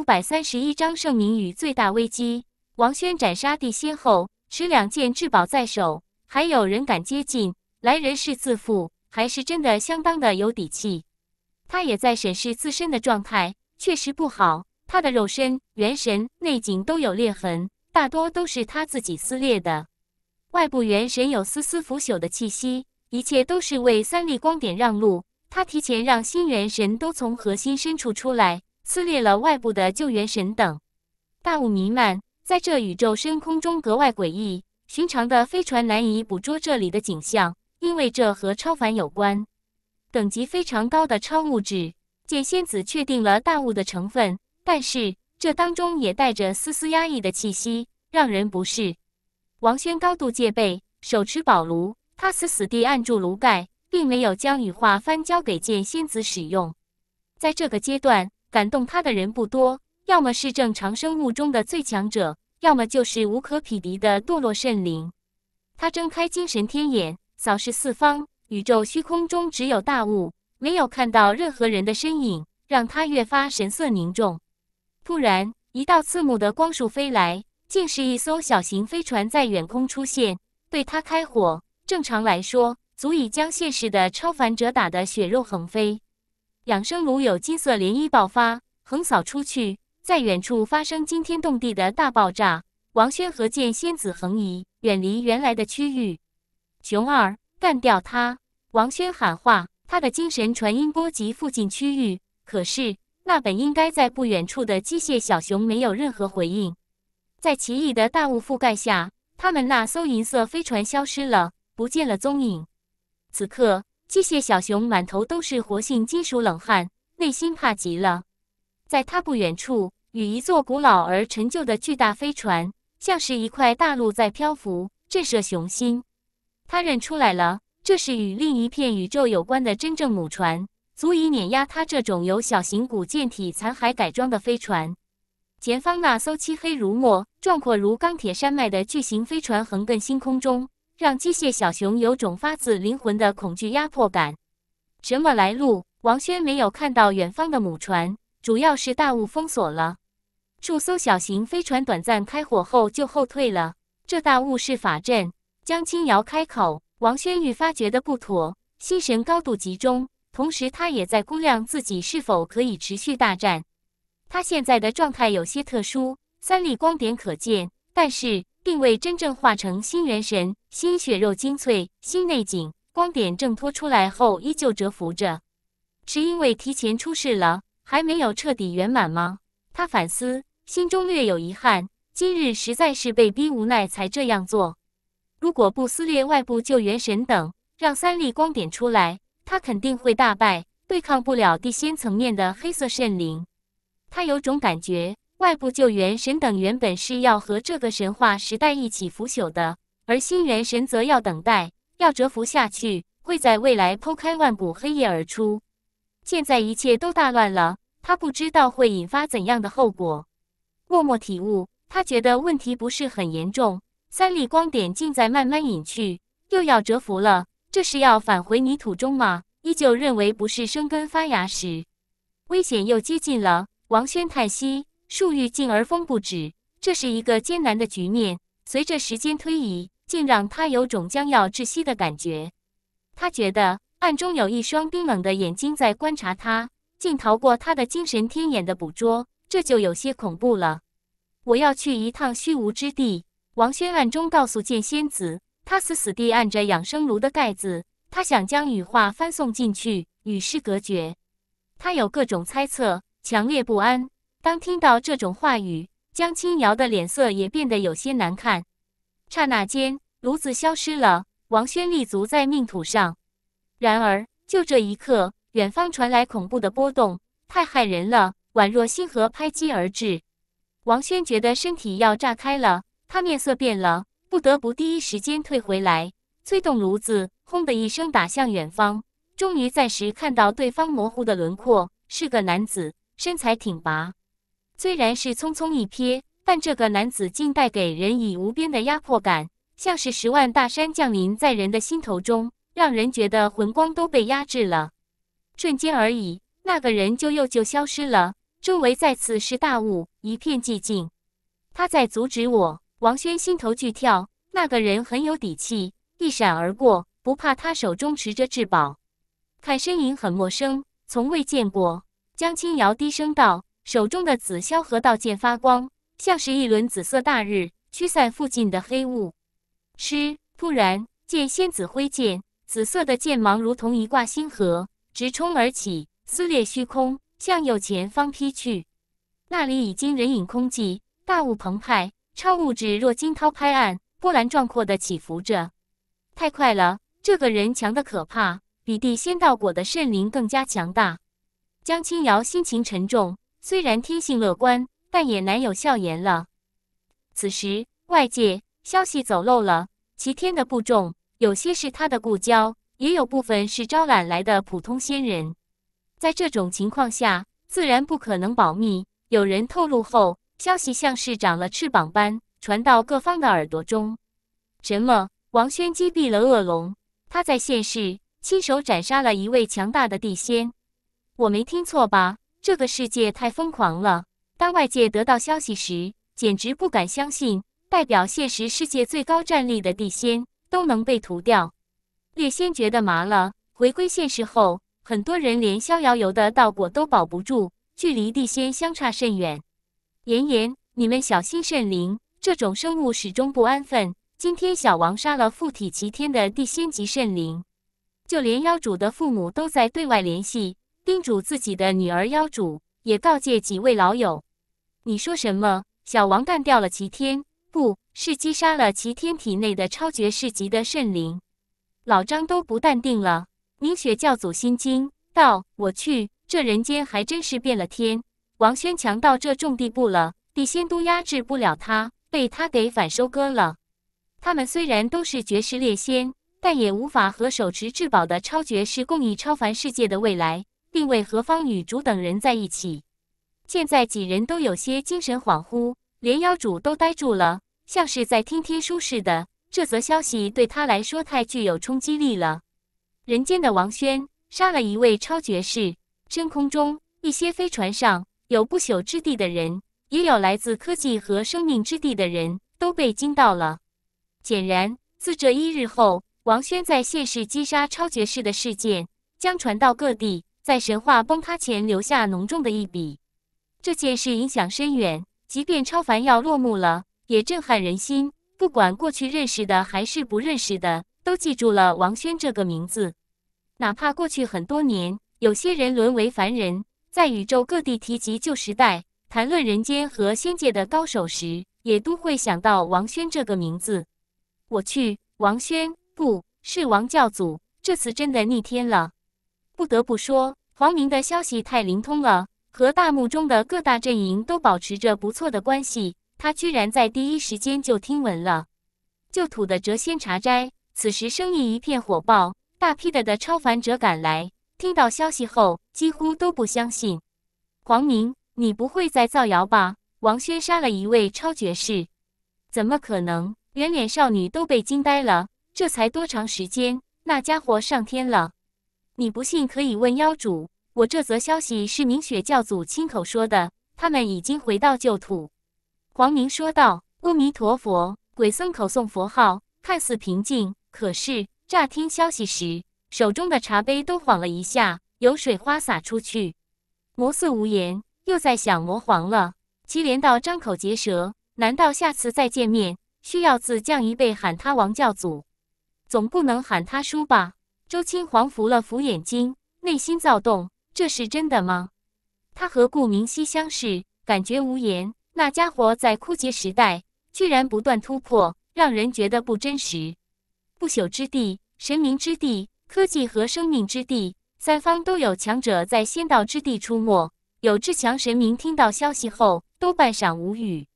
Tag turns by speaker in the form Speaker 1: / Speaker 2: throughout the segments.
Speaker 1: 五百三十一章盛名与最大危机。王轩斩杀帝仙后，持两件至宝在手，还有人敢接近？来人是自负，还是真的相当的有底气？他也在审视自身的状态，确实不好。他的肉身、元神、内景都有裂痕，大多都是他自己撕裂的。外部元神有丝丝腐朽的气息，一切都是为三粒光点让路。他提前让新元神都从核心深处出来。撕裂了外部的救援神等，大雾弥漫，在这宇宙深空中格外诡异，寻常的飞船难以捕捉这里的景象，因为这和超凡有关。等级非常高的超物质，剑仙子确定了大雾的成分，但是这当中也带着丝丝压抑的气息，让人不适。王轩高度戒备，手持宝炉，他死死地按住炉盖，并没有将羽化幡交给剑仙子使用。在这个阶段。感动他的人不多，要么是正常生物中的最强者，要么就是无可匹敌的堕落圣灵。他睁开精神天眼，扫视四方，宇宙虚空中只有大雾，没有看到任何人的身影，让他越发神色凝重。突然，一道刺目的光束飞来，竟是一艘小型飞船在远空出现，对他开火。正常来说，足以将现实的超凡者打得血肉横飞。养生炉有金色涟漪爆发，横扫出去，在远处发生惊天动地的大爆炸。王轩和见仙子横移，远离原来的区域。熊二，干掉他！王轩喊话，他的精神传音波及附近区域。可是，那本应该在不远处的机械小熊没有任何回应。在奇异的大雾覆盖下，他们那艘银色飞船消失了，不见了踪影。此刻。机械小熊满头都是活性金属冷汗，内心怕极了。在他不远处，与一座古老而陈旧的巨大飞船，像是一块大陆在漂浮，震慑雄心。他认出来了，这是与另一片宇宙有关的真正母船，足以碾压他这种由小型古舰体残骸改装的飞船。前方那艘漆黑如墨、壮阔如钢铁山脉的巨型飞船横亘星空中。让机械小熊有种发自灵魂的恐惧压迫感。什么来路？王轩没有看到远方的母船，主要是大雾封锁了。数艘小型飞船短暂开火后就后退了。这大雾是法阵。江青瑶开口，王轩愈发觉得不妥，心神高度集中，同时他也在估量自己是否可以持续大战。他现在的状态有些特殊，三粒光点可见，但是。并未真正化成新元神、新血肉精粹、新内景光点挣脱出来后，依旧蛰伏着，是因为提前出世了，还没有彻底圆满吗？他反思，心中略有遗憾。今日实在是被逼无奈才这样做。如果不撕裂外部救元神等，让三粒光点出来，他肯定会大败，对抗不了地仙层面的黑色圣灵。他有种感觉。外部救援神等原本是要和这个神话时代一起腐朽的，而新元神则要等待，要蛰伏下去，会在未来剖开万古黑夜而出。现在一切都大乱了，他不知道会引发怎样的后果。默默体悟，他觉得问题不是很严重。三粒光点竟在慢慢隐去，又要蛰伏了，这是要返回泥土中吗？依旧认为不是生根发芽时，危险又接近了。王轩叹息。树欲静而风不止，这是一个艰难的局面。随着时间推移，竟让他有种将要窒息的感觉。他觉得暗中有一双冰冷的眼睛在观察他，竟逃过他的精神天眼的捕捉，这就有些恐怖了。我要去一趟虚无之地。王轩暗中告诉剑仙子，他死死地按着养生炉的盖子，他想将羽化翻送进去，与世隔绝。他有各种猜测，强烈不安。当听到这种话语，江青瑶的脸色也变得有些难看。刹那间，炉子消失了，王轩立足在命土上。然而，就这一刻，远方传来恐怖的波动，太骇人了，宛若星河拍击而至。王轩觉得身体要炸开了，他面色变了，不得不第一时间退回来，催动炉子，轰的一声打向远方。终于暂时看到对方模糊的轮廓，是个男子，身材挺拔。虽然是匆匆一瞥，但这个男子竟带给人以无边的压迫感，像是十万大山降临在人的心头中，让人觉得魂光都被压制了。瞬间而已，那个人就又就消失了，周围再次是大雾，一片寂静。他在阻止我，王轩心头剧跳。那个人很有底气，一闪而过，不怕他手中持着至宝。看身影很陌生，从未见过。江青瑶低声道。手中的紫霄河道剑发光，像是一轮紫色大日，驱散附近的黑雾。吃，突然，剑仙子挥剑，紫色的剑芒如同一挂星河，直冲而起，撕裂虚空，向右前方劈去。那里已经人影空寂，大雾澎湃，超物质若惊涛拍岸，波澜壮阔的起伏着。太快了！这个人强的可怕，比地仙道果的圣灵更加强大。江青瑶心情沉重。虽然天性乐观，但也难有笑颜了。此时外界消息走漏了，齐天的部众有些是他的故交，也有部分是招揽来的普通仙人。在这种情况下，自然不可能保密。有人透露后，消息像是长了翅膀般传到各方的耳朵中。什么？王轩击毙了恶龙？他在现世亲手斩杀了一位强大的地仙？我没听错吧？这个世界太疯狂了！当外界得到消息时，简直不敢相信，代表现实世界最高战力的地仙都能被屠掉。烈仙觉得麻了。回归现实后，很多人连逍遥游的道果都保不住，距离地仙相差甚远。炎炎，你们小心圣灵这种生物始终不安分。今天小王杀了附体齐天的地仙级圣灵，就连妖主的父母都在对外联系。叮嘱自己的女儿妖主，也告诫几位老友：“你说什么？小王干掉了齐天，不是击杀了齐天体内的超绝世级的圣灵？”老张都不淡定了。凝雪教祖心惊道：“我去，这人间还真是变了天！王轩强到这种地步了，帝仙都压制不了他，被他给反收割了。他们虽然都是绝世猎仙，但也无法和手持至宝的超绝世共议超凡世界的未来。”并为何方女主等人在一起？现在几人都有些精神恍惚，连妖主都呆住了，像是在听天书似的。这则消息对他来说太具有冲击力了。人间的王轩杀了一位超绝世，深空中一些飞船上有不朽之地的人，也有来自科技和生命之地的人，都被惊到了。显然，自这一日后，王轩在现世击杀超绝世的事件将传到各地。在神话崩塌前留下浓重的一笔，这件事影响深远。即便超凡要落幕了，也震撼人心。不管过去认识的还是不认识的，都记住了王轩这个名字。哪怕过去很多年，有些人沦为凡人，在宇宙各地提及旧时代、谈论人间和仙界的高手时，也都会想到王轩这个名字。我去，王轩不，是王教祖，这次真的逆天了。不得不说。黄明的消息太灵通了，和大幕中的各大阵营都保持着不错的关系。他居然在第一时间就听闻了。旧土的谪仙茶斋此时生意一片火爆，大批的的超凡者赶来。听到消息后，几乎都不相信。黄明，你不会在造谣吧？王轩杀了一位超绝士，怎么可能？圆脸少女都被惊呆了。这才多长时间，那家伙上天了？你不信可以问妖主，我这则消息是明雪教主亲口说的。他们已经回到旧土。黄明说道：“阿弥陀佛，鬼僧口诵佛号，看似平静，可是乍听消息时，手中的茶杯都晃了一下，有水花洒出去。”魔似无言，又在想魔皇了。祁连道张口结舌，难道下次再见面需要自降一辈喊他王教主？总不能喊他叔吧？周清皇扶了扶眼睛，内心躁动。这是真的吗？他和顾明熙相视，感觉无言。那家伙在枯竭时代居然不断突破，让人觉得不真实。不朽之地、神明之地、科技和生命之地，三方都有强者在仙道之地出没。有至强神明听到消息后，都半晌无语。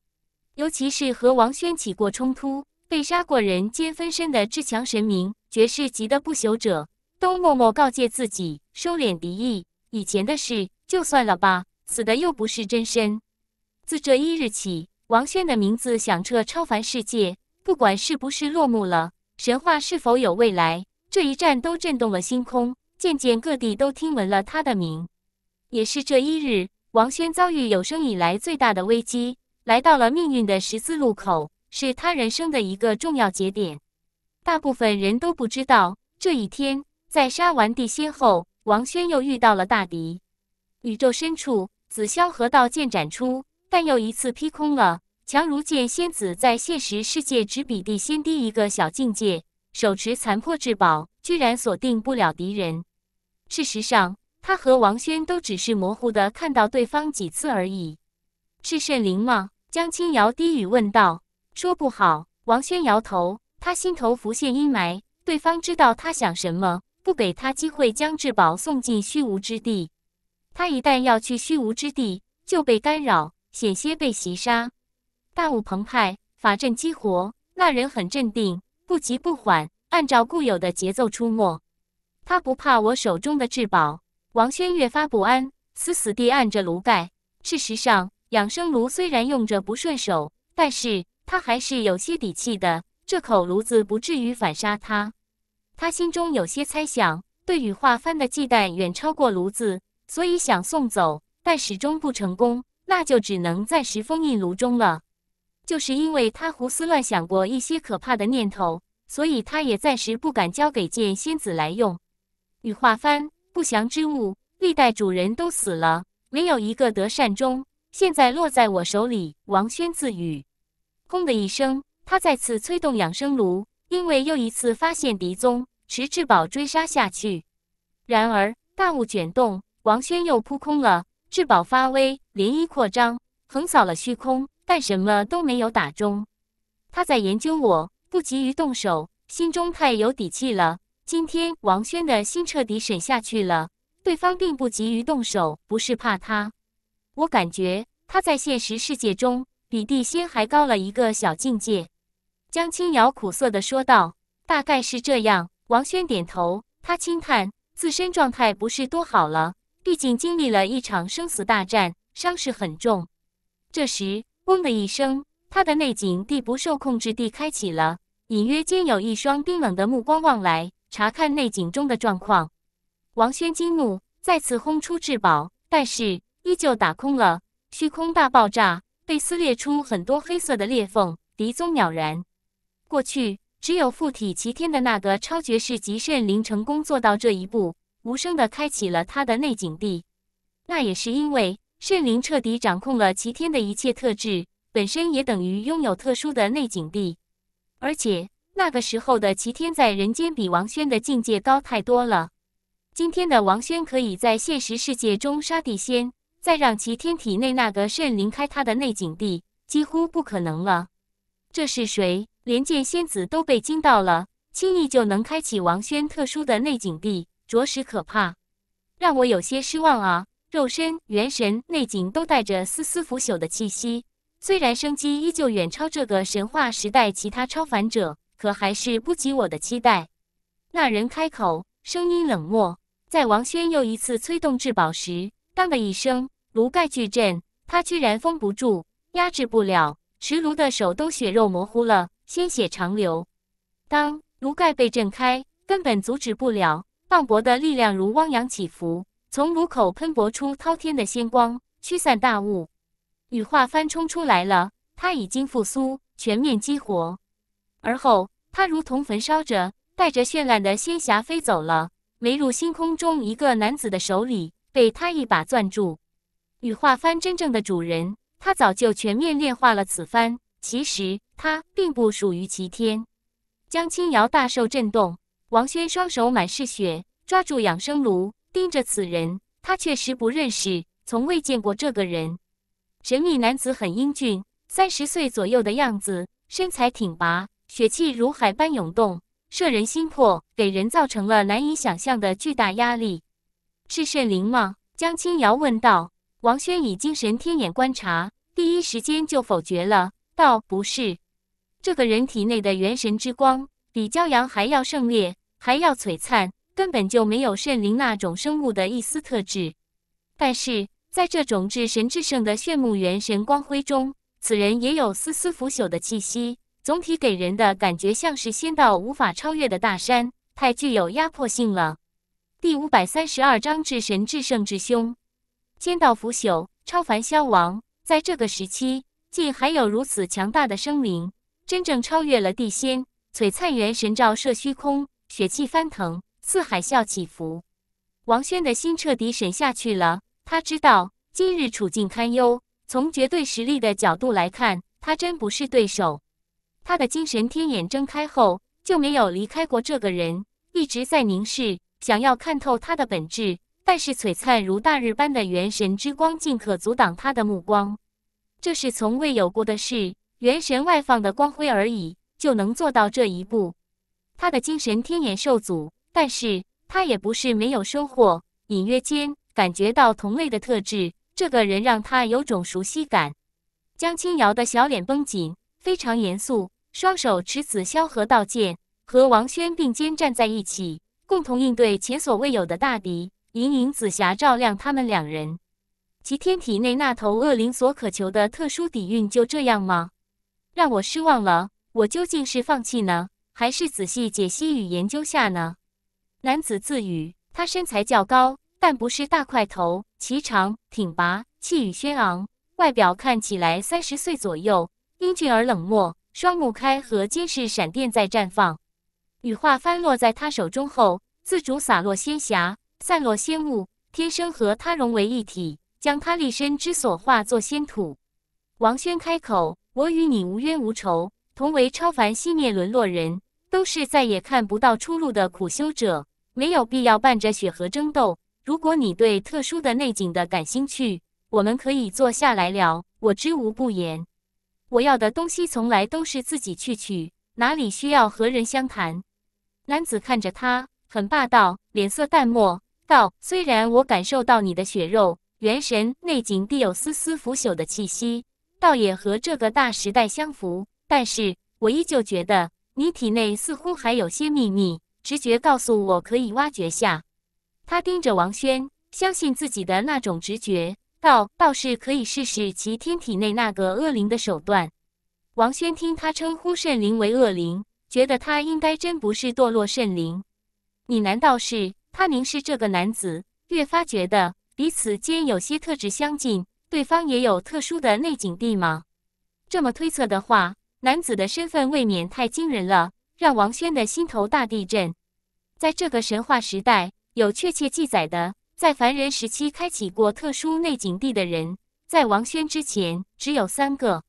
Speaker 1: 尤其是和王轩起过冲突、被杀过人间分身的至强神明。绝世级的不朽者都默默告诫自己收敛敌意，以前的事就算了吧，死的又不是真身。自这一日起，王轩的名字响彻超凡世界，不管是不是落幕了，神话是否有未来，这一战都震动了星空。渐渐各地都听闻了他的名。也是这一日，王轩遭遇有生以来最大的危机，来到了命运的十字路口，是他人生的一个重要节点。大部分人都不知道，这一天在杀完地仙后，王轩又遇到了大敌。宇宙深处，紫霄河道剑斩出，但又一次劈空了。强如剑仙子，在现实世界只比地仙低一个小境界，手持残破至宝，居然锁定不了敌人。事实上，他和王轩都只是模糊的看到对方几次而已。是圣灵吗？江青瑶低语问道。说不好。王轩摇头。他心头浮现阴霾，对方知道他想什么，不给他机会将至宝送进虚无之地。他一旦要去虚无之地，就被干扰，险些被袭杀。大雾澎湃，法阵激活，那人很镇定，不急不缓，按照固有的节奏出没。他不怕我手中的至宝。王轩越发不安，死死地按着炉盖。事实上，养生炉虽然用着不顺手，但是他还是有些底气的。这口炉子不至于反杀他，他心中有些猜想，对羽化幡的忌惮远超过炉子，所以想送走，但始终不成功。那就只能暂时封印炉中了。就是因为他胡思乱想过一些可怕的念头，所以他也暂时不敢交给剑仙子来用。羽化幡，不祥之物，历代主人都死了，没有一个得善终。现在落在我手里，王轩自语。轰的一声。他再次催动养生炉，因为又一次发现敌踪，持至宝追杀下去。然而大雾卷动，王轩又扑空了。至宝发威，涟漪扩张，横扫了虚空，但什么都没有打中。他在研究我，不急于动手，心中太有底气了。今天王轩的心彻底审下去了。对方并不急于动手，不是怕他。我感觉他在现实世界中比地仙还高了一个小境界。江青瑶苦涩地说道：“大概是这样。”王轩点头，他轻叹：“自身状态不是多好了，毕竟经历了一场生死大战，伤势很重。”这时，嗡的一声，他的内景地不受控制地开启了，隐约间有一双冰冷的目光望来，查看内景中的状况。王轩惊怒，再次轰出至宝，但是依旧打空了，虚空大爆炸被撕裂出很多黑色的裂缝，敌踪渺然。过去只有附体齐天的那个超绝世级圣灵成功做到这一步，无声的开启了他的内景地。那也是因为圣灵彻底掌控了齐天的一切特质，本身也等于拥有特殊的内景地。而且那个时候的齐天在人间比王轩的境界高太多了。今天的王轩可以在现实世界中杀地仙，再让齐天体内那个圣灵开他的内景地，几乎不可能了。这是谁？连剑仙子都被惊到了，轻易就能开启王轩特殊的内景壁，着实可怕，让我有些失望啊！肉身、元神、内景都带着丝丝腐朽的气息，虽然生机依旧远超这个神话时代其他超凡者，可还是不及我的期待。那人开口，声音冷漠，在王轩又一次催动至宝时，当的一声，炉盖巨震，他居然封不住，压制不了，持炉的手都血肉模糊了。鲜血长流，当炉盖被震开，根本阻止不了磅礴的力量，如汪洋起伏，从炉口喷薄出滔天的仙光，驱散大雾。羽化幡冲出来了，它已经复苏，全面激活。而后，它如同焚烧着，带着绚烂的仙霞飞走了，没入星空中一个男子的手里，被他一把攥住。羽化幡真正的主人，他早就全面炼化了此幡。其实他并不属于齐天。江青瑶大受震动，王轩双手满是血，抓住养生炉，盯着此人，他确实不认识，从未见过这个人。神秘男子很英俊，三十岁左右的样子，身材挺拔，血气如海般涌动，摄人心魄，给人造成了难以想象的巨大压力。是圣灵吗？江青瑶问道。王轩以精神天眼观察，第一时间就否决了。倒不是，这个人体内的元神之光比骄阳还要圣烈，还要璀璨，根本就没有圣灵那种生物的一丝特质。但是在这种至神至圣的炫目元神光辉中，此人也有丝丝腐朽的气息。总体给人的感觉像是仙道无法超越的大山，太具有压迫性了。第五百三十二章：至神至圣至凶，仙道腐朽，超凡消亡，在这个时期。竟还有如此强大的生灵，真正超越了地仙。璀璨元神照射虚空，血气翻腾，似海啸起伏。王轩的心彻底沉下去了。他知道今日处境堪忧。从绝对实力的角度来看，他真不是对手。他的精神天眼睁开后，就没有离开过这个人，一直在凝视，想要看透他的本质。但是璀璨如大日般的元神之光，尽可阻挡他的目光。这是从未有过的事，元神外放的光辉而已就能做到这一步。他的精神天眼受阻，但是他也不是没有收获，隐约间感觉到同类的特质。这个人让他有种熟悉感。江青瑶的小脸绷紧，非常严肃，双手持紫霄河道剑，和王轩并肩站在一起，共同应对前所未有的大敌。隐隐紫霞照亮他们两人。齐天体内那头恶灵所渴求的特殊底蕴就这样吗？让我失望了。我究竟是放弃呢，还是仔细解析与研究下呢？男子自语。他身材较高，但不是大块头，颀长挺拔，气宇轩昂，外表看起来三十岁左右，英俊而冷漠，双目开合，皆是闪电在绽放。羽化幡落在他手中后，自主洒落仙霞，散落仙雾，天生和他融为一体。将他立身之所化作仙土。王轩开口：“我与你无冤无仇，同为超凡熄灭沦落人，都是再也看不到出路的苦修者，没有必要伴着血河争斗。如果你对特殊的内景的感兴趣，我们可以坐下来聊，我知无不言。我要的东西从来都是自己去取，哪里需要和人相谈？”男子看着他，很霸道，脸色淡漠道：“虽然我感受到你的血肉。”元神内景地有丝丝腐朽的气息，倒也和这个大时代相符。但是我依旧觉得你体内似乎还有些秘密，直觉告诉我可以挖掘下。他盯着王轩，相信自己的那种直觉，倒倒是可以试试其天体内那个恶灵的手段。王轩听他称呼圣灵为恶灵，觉得他应该真不是堕落圣灵。你难道是？他凝视这个男子，越发觉得。彼此间有些特质相近，对方也有特殊的内景地吗？这么推测的话，男子的身份未免太惊人了，让王轩的心头大地震。在这个神话时代，有确切记载的，在凡人时期开启过特殊内景地的人，在王轩之前只有三个。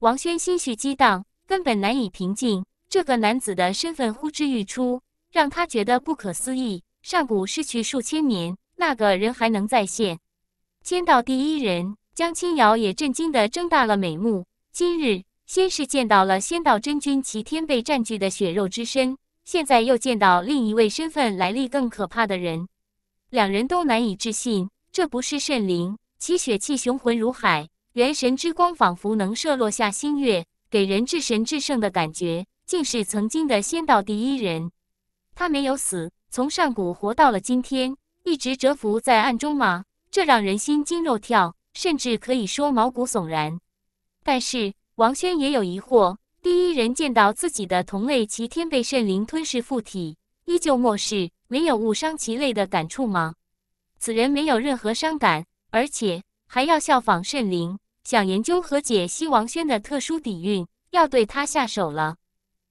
Speaker 1: 王轩心绪激荡，根本难以平静。这个男子的身份呼之欲出，让他觉得不可思议。上古失去数千年。那个人还能在线？仙道第一人江青瑶也震惊的睁大了美目。今日先是见到了仙道真君齐天被占据的血肉之身，现在又见到另一位身份来历更可怕的人，两人都难以置信。这不是圣灵，其血气雄浑如海，元神之光仿佛能射落下新月，给人至神至圣的感觉。竟是曾经的仙道第一人，他没有死，从上古活到了今天。一直蛰伏在暗中吗？这让人心惊肉跳，甚至可以说毛骨悚然。但是王轩也有疑惑：第一人见到自己的同类齐天被圣灵吞噬附体，依旧漠视，没有误伤其类的感触吗？此人没有任何伤感，而且还要效仿圣灵，想研究和解析王轩的特殊底蕴，要对他下手了。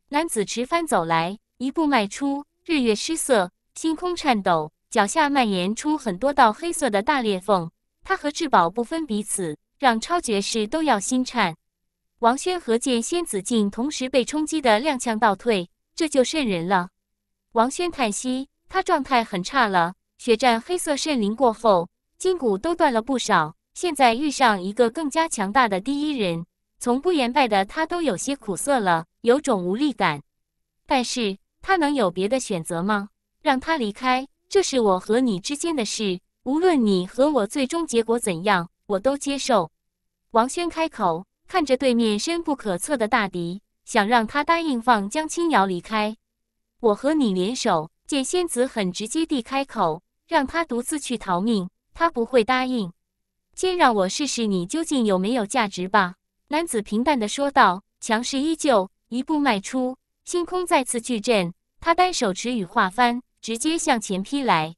Speaker 1: 男子持幡走来，一步迈出，日月失色，星空颤抖。脚下蔓延出很多道黑色的大裂缝，他和至宝不分彼此，让超绝士都要心颤。王轩和剑仙子竟同时被冲击的踉跄倒退，这就渗人了。王轩叹息，他状态很差了，血战黑色圣灵过后，筋骨都断了不少。现在遇上一个更加强大的第一人，从不言败的他都有些苦涩了，有种无力感。但是他能有别的选择吗？让他离开。这是我和你之间的事，无论你和我最终结果怎样，我都接受。”王轩开口，看着对面深不可测的大敌，想让他答应放江青瑶离开。我和你联手，剑仙子很直接地开口，让他独自去逃命，他不会答应。先让我试试你究竟有没有价值吧。”男子平淡地说道，强势依旧，一步迈出，星空再次巨震，他单手持羽化幡。直接向前劈来，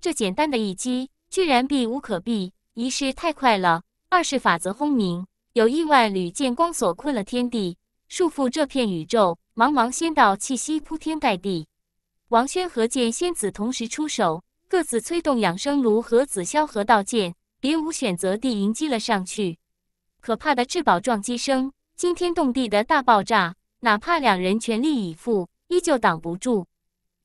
Speaker 1: 这简单的一击居然避无可避。一是太快了，二是法则轰鸣，有亿万缕剑光所困了天地，束缚这片宇宙。茫茫仙道气息铺天盖地。王轩和剑仙子同时出手，各自催动养生炉和紫霄河道剑，别无选择地迎击了上去。可怕的至宝撞击声，惊天动地的大爆炸。哪怕两人全力以赴，依旧挡不住。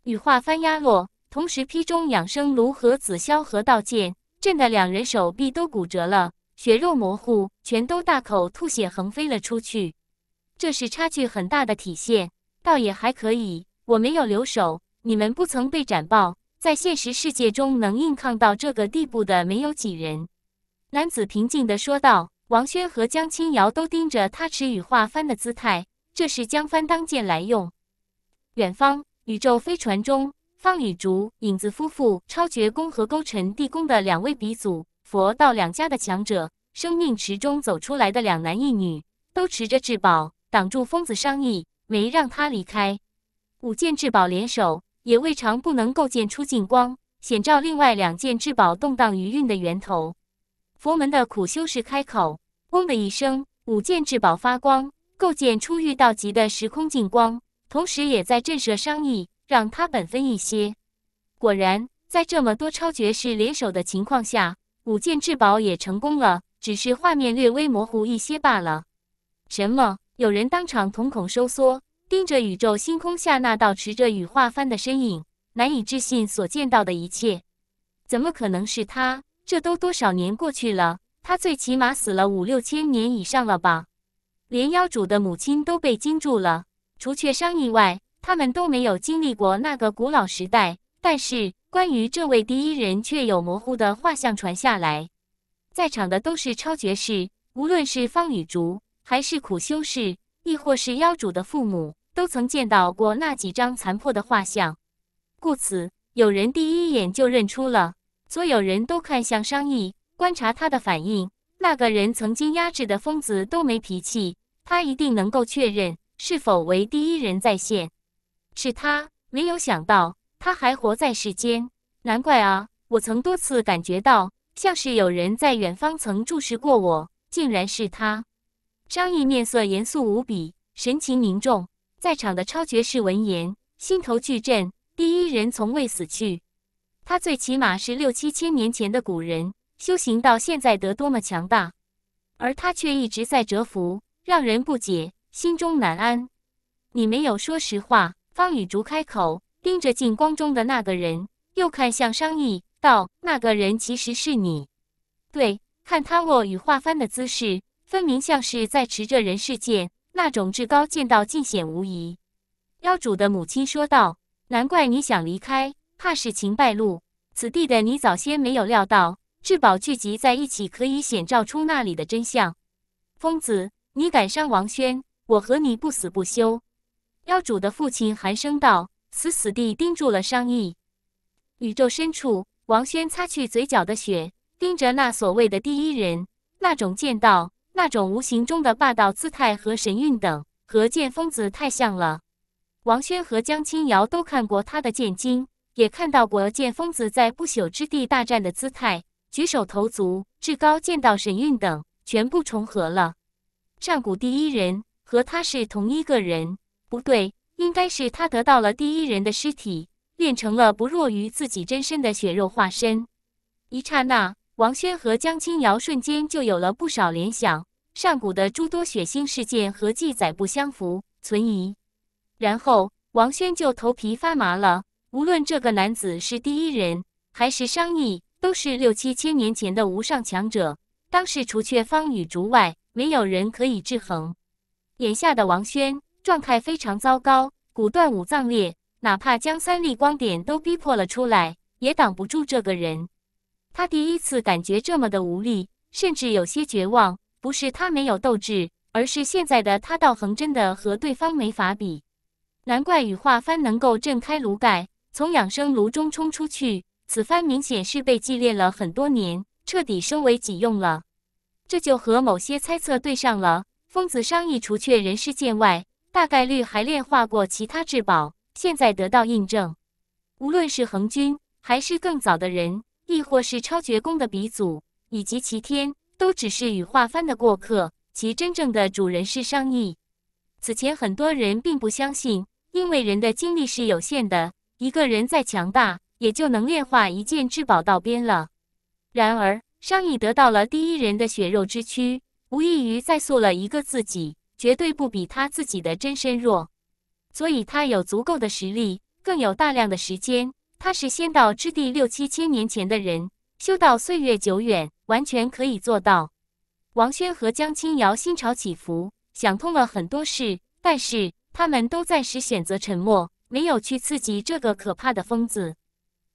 Speaker 1: 羽化幡压落，同时劈中养生炉和紫霄河道剑，震得两人手臂都骨折了，血肉模糊，全都大口吐血横飞了出去。这是差距很大的体现，倒也还可以。我没有留手，你们不曾被斩爆，在现实世界中能硬抗到这个地步的没有几人。男子平静的说道。王轩和江青瑶都盯着他持羽化幡的姿态，这是江帆当剑来用。远方。宇宙飞船中，方雨竹、影子夫妇、超绝宫和勾陈地宫的两位鼻祖，佛道两家的强者，生命池中走出来的两男一女，都持着至宝，挡住疯子，商议没让他离开。五件至宝联手，也未尝不能构建出净光，显照另外两件至宝动荡余韵的源头。佛门的苦修士开口，嗡的一声，五件至宝发光，构建出御道级的时空净光。同时也在震慑商议，让他本分一些。果然，在这么多超绝士联手的情况下，五件至宝也成功了，只是画面略微模糊一些罢了。什么？有人当场瞳孔收缩，盯着宇宙星空下那道持着羽化幡的身影，难以置信所见到的一切。怎么可能是他？这都多少年过去了，他最起码死了五六千年以上了吧？连妖主的母亲都被惊住了。除却商议外，他们都没有经历过那个古老时代。但是，关于这位第一人，却有模糊的画像传下来。在场的都是超绝士，无论是方雨竹，还是苦修士，亦或是妖主的父母，都曾见到过那几张残破的画像。故此，有人第一眼就认出了。所有人都看向商议，观察他的反应。那个人曾经压制的疯子都没脾气，他一定能够确认。是否为第一人在线？是他没有想到，他还活在世间。难怪啊！我曾多次感觉到，像是有人在远方曾注视过我，竟然是他。张毅面色严肃无比，神情凝重。在场的超绝士闻言，心头巨震。第一人从未死去，他最起码是六七千年前的古人，修行到现在得多么强大？而他却一直在蛰伏，让人不解。心中难安，你没有说实话。方雨竹开口，盯着镜光中的那个人，又看向商议道：“那个人其实是你。”对，看他握雨化翻的姿势，分明像是在持着人世剑，那种至高剑道尽显无疑。妖主的母亲说道：“难怪你想离开，怕事情败露。此地的你早先没有料到，至宝聚集在一起，可以显照出那里的真相。”疯子，你敢伤王轩？我和你不死不休。妖主的父亲寒声道，死死地盯住了商议。宇宙深处，王轩擦去嘴角的血，盯着那所谓的第一人，那种剑道，那种无形中的霸道姿态和神韵等，和剑疯子太像了。王轩和江青瑶都看过他的剑经，也看到过剑疯子在不朽之地大战的姿态、举手投足、至高剑道神韵等，全部重合了。上古第一人。和他是同一个人，不对，应该是他得到了第一人的尸体，练成了不弱于自己真身的血肉化身。一刹那，王轩和江青瑶瞬间就有了不少联想，上古的诸多血腥事件和记载不相符，存疑。然后王轩就头皮发麻了。无论这个男子是第一人还是商议，都是六七千年前的无上强者，当时除却方雨竹外，没有人可以制衡。眼下的王轩状态非常糟糕，骨断五脏裂，哪怕将三粒光点都逼迫了出来，也挡不住这个人。他第一次感觉这么的无力，甚至有些绝望。不是他没有斗志，而是现在的他道恒真的和对方没法比。难怪羽化幡能够震开炉盖，从养生炉中冲出去。此番明显是被祭炼了很多年，彻底收为己用了。这就和某些猜测对上了。疯子商议除却人世剑外，大概率还炼化过其他至宝。现在得到印证，无论是恒军，还是更早的人，亦或是超绝宫的鼻祖，以及齐天，都只是羽化幡的过客。其真正的主人是商议。此前很多人并不相信，因为人的精力是有限的，一个人再强大，也就能炼化一件至宝到边了。然而，商议得到了第一人的血肉之躯。无异于再塑了一个自己，绝对不比他自己的真身弱。所以他有足够的实力，更有大量的时间。他是仙道之地六七千年前的人，修道岁月久远，完全可以做到。王轩和江青瑶心潮起伏，想通了很多事，但是他们都暂时选择沉默，没有去刺激这个可怕的疯子。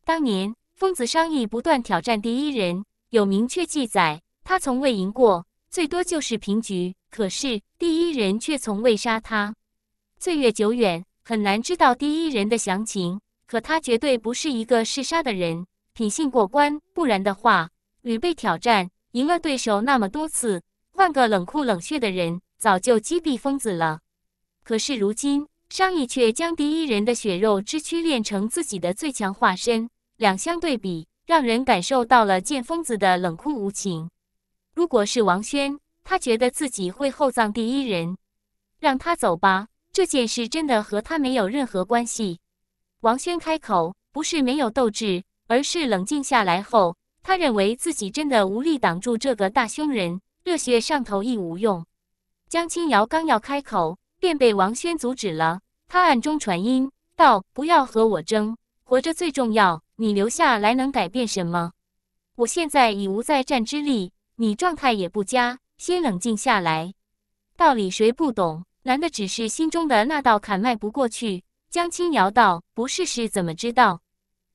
Speaker 1: 当年疯子商议不断挑战第一人，有明确记载，他从未赢过。最多就是平局，可是第一人却从未杀他。岁月久远，很难知道第一人的详情。可他绝对不是一个嗜杀的人，品性过关。不然的话，屡被挑战，赢了对手那么多次，换个冷酷冷血的人，早就击毙疯子了。可是如今，商议却将第一人的血肉之躯炼成自己的最强化身。两相对比，让人感受到了剑疯子的冷酷无情。如果是王轩，他觉得自己会厚葬第一人，让他走吧。这件事真的和他没有任何关系。王轩开口，不是没有斗志，而是冷静下来后，他认为自己真的无力挡住这个大凶人，热血上头亦无用。江青瑶刚要开口，便被王轩阻止了。他暗中传音道：“不要和我争，活着最重要。你留下来能改变什么？我现在已无再战之力。”你状态也不佳，先冷静下来。道理谁不懂？难的只是心中的那道坎迈不过去。江青瑶道：“不试试怎么知道？”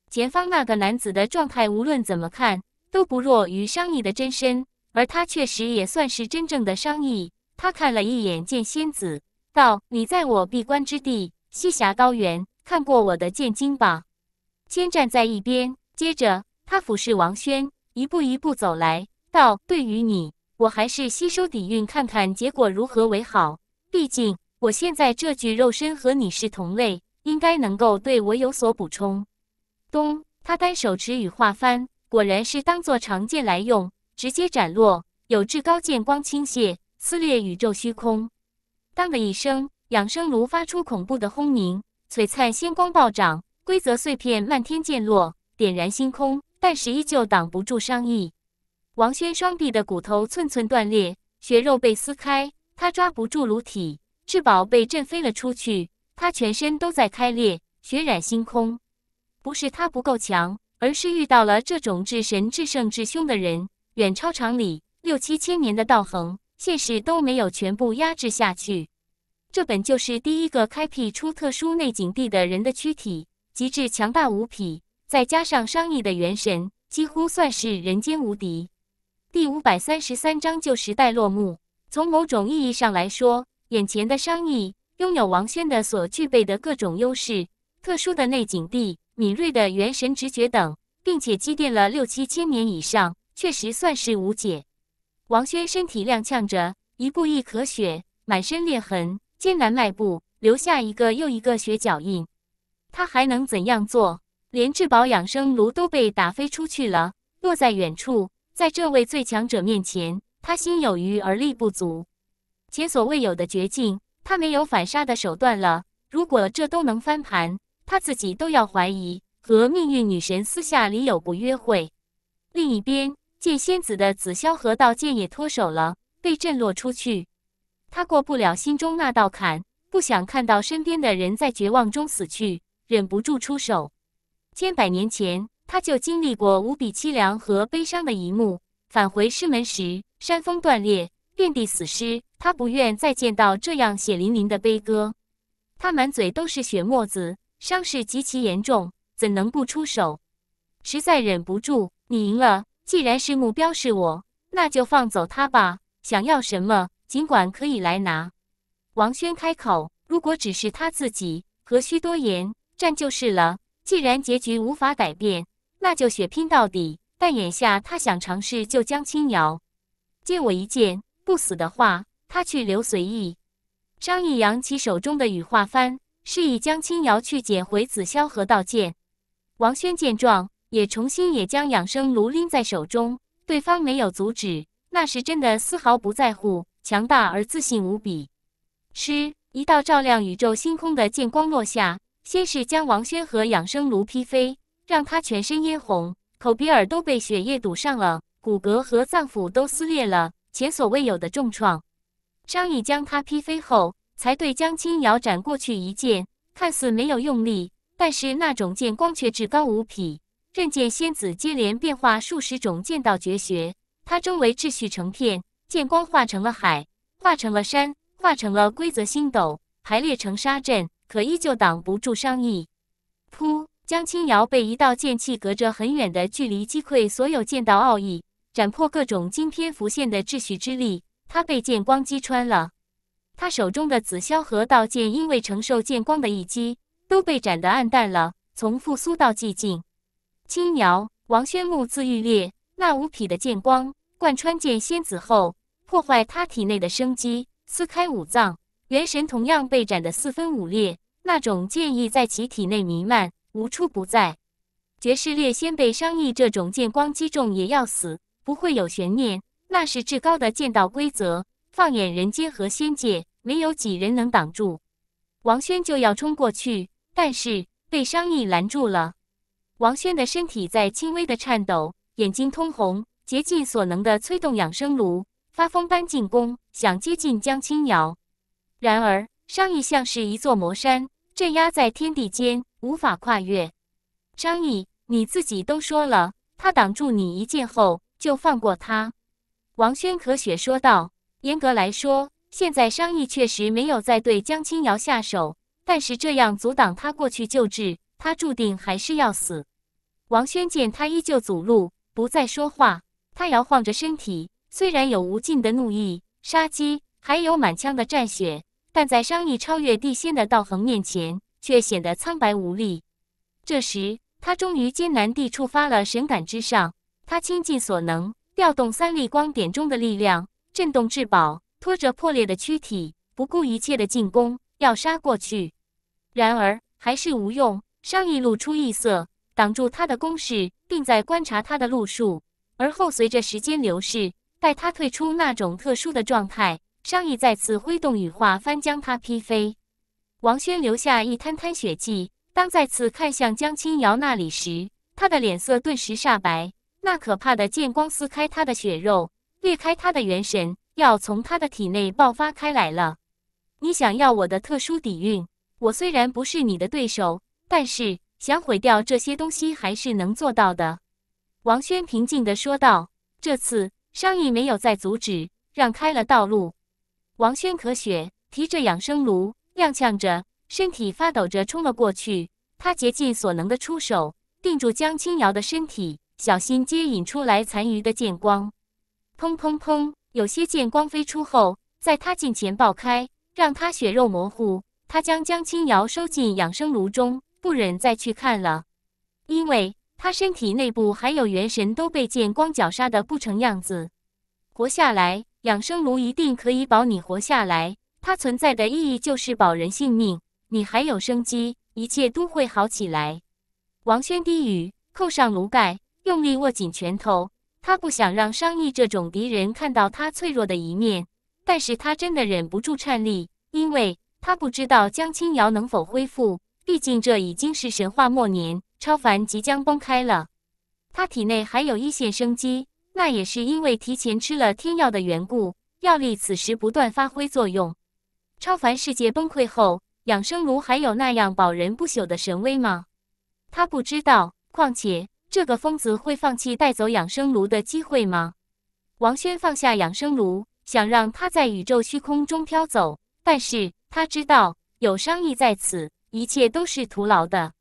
Speaker 1: 前方那个男子的状态，无论怎么看都不弱于商议的真身，而他确实也算是真正的商议。他看了一眼剑仙子，道：“你在我闭关之地西峡高原看过我的剑经吧？”千站在一边，接着他俯视王轩，一步一步走来。道：“对于你，我还是吸收底蕴，看看结果如何为好。毕竟我现在这具肉身和你是同类，应该能够对我有所补充。”咚！他单手持羽化幡，果然是当做长剑来用，直接斩落，有至高剑光倾泻，撕裂宇宙虚空。当的一声，养生炉发出恐怖的轰鸣，璀璨仙光暴涨，规则碎片漫天溅落，点燃星空，但是依旧挡不住伤意。王轩双臂的骨头寸寸断裂，血肉被撕开，他抓不住颅体，至宝被震飞了出去。他全身都在开裂，血染星空。不是他不够强，而是遇到了这种至神、至圣、至凶的人，远超常理。六七千年的道恒，现实都没有全部压制下去。这本就是第一个开辟出特殊内景地的人的躯体，极致强大无匹，再加上商议的元神，几乎算是人间无敌。第五百三十三章旧时代落幕。从某种意义上来说，眼前的商议拥有王轩的所具备的各种优势，特殊的内景地、敏锐的元神直觉等，并且积淀了六七千年以上，确实算是无解。王轩身体踉跄着，一步一咳血，满身裂痕，艰难迈步，留下一个又一个血脚印。他还能怎样做？连至宝养生炉都被打飞出去了，落在远处。在这位最强者面前，他心有余而力不足，前所未有的绝境，他没有反杀的手段了。如果这都能翻盘，他自己都要怀疑和命运女神私下里有不约会。另一边，剑仙子的紫霄河道剑也脱手了，被震落出去。他过不了心中那道坎，不想看到身边的人在绝望中死去，忍不住出手。千百年前。他就经历过无比凄凉和悲伤的一幕，返回师门时，山峰断裂，遍地死尸。他不愿再见到这样血淋淋的悲歌。他满嘴都是血沫子，伤势极其严重，怎能不出手？实在忍不住，你赢了。既然是目标是我，那就放走他吧。想要什么，尽管可以来拿。王轩开口：“如果只是他自己，何须多言？战就是了。既然结局无法改变。”那就血拼到底！但眼下他想尝试救江青瑶，借我一剑，不死的话，他去留随意。张毅扬起手中的羽化幡，示意江青瑶去捡回紫霄河道剑。王轩见状，也重新也将养生炉拎在手中。对方没有阻止，那时真的丝毫不在乎，强大而自信无比。嗤！一道照亮宇宙星空的剑光落下，先是将王轩和养生炉劈飞。让他全身殷红，口鼻耳都被血液堵上了，骨骼和脏腑都撕裂了，前所未有的重创。商议将他劈飞后，才对江青瑶斩过去一剑，看似没有用力，但是那种剑光却至高无匹。刃剑仙子接连变化数十种剑道绝学，他周围秩序成片，剑光化成了海，化成了山，化成了规则星斗，排列成沙阵，可依旧挡不住商议。噗。江青瑶被一道剑气隔着很远的距离击溃，所有剑道奥义斩破各种惊天浮现的秩序之力，他被剑光击穿了。他手中的紫霄和道剑因为承受剑光的一击，都被斩得暗淡了，从复苏到寂静。青瑶王宣木自愈裂，那无匹的剑光贯穿剑仙子后，破坏他体内的生机，撕开五脏元神，同样被斩得四分五裂。那种剑意在其体内弥漫。无处不在。绝世烈仙被商议这种剑光击中也要死，不会有悬念，那是至高的剑道规则。放眼人间和仙界，没有几人能挡住。王轩就要冲过去，但是被商议拦住了。王轩的身体在轻微的颤抖，眼睛通红，竭尽所能的催动养生炉，发疯般进攻，想接近江青瑶。然而，商议像是一座魔山。镇压在天地间，无法跨越。张毅，你自己都说了，他挡住你一剑后就放过他。王轩咳血说道：“严格来说，现在商议确实没有再对江青瑶下手，但是这样阻挡他过去救治，他注定还是要死。”王轩见他依旧阻路，不再说话，他摇晃着身体，虽然有无尽的怒意、杀机，还有满腔的战血。但在商议超越地仙的道恒面前，却显得苍白无力。这时，他终于艰难地触发了神感之上，他倾尽所能，调动三粒光点中的力量，震动至宝，拖着破裂的躯体，不顾一切的进攻，要杀过去。然而，还是无用。商议露出异色，挡住他的攻势，并在观察他的路数。而后，随着时间流逝，待他退出那种特殊的状态。商议再次挥动羽化幡，将他劈飞。王轩留下一滩滩血迹。当再次看向江青瑶那里时，他的脸色顿时煞白。那可怕的剑光撕开他的血肉，裂开他的元神，要从他的体内爆发开来了。你想要我的特殊底蕴，我虽然不是你的对手，但是想毁掉这些东西还是能做到的。王轩平静地说道。这次商议没有再阻止，让开了道路。王轩咳血，提着养生炉，踉跄着，身体发抖着冲了过去。他竭尽所能的出手，定住江青瑶的身体，小心接引出来残余的剑光。砰砰砰，有些剑光飞出后，在他近前爆开，让他血肉模糊。他将江青瑶收进养生炉中，不忍再去看了，因为他身体内部还有元神都被剑光绞杀的不成样子，活下来。养生炉一定可以保你活下来，它存在的意义就是保人性命。你还有生机，一切都会好起来。王轩低语，扣上炉盖，用力握紧拳头。他不想让商议这种敌人看到他脆弱的一面，但是他真的忍不住颤栗，因为他不知道江青瑶能否恢复。毕竟这已经是神话末年，超凡即将崩开了，他体内还有一线生机。那也是因为提前吃了天药的缘故，药力此时不断发挥作用。超凡世界崩溃后，养生炉还有那样保人不朽的神威吗？他不知道。况且这个疯子会放弃带走养生炉的机会吗？王轩放下养生炉，想让它在宇宙虚空中飘走，但是他知道有商议在此，一切都是徒劳的。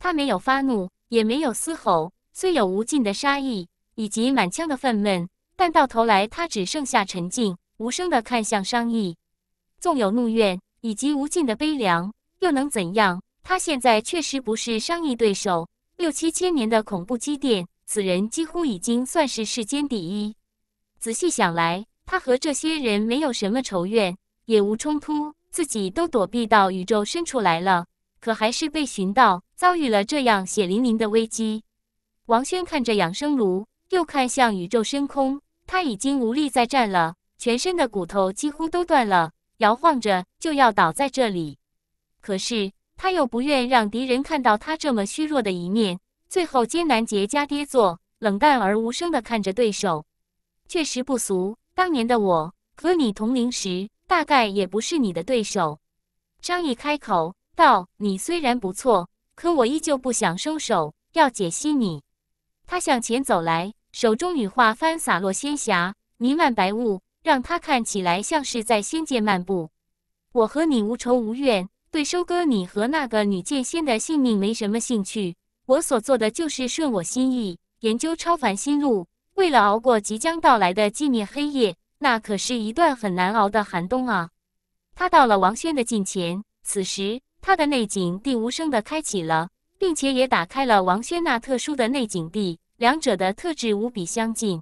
Speaker 1: 他没有发怒，也没有嘶吼，虽有无尽的杀意。以及满腔的愤懑，但到头来他只剩下沉静，无声地看向商议。纵有怒怨，以及无尽的悲凉，又能怎样？他现在确实不是商议对手。六七千年的恐怖积淀，此人几乎已经算是世间第一。仔细想来，他和这些人没有什么仇怨，也无冲突，自己都躲避到宇宙深处来了，可还是被寻到，遭遇了这样血淋淋的危机。王轩看着养生炉。又看向宇宙深空，他已经无力再站了，全身的骨头几乎都断了，摇晃着就要倒在这里。可是他又不愿让敌人看到他这么虚弱的一面，最后艰难结痂跌坐，冷淡而无声地看着对手。确实不俗，当年的我和你同龄时，大概也不是你的对手。张毅开口道：“你虽然不错，可我依旧不想收手，要解析你。”他向前走来。手中羽化幡洒落仙霞，弥漫白雾，让他看起来像是在仙界漫步。我和你无仇无怨，对收割你和那个女剑仙的性命没什么兴趣。我所做的就是顺我心意，研究超凡心路。为了熬过即将到来的寂灭黑夜，那可是一段很难熬的寒冬啊！他到了王轩的近前，此时他的内景地无声地开启了，并且也打开了王轩那特殊的内景地。两者的特质无比相近。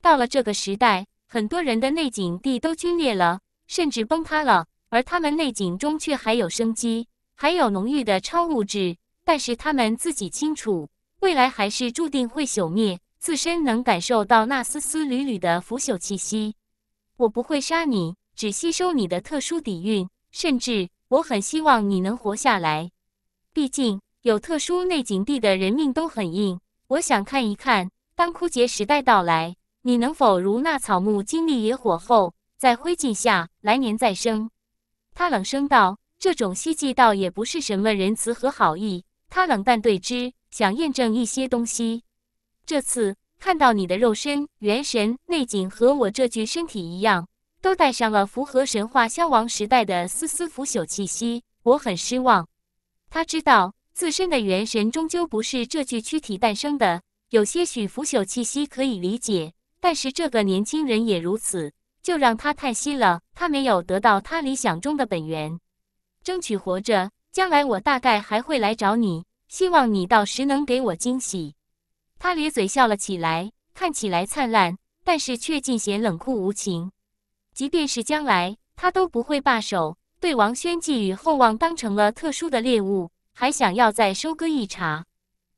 Speaker 1: 到了这个时代，很多人的内景地都龟裂了，甚至崩塌了，而他们内景中却还有生机，还有浓郁的超物质。但是他们自己清楚，未来还是注定会朽灭，自身能感受到那丝丝缕缕的腐朽气息。我不会杀你，只吸收你的特殊底蕴，甚至我很希望你能活下来。毕竟有特殊内景地的人命都很硬。我想看一看，当枯竭时代到来，你能否如那草木经历野火后，在灰烬下，来年再生？他冷声道：“这种希冀倒也不是什么仁慈和好意。”他冷淡对之，想验证一些东西。这次看到你的肉身、元神、内景和我这具身体一样，都带上了符合神话消亡时代的丝丝腐朽气息，我很失望。他知道。自身的元神终究不是这具躯体诞生的，有些许腐朽气息可以理解。但是这个年轻人也如此，就让他叹息了。他没有得到他理想中的本源，争取活着。将来我大概还会来找你，希望你到时能给我惊喜。他咧嘴笑了起来，看起来灿烂，但是却尽显冷酷无情。即便是将来，他都不会罢手，对王轩寄予厚望，当成了特殊的猎物。还想要再收割一茬？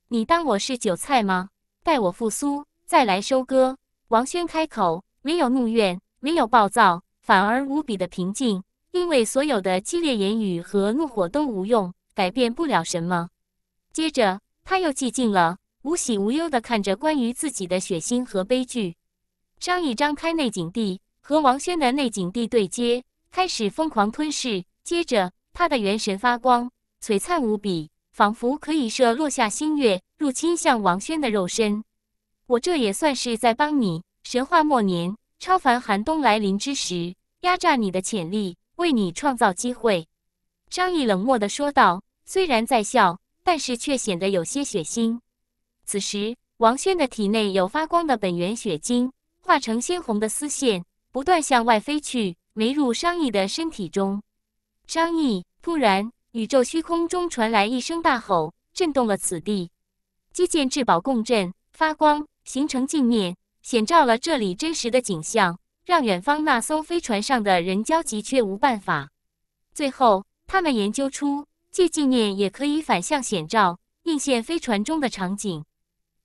Speaker 1: 你当我是韭菜吗？待我复苏再来收割。王轩开口，没有怒怨，没有暴躁，反而无比的平静，因为所有的激烈言语和怒火都无用，改变不了什么。接着他又寂静了，无喜无忧的看着关于自己的血腥和悲剧。张毅张开内景地和王轩的内景地对接，开始疯狂吞噬。接着他的元神发光。璀璨无比，仿佛可以射落下星月，入侵向王轩的肉身。我这也算是在帮你。神话末年，超凡寒冬来临之时，压榨你的潜力，为你创造机会。张毅冷漠的说道，虽然在笑，但是却显得有些血腥。此时，王轩的体内有发光的本源血晶，化成鲜红的丝线，不断向外飞去，没入张毅的身体中。张毅突然。宇宙虚空中传来一声大吼，震动了此地。基建至宝共振发光，形成镜面，显照了这里真实的景象，让远方那艘飞船上的人焦急却无办法。最后，他们研究出借镜面也可以反向显照，映现飞船中的场景。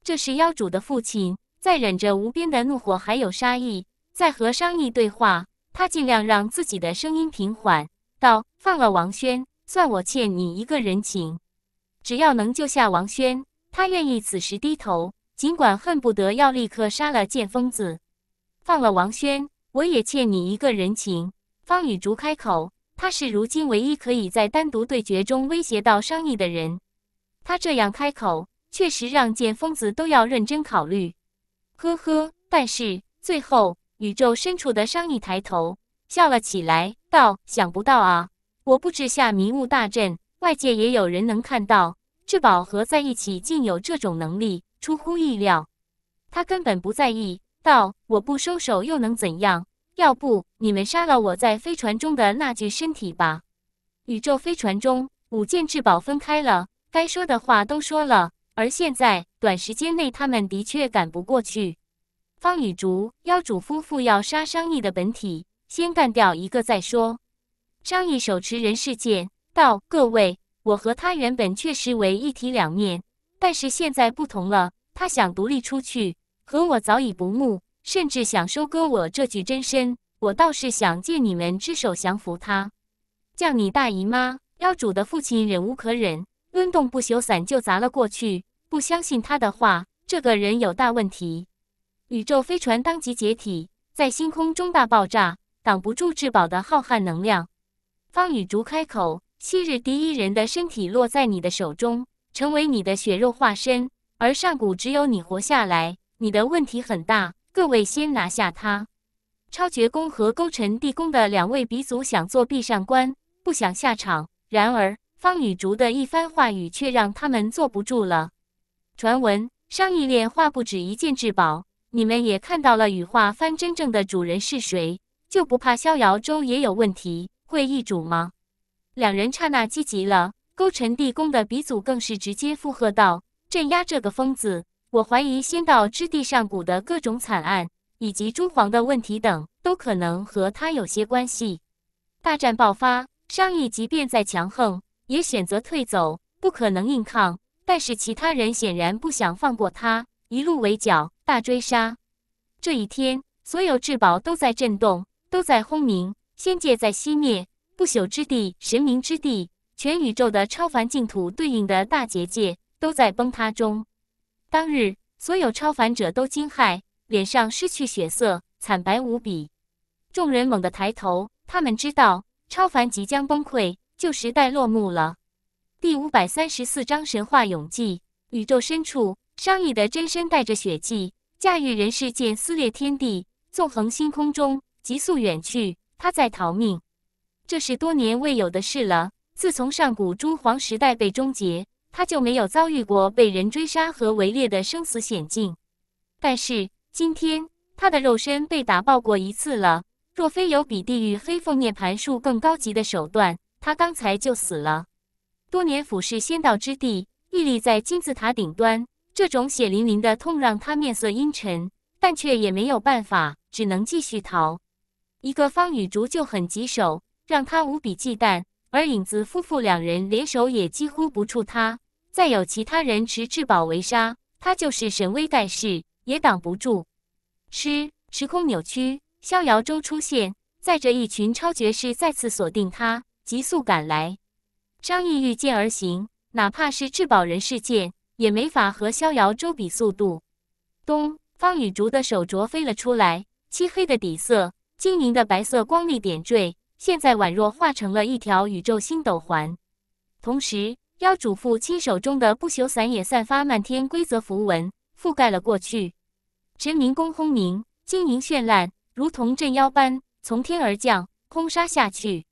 Speaker 1: 这时，妖主的父亲在忍着无边的怒火还有杀意，在和商议对话。他尽量让自己的声音平缓，道：“放了王轩。”算我欠你一个人情，只要能救下王轩，他愿意此时低头。尽管恨不得要立刻杀了剑疯子，放了王轩，我也欠你一个人情。方雨竹开口，他是如今唯一可以在单独对决中威胁到商议的人。他这样开口，确实让剑疯子都要认真考虑。呵呵，但是最后，宇宙深处的商议抬头笑了起来，道：“想不到啊。”我布置下迷雾大阵，外界也有人能看到。至宝合在一起，竟有这种能力，出乎意料。他根本不在意，道：“我不收手又能怎样？要不你们杀了我在飞船中的那具身体吧。”宇宙飞船中五件至宝分开了，该说的话都说了。而现在短时间内他们的确赶不过去。方雨竹妖主夫妇要杀商议的本体，先干掉一个再说。张毅手持人世剑道：“各位，我和他原本确实为一体两面，但是现在不同了。他想独立出去，和我早已不睦，甚至想收割我这具真身。我倒是想借你们之手降服他。”“叫你大姨妈！”妖主的父亲忍无可忍，抡动不朽伞就砸了过去。不相信他的话，这个人有大问题。宇宙飞船当即解体，在星空中大爆炸，挡不住至宝的浩瀚能量。方雨竹开口：“昔日第一人的身体落在你的手中，成为你的血肉化身，而上古只有你活下来。你的问题很大，各位先拿下他。”超绝宫和勾陈地宫的两位鼻祖想做壁上观，不想下场。然而，方雨竹的一番话语却让他们坐不住了。传闻商议炼化不止一件至宝，你们也看到了羽化幡真正的主人是谁，就不怕逍遥州也有问题？会易主吗？两人刹那积极了，勾陈地宫的鼻祖更是直接附和道：“镇压这个疯子！我怀疑仙道之地上古的各种惨案，以及诸皇的问题等，都可能和他有些关系。”大战爆发，商议即便再强横，也选择退走，不可能硬抗。但是其他人显然不想放过他，一路围剿，大追杀。这一天，所有至宝都在震动，都在轰鸣。仙界在熄灭，不朽之地、神明之地、全宇宙的超凡净土对应的大结界都在崩塌中。当日，所有超凡者都惊骇，脸上失去血色，惨白无比。众人猛地抬头，他们知道超凡即将崩溃，旧时代落幕了。第五百三十四章神话永记。宇宙深处，商议的真身带着血迹，驾驭人世间撕裂天地，纵横星空中，急速远去。他在逃命，这是多年未有的事了。自从上古诸皇时代被终结，他就没有遭遇过被人追杀和围猎的生死险境。但是今天，他的肉身被打爆过一次了。若非有比地狱黑凤涅槃术更高级的手段，他刚才就死了。多年俯视仙道之地，屹立在金字塔顶端，这种血淋淋的痛让他面色阴沉，但却也没有办法，只能继续逃。一个方雨竹就很棘手，让他无比忌惮；而影子夫妇两人联手也几乎不触他。再有其他人持至宝围杀他，就是神威盖世也挡不住。吃时空扭曲，逍遥舟出现，载着一群超绝士再次锁定他，急速赶来。张毅御剑而行，哪怕是至宝人事件，也没法和逍遥舟比速度。咚，方雨竹的手镯飞了出来，漆黑的底色。晶莹的白色光粒点缀，现在宛若化成了一条宇宙星斗环。同时，妖主父亲手中的不朽伞也散发漫天规则符文，覆盖了过去。神明宫轰鸣，晶莹绚烂，如同镇妖般从天而降，空杀下去。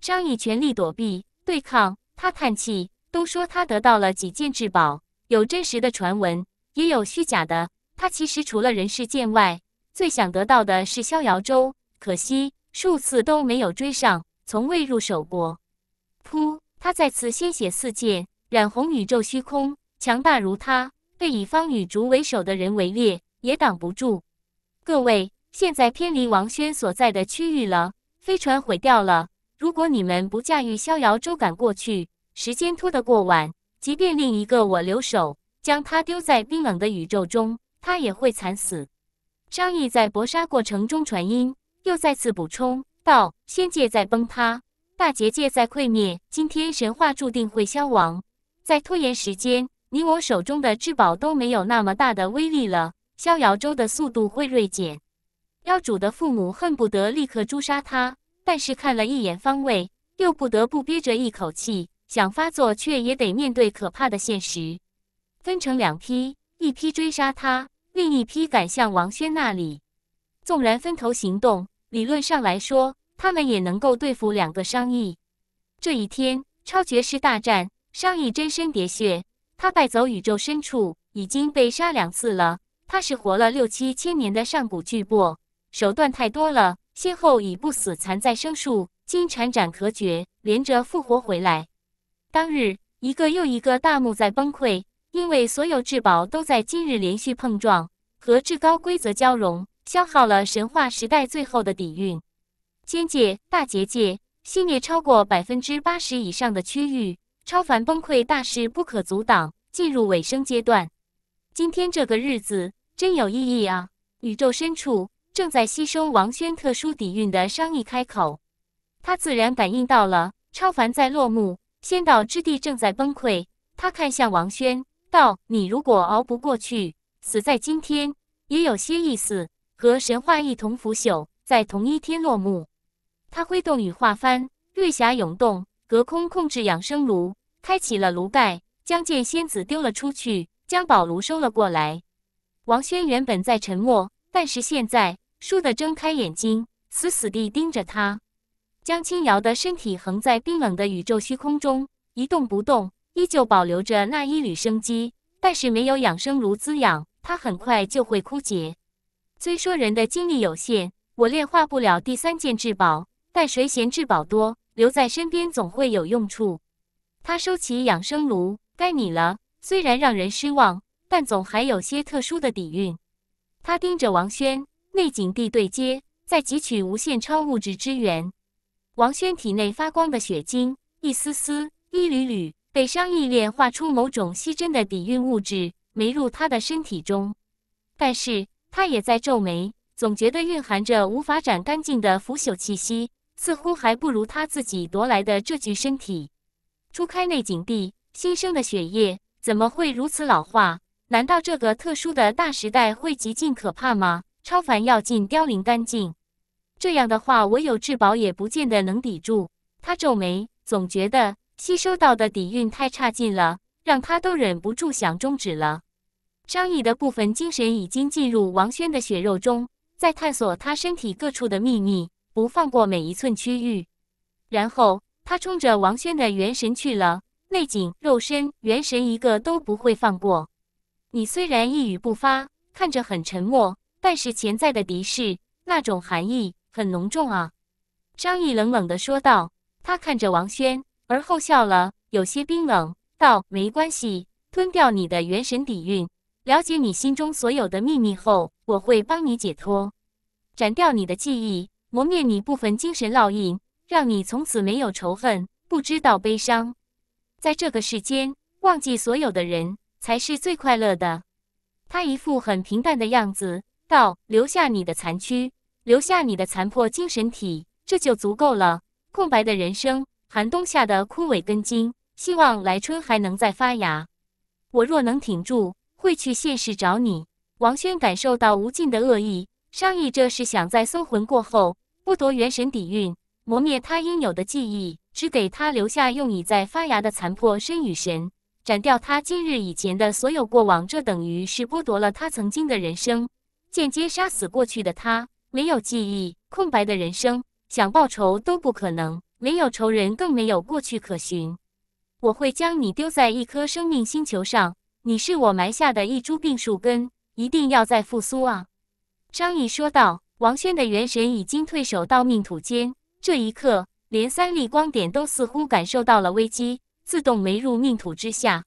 Speaker 1: 张毅全力躲避对抗，他叹气，都说他得到了几件至宝，有真实的传闻，也有虚假的。他其实除了人世剑外，最想得到的是逍遥舟。可惜数次都没有追上，从未入手过。噗！他再次鲜血四溅，染红宇宙虚空。强大如他，被以方雨竹为首的人围猎，也挡不住。各位，现在偏离王轩所在的区域了，飞船毁掉了。如果你们不驾驭逍遥舟赶过去，时间拖得过晚，即便另一个我留守，将他丢在冰冷的宇宙中，他也会惨死。张毅在搏杀过程中传音。又再次补充道：“仙界在崩塌，大结界在溃灭，今天神话注定会消亡。在拖延时间，你我手中的至宝都没有那么大的威力了，逍遥舟的速度会锐减。”妖主的父母恨不得立刻诛杀他，但是看了一眼方位，又不得不憋着一口气，想发作却也得面对可怕的现实。分成两批，一批追杀他，另一批赶向王轩那里。纵然分头行动。理论上来说，他们也能够对付两个商议。这一天，超绝世大战商议真身喋血，他败走宇宙深处，已经被杀两次了。他是活了六七千年的上古巨擘，手段太多了，先后以不死残在生术、金蝉斩壳绝，连着复活回来。当日，一个又一个大墓在崩溃，因为所有至宝都在今日连续碰撞和至高规则交融。消耗了神话时代最后的底蕴，仙界大结界熄灭超过百分之八十以上的区域，超凡崩溃大势不可阻挡，进入尾声阶段。今天这个日子真有意义啊！宇宙深处正在吸收王轩特殊底蕴的商议开口，他自然感应到了超凡在落幕，仙道之地正在崩溃。他看向王轩道：“你如果熬不过去，死在今天也有些意思。”和神话一同腐朽，在同一天落幕。他挥动羽化幡，瑞霞涌动，隔空控制养生炉，开启了炉盖，将剑仙子丢了出去，将宝炉收了过来。王轩原本在沉默，但是现在倏地睁开眼睛，死死地盯着他。江青瑶的身体横在冰冷的宇宙虚空中，一动不动，依旧保留着那一缕生机，但是没有养生炉滋养，他很快就会枯竭。虽说人的精力有限，我炼化不了第三件至宝，但谁嫌至宝多，留在身边总会有用处。他收起养生炉，该你了。虽然让人失望，但总还有些特殊的底蕴。他盯着王轩，内景地对接，再汲取无限超物质之源。王轩体内发光的血晶，一丝丝、一缕缕，被商毅炼化出某种稀珍的底蕴物质，没入他的身体中。但是。他也在皱眉，总觉得蕴含着无法斩干净的腐朽气息，似乎还不如他自己夺来的这具身体。初开内景地，新生的血液怎么会如此老化？难道这个特殊的大时代会极尽可怕吗？超凡要尽凋零干净，这样的话，唯有至宝也不见得能抵住。他皱眉，总觉得吸收到的底蕴太差劲了，让他都忍不住想终止了。张毅的部分精神已经进入王轩的血肉中，在探索他身体各处的秘密，不放过每一寸区域。然后他冲着王轩的元神去了，内景、肉身、元神，一个都不会放过。你虽然一语不发，看着很沉默，但是潜在的敌视，那种含义很浓重啊！张毅冷冷地说道。他看着王轩，而后笑了，有些冰冷，道：“没关系，吞掉你的元神底蕴。”了解你心中所有的秘密后，我会帮你解脱，斩掉你的记忆，磨灭你部分精神烙印，让你从此没有仇恨，不知道悲伤。在这个世间，忘记所有的人，才是最快乐的。他一副很平淡的样子，道：“留下你的残躯，留下你的残破精神体，这就足够了。空白的人生，寒冬下的枯萎根茎，希望来春还能再发芽。我若能挺住。”会去现实找你。王轩感受到无尽的恶意，商议这是想在搜魂过后剥夺元神底蕴，磨灭他应有的记忆，只给他留下用以再发芽的残破身与神，斩掉他今日以前的所有过往。这等于是剥夺了他曾经的人生，间接杀死过去的他。没有记忆，空白的人生，想报仇都不可能，没有仇人，更没有过去可寻。我会将你丢在一颗生命星球上。你是我埋下的一株病树根，一定要再复苏啊！”商议说道。王轩的元神已经退守到命土间，这一刻，连三粒光点都似乎感受到了危机，自动没入命土之下。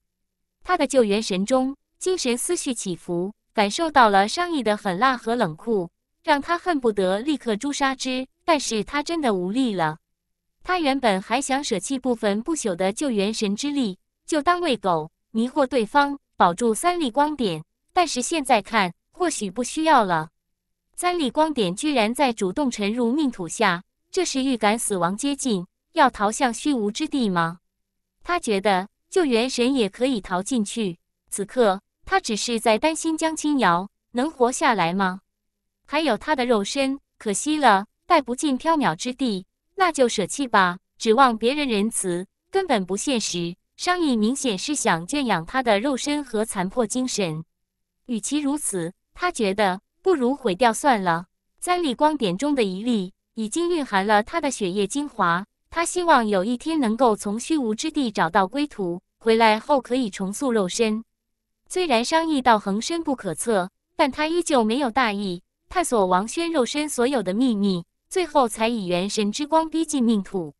Speaker 1: 他的旧元神中，精神思绪起伏，感受到了商议的狠辣和冷酷，让他恨不得立刻诛杀之，但是他真的无力了。他原本还想舍弃部分不朽的旧元神之力，就当喂狗，迷惑对方。保住三粒光点，但是现在看或许不需要了。三粒光点居然在主动沉入命土下，这是预感死亡接近，要逃向虚无之地吗？他觉得救援神也可以逃进去。此刻他只是在担心江青瑶能活下来吗？还有他的肉身，可惜了，带不进缥缈之地，那就舍弃吧。指望别人仁慈，根本不现实。商议明显是想圈养他的肉身和残破精神，与其如此，他觉得不如毁掉算了。三粒光点中的一粒已经蕴含了他的血液精华，他希望有一天能够从虚无之地找到归途，回来后可以重塑肉身。虽然商议道恒深不可测，但他依旧没有大意，探索王轩肉身所有的秘密，最后才以元神之光逼近命土。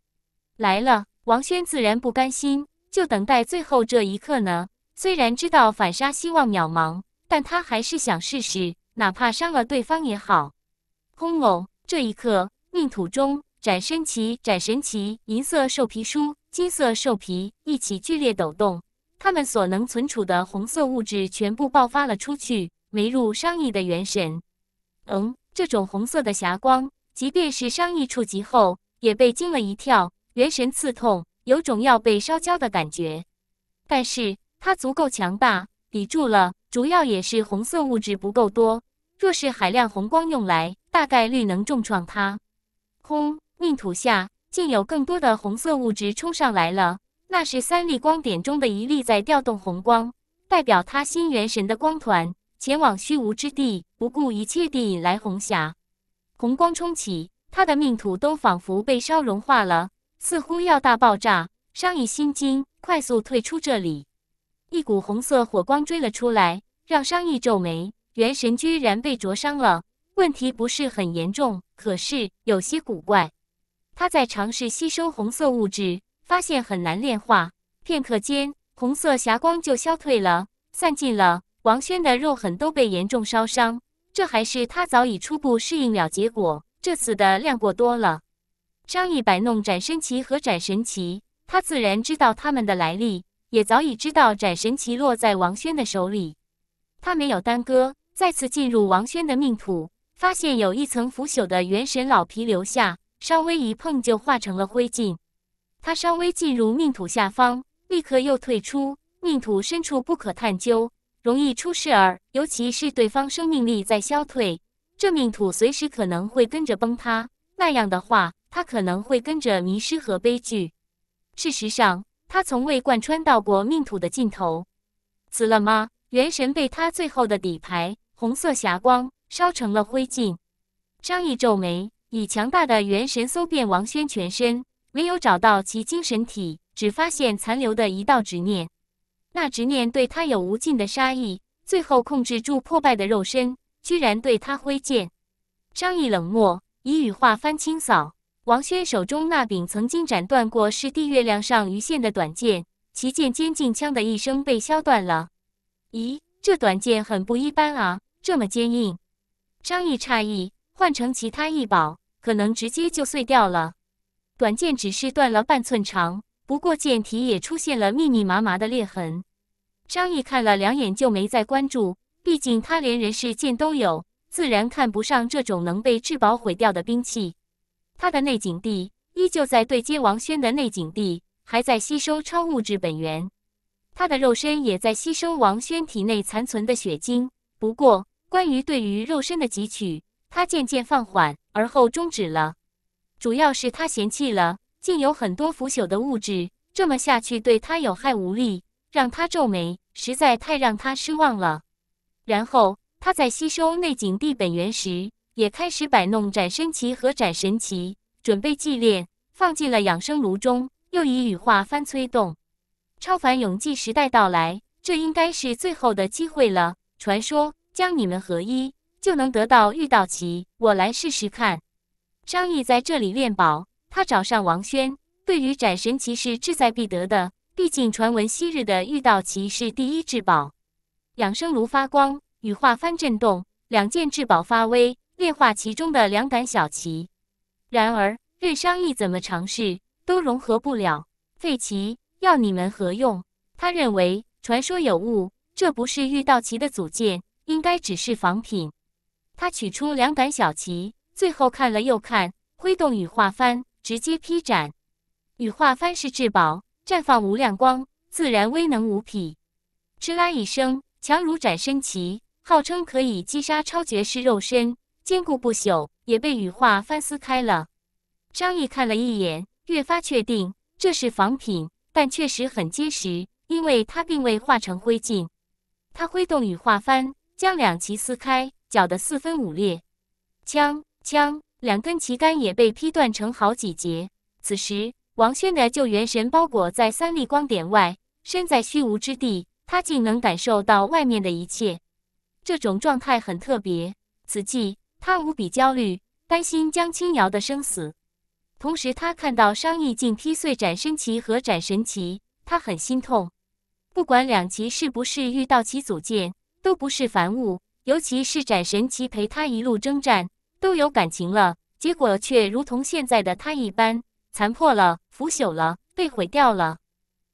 Speaker 1: 来了，王轩自然不甘心。就等待最后这一刻呢。虽然知道反杀希望渺茫，但他还是想试试，哪怕伤了对方也好。轰隆！这一刻，命土中斩身旗、斩神旗、银色兽皮书、金色兽皮一起剧烈抖动，他们所能存储的红色物质全部爆发了出去，没入商议的元神。嗯，这种红色的霞光，即便是商议触及后，也被惊了一跳，元神刺痛。有种要被烧焦的感觉，但是它足够强大，抵住了。主要也是红色物质不够多，若是海量红光用来，大概率能重创它。轰！命土下竟有更多的红色物质冲上来了，那是三粒光点中的一粒在调动红光，代表他新元神的光团前往虚无之地，不顾一切地引来红霞。红光冲起，他的命土都仿佛被烧融化了。似乎要大爆炸，商议心惊，快速退出这里。一股红色火光追了出来，让商议皱眉，元神居然被灼伤了。问题不是很严重，可是有些古怪。他在尝试吸收红色物质，发现很难炼化。片刻间，红色霞光就消退了，散尽了。王轩的肉痕都被严重烧伤，这还是他早已初步适应了结果，这次的量过多了。张毅摆弄斩神旗和斩神旗，他自然知道他们的来历，也早已知道斩神旗落在王轩的手里。他没有耽搁，再次进入王轩的命土，发现有一层腐朽的元神老皮留下，稍微一碰就化成了灰烬。他稍微进入命土下方，立刻又退出。命土深处不可探究，容易出事儿，尤其是对方生命力在消退，这命土随时可能会跟着崩塌，那样的话。他可能会跟着迷失和悲剧。事实上，他从未贯穿到过命途的尽头。死了吗？元神被他最后的底牌红色霞光烧成了灰烬。张毅皱眉，以强大的元神搜遍王轩全身，没有找到其精神体，只发现残留的一道执念。那执念对他有无尽的杀意，最后控制住破败的肉身，居然对他挥剑。张毅冷漠，以羽化翻清扫。王轩手中那柄曾经斩断过是地月亮上鱼线的短剑，其剑尖进枪的一声被削断了。咦，这短剑很不一般啊，这么坚硬。张毅诧异，换成其他异宝，可能直接就碎掉了。短剑只是断了半寸长，不过剑体也出现了密密麻麻的裂痕。张毅看了两眼就没再关注，毕竟他连人世剑都有，自然看不上这种能被至宝毁掉的兵器。他的内景地依旧在对接王轩的内景地，还在吸收超物质本源。他的肉身也在吸收王轩体内残存的血精，不过关于对于肉身的汲取，他渐渐放缓，而后终止了。主要是他嫌弃了，竟有很多腐朽的物质，这么下去对他有害无利，让他皱眉，实在太让他失望了。然后他在吸收内景地本源时。也开始摆弄斩身旗和斩神旗，准备祭炼，放进了养生炉中，又以羽化幡催动。超凡永济时代到来，这应该是最后的机会了。传说将你们合一，就能得到御道旗。我来试试看。张毅在这里炼宝，他找上王轩，对于斩神旗是志在必得的。毕竟传闻昔日的御道旗是第一至宝。养生炉发光，羽化幡震动，两件至宝发威。炼化其中的两杆小旗，然而任商议怎么尝试都融合不了废旗，要你们何用？他认为传说有误，这不是御道旗的组件，应该只是仿品。他取出两杆小旗，最后看了又看，挥动羽化幡，直接劈斩。羽化幡是至宝，绽放无量光，自然威能无匹。哧啦一声，强如斩身旗，号称可以击杀超绝世肉身。坚固不朽也被羽化幡撕开了。张毅看了一眼，越发确定这是仿品，但确实很结实，因为它并未化成灰烬。他挥动羽化幡，将两旗撕开，搅得四分五裂。锵锵，两根旗杆也被劈断成好几节。此时，王轩的旧元神包裹在三粒光点外，身在虚无之地，他竟能感受到外面的一切。这种状态很特别，此际。他无比焦虑，担心江青瑶的生死。同时，他看到商议竟踢碎斩身旗和斩神旗，他很心痛。不管两旗是不是遇到其组建，都不是凡物。尤其是斩神旗陪他一路征战，都有感情了。结果却如同现在的他一般，残破了，腐朽了，被毁掉了。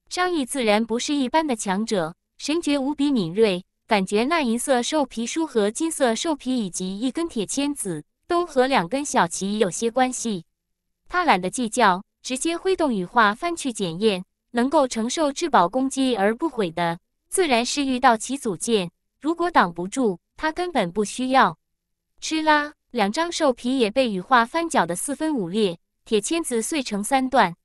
Speaker 1: 商议自然不是一般的强者，神觉无比敏锐。感觉那银色兽皮书和金色兽皮以及一根铁签子都和两根小旗有些关系，他懒得计较，直接挥动羽化翻去检验，能够承受至宝攻击而不毁的，自然是遇到其组件。如果挡不住，他根本不需要。吃啦，两张兽皮也被羽化翻搅得四分五裂，铁签子碎成三段，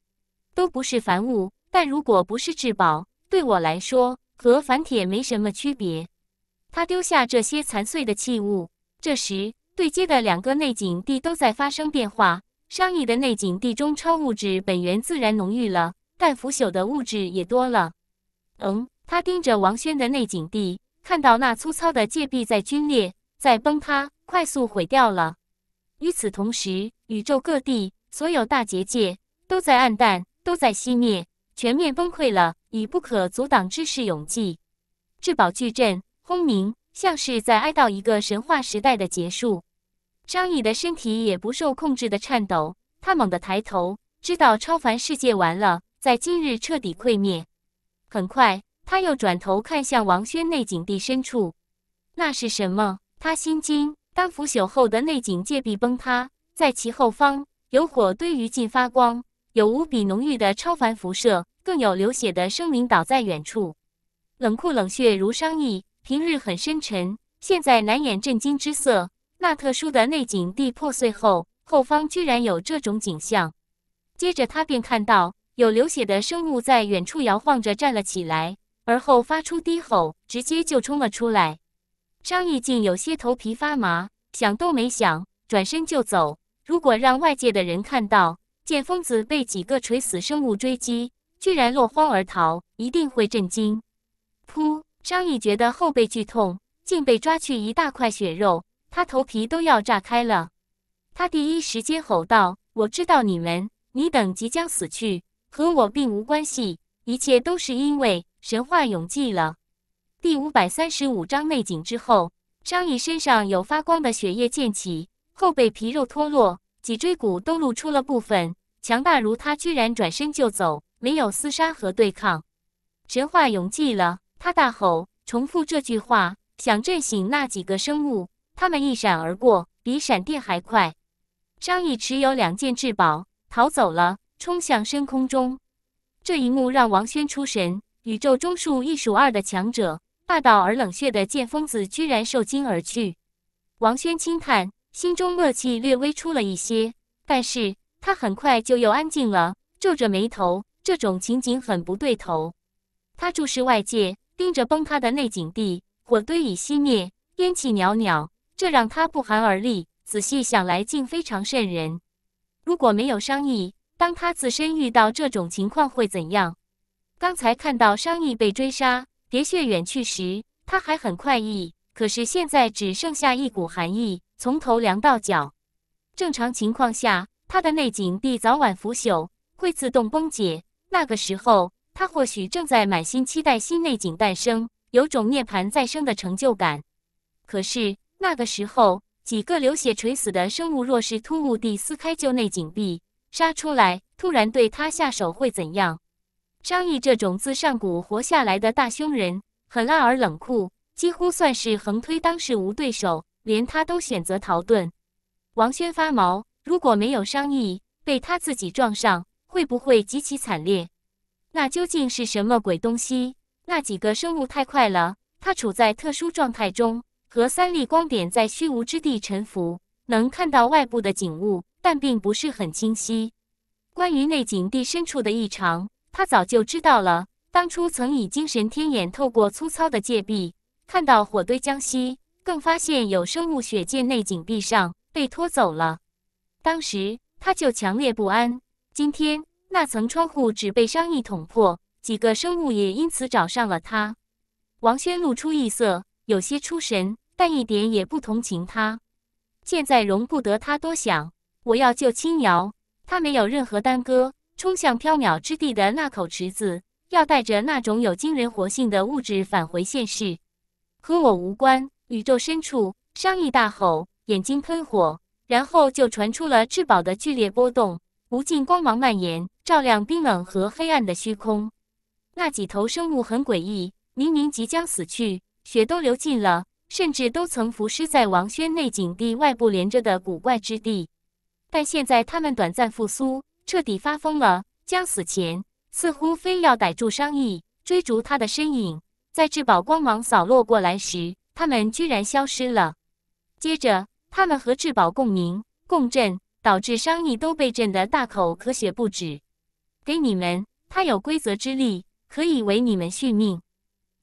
Speaker 1: 都不是凡物，但如果不是至宝，对我来说和凡铁没什么区别。他丢下这些残碎的器物，这时对接的两个内景地都在发生变化。商议的内景地中，超物质本源自然浓郁了，但腐朽的物质也多了。嗯，他盯着王轩的内景地，看到那粗糙的界壁在皲裂，在崩塌，快速毁掉了。与此同时，宇宙各地所有大结界都在暗淡，都在熄灭，全面崩溃了，以不可阻挡之势永寂。至宝巨阵。轰鸣，像是在哀悼一个神话时代的结束。张毅的身体也不受控制地颤抖。他猛地抬头，知道超凡世界完了，在今日彻底溃灭。很快，他又转头看向王轩内景地深处，那是什么？他心惊。当腐朽后的内景界壁崩塌，在其后方，有火堆余烬发光，有无比浓郁的超凡辐射，更有流血的生灵倒在远处。冷酷冷血如商议。平日很深沉，现在难掩震惊之色。那特殊的内景地破碎后，后方居然有这种景象。接着他便看到有流血的生物在远处摇晃着站了起来，而后发出低吼，直接就冲了出来。张毅竟有些头皮发麻，想都没想，转身就走。如果让外界的人看到，见疯子被几个垂死生物追击，居然落荒而逃，一定会震惊。噗。张毅觉得后背剧痛，竟被抓去一大块血肉，他头皮都要炸开了。他第一时间吼道：“我知道你们，你等即将死去，和我并无关系，一切都是因为神话永寂了。”第五百三十五章内景之后，张毅身上有发光的血液溅起，后背皮肉脱落，脊椎骨都露出了部分。强大如他，居然转身就走，没有厮杀和对抗。神话永寂了。他大吼，重复这句话，想震醒那几个生物。他们一闪而过，比闪电还快。张毅持有两件至宝，逃走了，冲向深空中。这一幕让王轩出神。宇宙中数一数二的强者，霸道而冷血的剑疯子，居然受惊而去。王轩轻叹，心中恶气略微出了一些，但是他很快就又安静了，皱着眉头。这种情景很不对头。他注视外界。盯着崩塌的内景地，火堆已熄灭，烟气袅袅，这让他不寒而栗。仔细想来，竟非常渗人。如果没有商议，当他自身遇到这种情况会怎样？刚才看到商议被追杀，喋血远去时，他还很快意。可是现在只剩下一股寒意，从头凉到脚。正常情况下，他的内景地早晚腐朽，会自动崩解。那个时候。他或许正在满心期待新内景诞生，有种涅槃再生的成就感。可是那个时候，几个流血垂死的生物，若是突兀地撕开旧内景壁杀出来，突然对他下手会怎样？商议这种自上古活下来的大凶人，狠辣而冷酷，几乎算是横推，当世无对手，连他都选择逃遁。王轩发毛，如果没有商议被他自己撞上，会不会极其惨烈？那究竟是什么鬼东西？那几个生物太快了，他处在特殊状态中，和三粒光点在虚无之地沉浮，能看到外部的景物，但并不是很清晰。关于内景地深处的异常，他早就知道了。当初曾以精神天眼透过粗糙的界壁，看到火堆将熄，更发现有生物血溅内景壁上，被拖走了。当时他就强烈不安。今天。那层窗户纸被商议捅破，几个生物也因此找上了他。王轩露出异色，有些出神，但一点也不同情他。现在容不得他多想，我要救青瑶。他没有任何耽搁，冲向缥缈之地的那口池子，要带着那种有惊人活性的物质返回现世。和我无关！宇宙深处，商议大吼，眼睛喷火，然后就传出了至宝的剧烈波动，无尽光芒蔓延。照亮冰冷和黑暗的虚空。那几头生物很诡异，明明即将死去，血都流尽了，甚至都曾浮尸在王轩内景地外部连着的古怪之地。但现在他们短暂复苏，彻底发疯了，将死前似乎非要逮住商议，追逐他的身影。在至宝光芒扫落过来时，他们居然消失了。接着，他们和至宝共鸣共振，导致商议都被震得大口咳血不止。给你们，他有规则之力，可以为你们续命。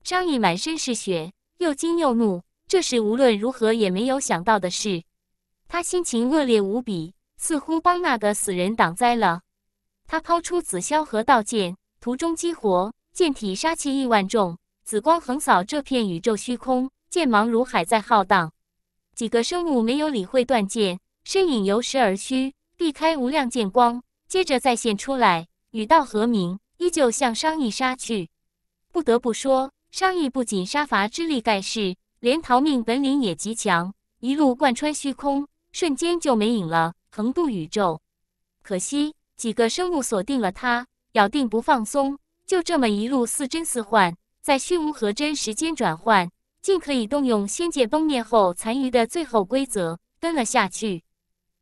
Speaker 1: 张毅满身是血，又惊又怒。这是无论如何也没有想到的事。他心情恶劣无比，似乎帮那个死人挡灾了。他抛出紫霄河道剑，途中激活剑体，杀气亿万重，紫光横扫这片宇宙虚空，剑芒如海在浩荡。几个生物没有理会断剑，身影由实而虚，避开无量剑光，接着再现出来。与道：“合名依旧向商议杀去。不得不说，商议不仅杀伐之力盖世，连逃命本领也极强，一路贯穿虚空，瞬间就没影了，横渡宇宙。可惜几个生物锁定了他，咬定不放松，就这么一路似真似幻，在虚无和真时间转换，竟可以动用仙界崩灭后残余的最后规则跟了下去。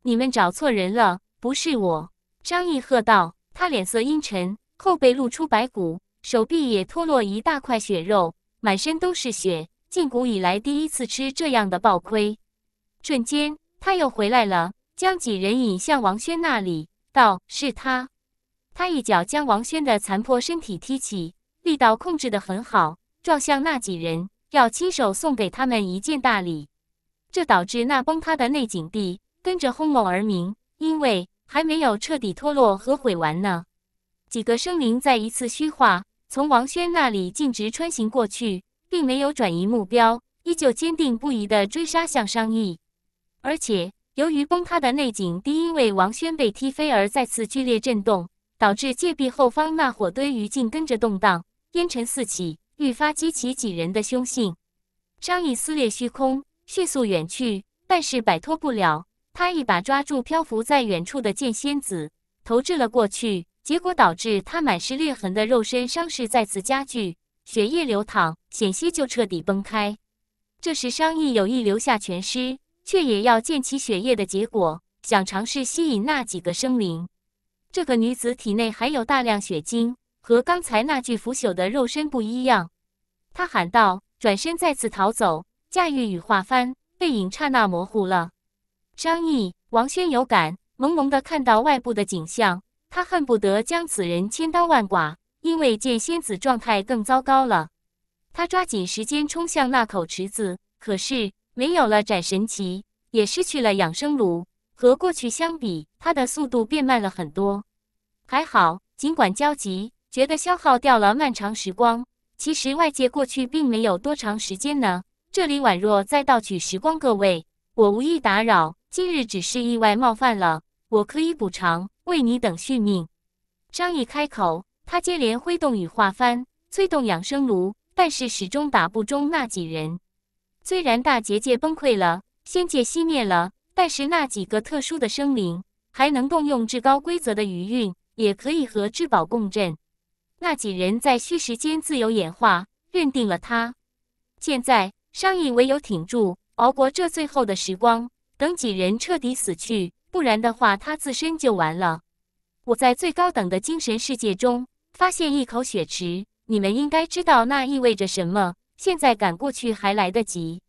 Speaker 1: 你们找错人了，不是我。”商议喝道。他脸色阴沉，后背露出白骨，手臂也脱落一大块血肉，满身都是血。禁古以来第一次吃这样的暴亏，瞬间他又回来了，将几人引向王轩那里，道：“是他。”他一脚将王轩的残破身体踢起，力道控制得很好，撞向那几人，要亲手送给他们一件大礼。这导致那崩塌的内景地跟着轰隆而鸣，因为。还没有彻底脱落和毁完呢。几个生灵再一次虚化，从王轩那里径直穿行过去，并没有转移目标，依旧坚定不移的追杀向商议。而且，由于崩塌的内景地因为王轩被踢飞而再次剧烈震动，导致界壁后方那火堆余烬跟着动荡，烟尘四起，愈发激起几人的凶性。商议撕裂虚空，迅速远去，但是摆脱不了。他一把抓住漂浮在远处的剑仙子，投掷了过去，结果导致他满是裂痕的肉身伤势再次加剧，血液流淌，险些就彻底崩开。这时商议有意留下全尸，却也要溅起血液的结果，想尝试吸引那几个生灵。这个女子体内还有大量血晶，和刚才那具腐朽的肉身不一样。他喊道，转身再次逃走，驾驭羽化幡，背影刹那模糊了。张毅、王轩有感，朦胧的看到外部的景象，他恨不得将此人千刀万剐。因为见仙子状态更糟糕了，他抓紧时间冲向那口池子。可是没有了斩神旗，也失去了养生炉，和过去相比，他的速度变慢了很多。还好，尽管焦急，觉得消耗掉了漫长时光。其实外界过去并没有多长时间呢，这里宛若在盗取时光。各位，我无意打扰。今日只是意外冒犯了，我可以补偿，为你等续命。张毅开口，他接连挥动羽化幡，催动养生炉，但是始终打不中那几人。虽然大结界崩溃了，仙界熄灭了，但是那几个特殊的生灵还能动用至高规则的余韵，也可以和至宝共振。那几人在虚时间自由演化，认定了他。现在，商议唯有挺住，熬过这最后的时光。等几人彻底死去，不然的话，他自身就完了。我在最高等的精神世界中发现一口血池，你们应该知道那意味着什么。现在赶过去还来得及。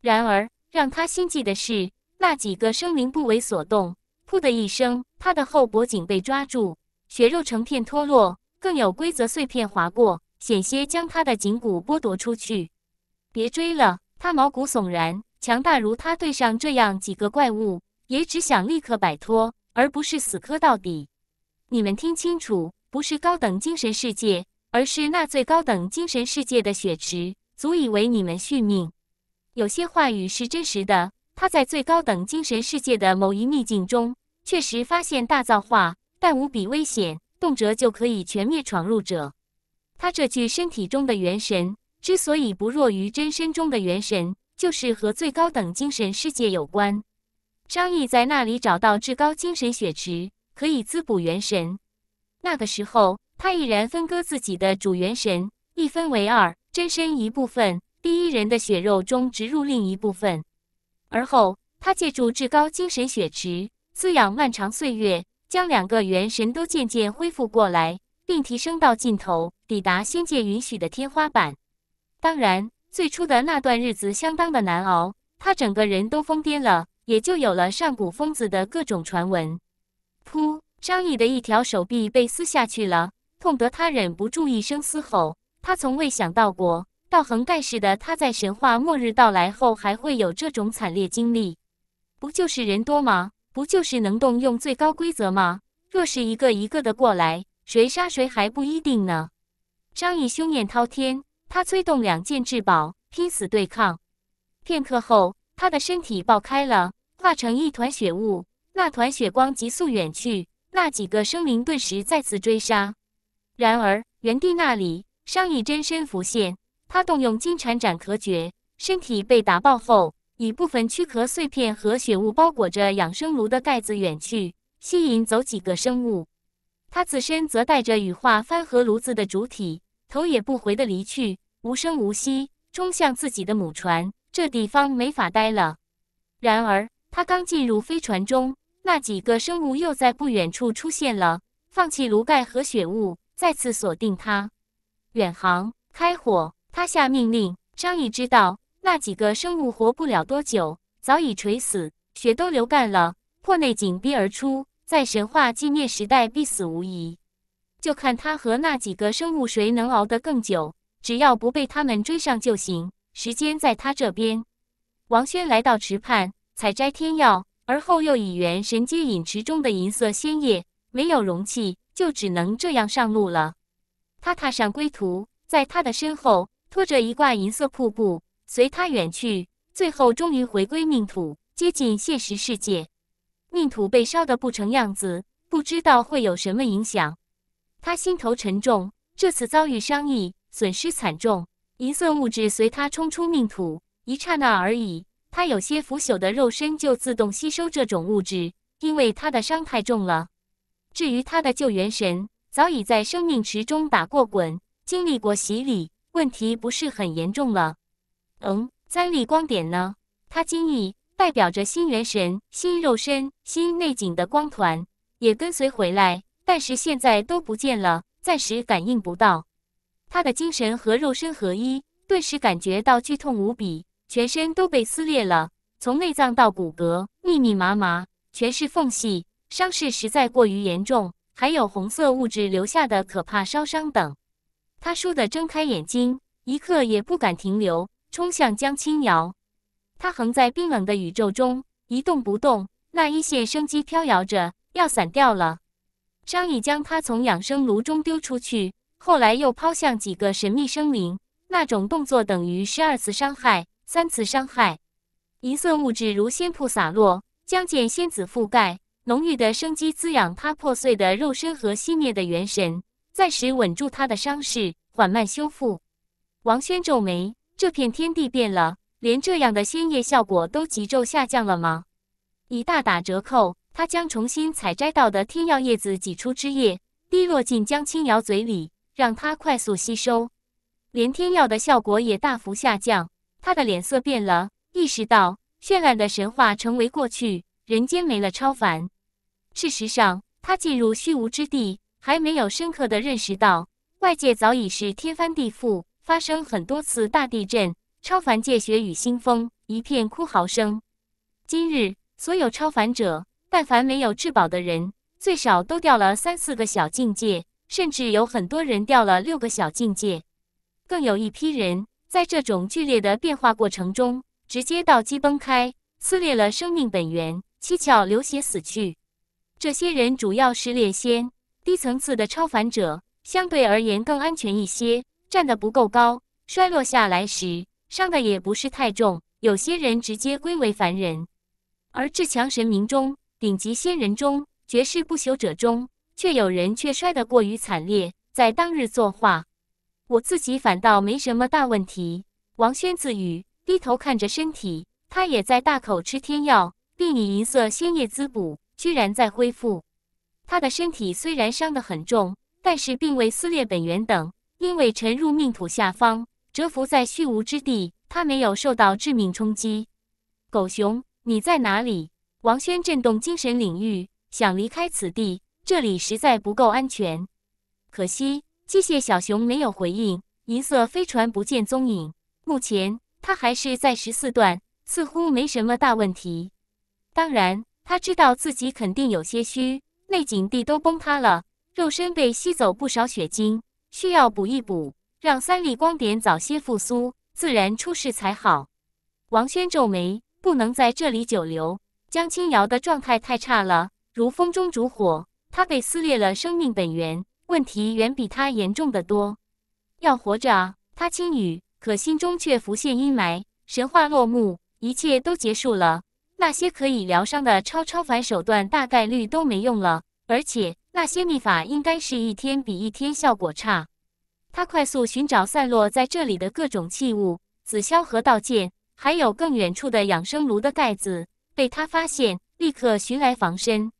Speaker 1: 然而让他心悸的是，那几个生灵不为所动。噗的一声，他的后脖颈被抓住，血肉成片脱落，更有规则碎片划过，险些将他的颈骨剥夺出去。别追了，他毛骨悚然。强大如他，对上这样几个怪物，也只想立刻摆脱，而不是死磕到底。你们听清楚，不是高等精神世界，而是那最高等精神世界的血池，足以为你们续命。有些话语是真实的，他在最高等精神世界的某一秘境中，确实发现大造化，但无比危险，动辄就可以全灭闯入者。他这具身体中的元神，之所以不弱于真身中的元神。就是和最高等精神世界有关，张毅在那里找到至高精神血池，可以滋补元神。那个时候，他毅然分割自己的主元神，一分为二，真身一部分，第一人的血肉中植入另一部分。而后，他借助至高精神血池滋养漫长岁月，将两个元神都渐渐恢复过来，并提升到尽头，抵达仙界允许的天花板。当然。最初的那段日子相当的难熬，他整个人都疯癫了，也就有了上古疯子的各种传闻。噗！张毅的一条手臂被撕下去了，痛得他忍不住一声嘶吼。他从未想到过，道横盖世的他在神话末日到来后还会有这种惨烈经历。不就是人多吗？不就是能动用最高规则吗？若是一个一个的过来，谁杀谁还不一定呢。张毅凶焰滔天。他催动两件至宝，拼死对抗。片刻后，他的身体爆开了，化成一团血雾。那团血光急速远去，那几个生灵顿时再次追杀。然而，原地那里，商议真身浮现。他动用金蝉斩壳诀，身体被打爆后，以部分躯壳碎片和血雾包裹着养生炉的盖子远去，吸引走几个生物。他自身则带着羽化翻和炉子的主体。头也不回地离去，无声无息冲向自己的母船。这地方没法待了。然而，他刚进入飞船中，那几个生物又在不远处出现了，放弃炉盖和血雾，再次锁定他。远航，开火！他下命令。张毅知道，那几个生物活不了多久，早已垂死，血都流干了，破内紧逼而出，在神话纪念时代必死无疑。就看他和那几个生物谁能熬得更久，只要不被他们追上就行。时间在他这边。王轩来到池畔采摘天药，而后又以元神接引池中的银色仙液。没有容器，就只能这样上路了。他踏上归途，在他的身后拖着一挂银色瀑布，随他远去。最后终于回归命土，接近现实世界。命土被烧得不成样子，不知道会有什么影响。他心头沉重，这次遭遇伤议，损失惨重。银色物质随他冲出命土，一刹那而已，他有些腐朽的肉身就自动吸收这种物质，因为他的伤太重了。至于他的救援神，早已在生命池中打过滚，经历过洗礼，问题不是很严重了。嗯，三粒光点呢？他惊异，代表着新元神、新肉身、新内景的光团也跟随回来。但是现在都不见了，暂时感应不到。他的精神和肉身合一，顿时感觉到剧痛无比，全身都被撕裂了，从内脏到骨骼，密密麻麻全是缝隙，伤势实在过于严重，还有红色物质留下的可怕烧伤等。他倏地睁开眼睛，一刻也不敢停留，冲向江青瑶。他横在冰冷的宇宙中，一动不动，那一线生机飘摇着，要散掉了。商议将他从养生炉中丢出去，后来又抛向几个神秘生灵。那种动作等于十二次伤害，三次伤害。一色物质如仙瀑洒落，将见仙子覆盖。浓郁的生机滋养他破碎的肉身和熄灭的元神，暂时稳住他的伤势，缓慢修复。王轩皱眉：这片天地变了，连这样的仙液效果都急骤下降了吗？已大打折扣。他将重新采摘到的天药叶子挤出汁液，滴落进江青瑶嘴里，让她快速吸收。连天药的效果也大幅下降。他的脸色变了，意识到绚烂的神话成为过去，人间没了超凡。事实上，他进入虚无之地，还没有深刻的认识到外界早已是天翻地覆，发生很多次大地震，超凡界雪雨腥风，一片哭嚎声。今日，所有超凡者。但凡没有至宝的人，最少都掉了三四个小境界，甚至有很多人掉了六个小境界。更有一批人在这种剧烈的变化过程中，直接道基崩开，撕裂了生命本源，七窍流血死去。这些人主要是猎仙、低层次的超凡者，相对而言更安全一些。站得不够高，摔落下来时伤的也不是太重，有些人直接归为凡人。而至强神明中，顶级仙人中，绝世不朽者中，却有人却摔得过于惨烈，在当日作画，我自己反倒没什么大问题。王轩自语，低头看着身体，他也在大口吃天药，并以银色鲜液滋补，居然在恢复。他的身体虽然伤得很重，但是并未撕裂本源等，因为沉入命土下方，蛰伏在虚无之地，他没有受到致命冲击。狗熊，你在哪里？王轩震动精神领域，想离开此地，这里实在不够安全。可惜机械小熊没有回应，银色飞船不见踪影。目前他还是在十四段，似乎没什么大问题。当然，他知道自己肯定有些虚，内景地都崩塌了，肉身被吸走不少血精，需要补一补，让三粒光点早些复苏，自然出事才好。王轩皱眉，不能在这里久留。江青瑶的状态太差了，如风中烛火。她被撕裂了生命本源，问题远比她严重的多。要活着，她轻语，可心中却浮现阴霾。神话落幕，一切都结束了。那些可以疗伤的超超凡手段大概率都没用了，而且那些秘法应该是一天比一天效果差。他快速寻找散落在这里的各种器物、紫霄河道剑，还有更远处的养生炉的盖子。被他发现，立刻寻来防身。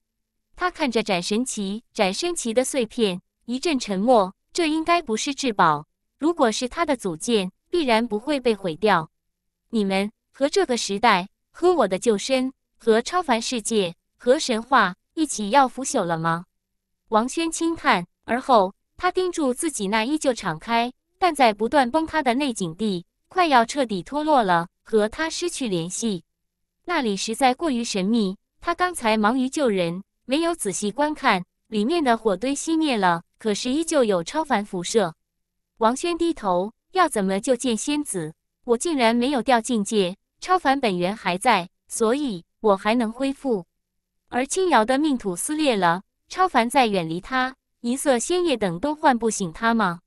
Speaker 1: 他看着斩神旗、斩身旗的碎片，一阵沉默。这应该不是至宝，如果是他的组件，必然不会被毁掉。你们和这个时代、和我的旧身、和超凡世界、和神话一起要腐朽了吗？王轩轻叹，而后他盯住自己那依旧敞开，但在不断崩塌的内景地，快要彻底脱落了，和他失去联系。那里实在过于神秘，他刚才忙于救人，没有仔细观看。里面的火堆熄灭了，可是依旧有超凡辐射。王轩低头，要怎么就见仙子？我竟然没有掉境界，超凡本源还在，所以我还能恢复。而青瑶的命土撕裂了，超凡在远离他，银色仙叶等都唤不醒他吗？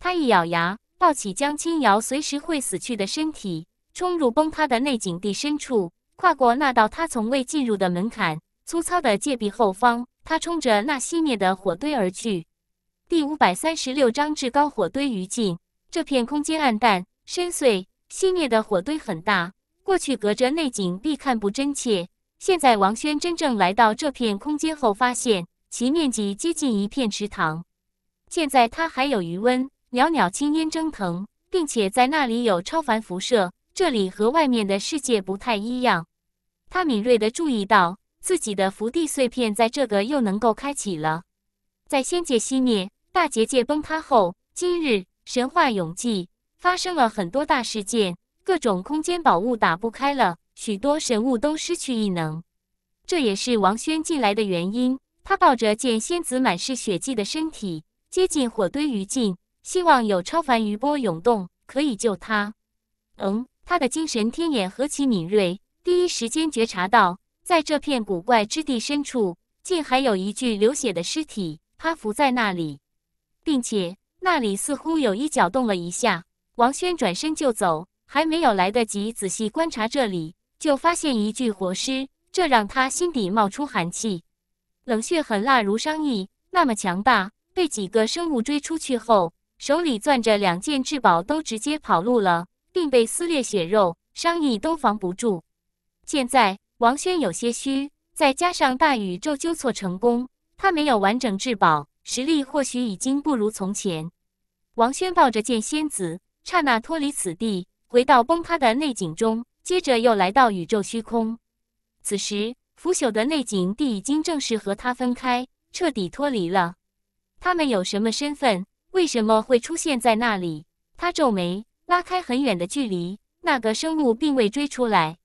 Speaker 1: 他一咬牙，抱起将青瑶随时会死去的身体，冲入崩塌的内景地深处。跨过那道他从未进入的门槛，粗糙的界壁后方，他冲着那熄灭的火堆而去。第五百三十六章至高火堆余烬。这片空间暗淡、深邃，熄灭的火堆很大，过去隔着内景壁看不真切。现在王轩真正来到这片空间后，发现其面积接近一片池塘。现在它还有余温，袅袅青烟蒸腾，并且在那里有超凡辐射。这里和外面的世界不太一样，他敏锐地注意到自己的福地碎片在这个又能够开启了。在仙界熄灭、大结界崩塌后，今日神话永济发生了很多大事件，各种空间宝物打不开了，许多神物都失去异能。这也是王轩进来的原因。他抱着见仙子满是血迹的身体接近火堆余烬，希望有超凡余波涌动可以救他。嗯。他的精神天眼何其敏锐，第一时间觉察到，在这片古怪之地深处，竟还有一具流血的尸体趴伏在那里，并且那里似乎有一脚动了一下。王轩转身就走，还没有来得及仔细观察这里，就发现一具活尸，这让他心底冒出寒气。冷血狠辣如商议那么强大，被几个生物追出去后，手里攥着两件至宝，都直接跑路了。并被撕裂血肉，伤议都防不住。现在王轩有些虚，再加上大宇宙纠错成功，他没有完整至宝，实力或许已经不如从前。王轩抱着剑仙子，刹那脱离此地，回到崩塌的内景中，接着又来到宇宙虚空。此时腐朽的内景地已经正式和他分开，彻底脱离了。他们有什么身份？为什么会出现在那里？他皱眉。拉开很远的距离，那个生物并未追出来。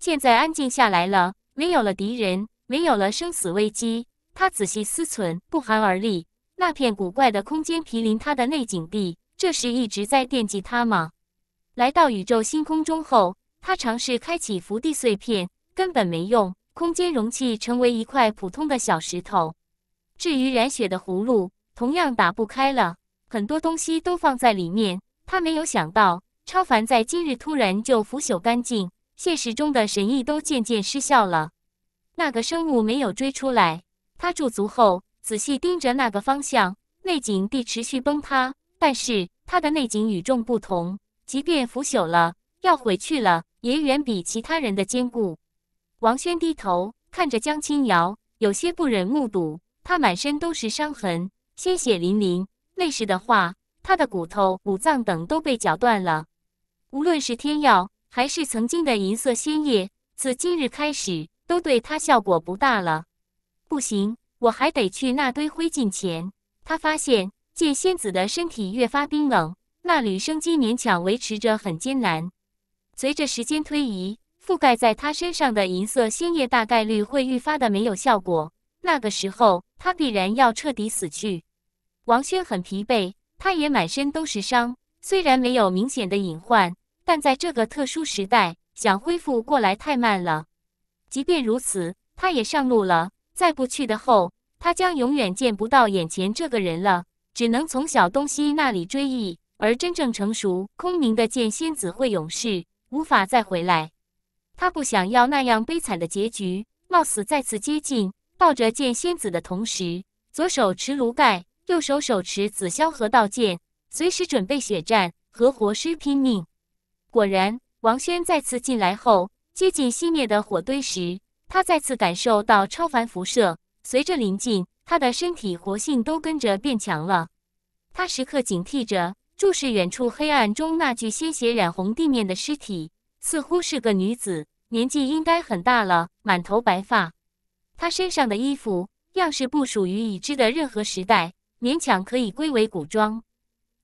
Speaker 1: 现在安静下来了，没有了敌人，没有了生死危机。他仔细思忖，不寒而栗。那片古怪的空间毗邻他的内景地，这是一直在惦记他吗？来到宇宙星空中后，他尝试开启福地碎片，根本没用。空间容器成为一块普通的小石头。至于染血的葫芦，同样打不开了。很多东西都放在里面。他没有想到，超凡在今日突然就腐朽干净，现实中的神意都渐渐失效了。那个生物没有追出来，他驻足后仔细盯着那个方向，内景地持续崩塌，但是他的内景与众不同，即便腐朽了，要回去了也远比其他人的坚固。王轩低头看着江青瑶，有些不忍目睹，他满身都是伤痕，鲜血淋淋，类似的话。他的骨头、五脏等都被绞断了。无论是天药还是曾经的银色仙液，自今日开始都对他效果不大了。不行，我还得去那堆灰烬前。他发现借仙子的身体越发冰冷，那缕生机勉强维持着，很艰难。随着时间推移，覆盖在他身上的银色仙液大概率会愈发的没有效果。那个时候，他必然要彻底死去。王轩很疲惫。他也满身都是伤，虽然没有明显的隐患，但在这个特殊时代，想恢复过来太慢了。即便如此，他也上路了。再不去的后，他将永远见不到眼前这个人了，只能从小东西那里追忆。而真正成熟、空明的剑仙子会永世无法再回来。他不想要那样悲惨的结局，冒死再次接近，抱着剑仙子的同时，左手持炉盖。右手手持紫霄河道剑，随时准备血战和活尸拼命。果然，王轩再次进来后，接近熄灭的火堆时，他再次感受到超凡辐射。随着临近，他的身体活性都跟着变强了。他时刻警惕着，注视远处黑暗中那具鲜血染红地面的尸体，似乎是个女子，年纪应该很大了，满头白发。她身上的衣服样式不属于已知的任何时代。勉强可以归为古装，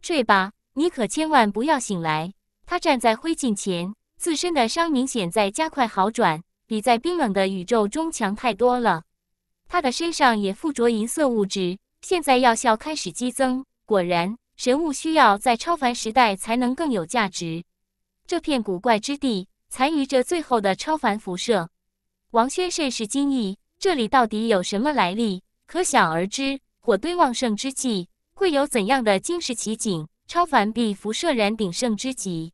Speaker 1: 睡吧，你可千万不要醒来。他站在灰烬前，自身的伤明显在加快好转，比在冰冷的宇宙中强太多了。他的身上也附着银色物质，现在药效开始激增。果然，神物需要在超凡时代才能更有价值。这片古怪之地残余着最后的超凡辐射，王轩甚是惊异，这里到底有什么来历？可想而知。火堆旺盛之际，会有怎样的惊世奇景？超凡必辐射然鼎盛之极，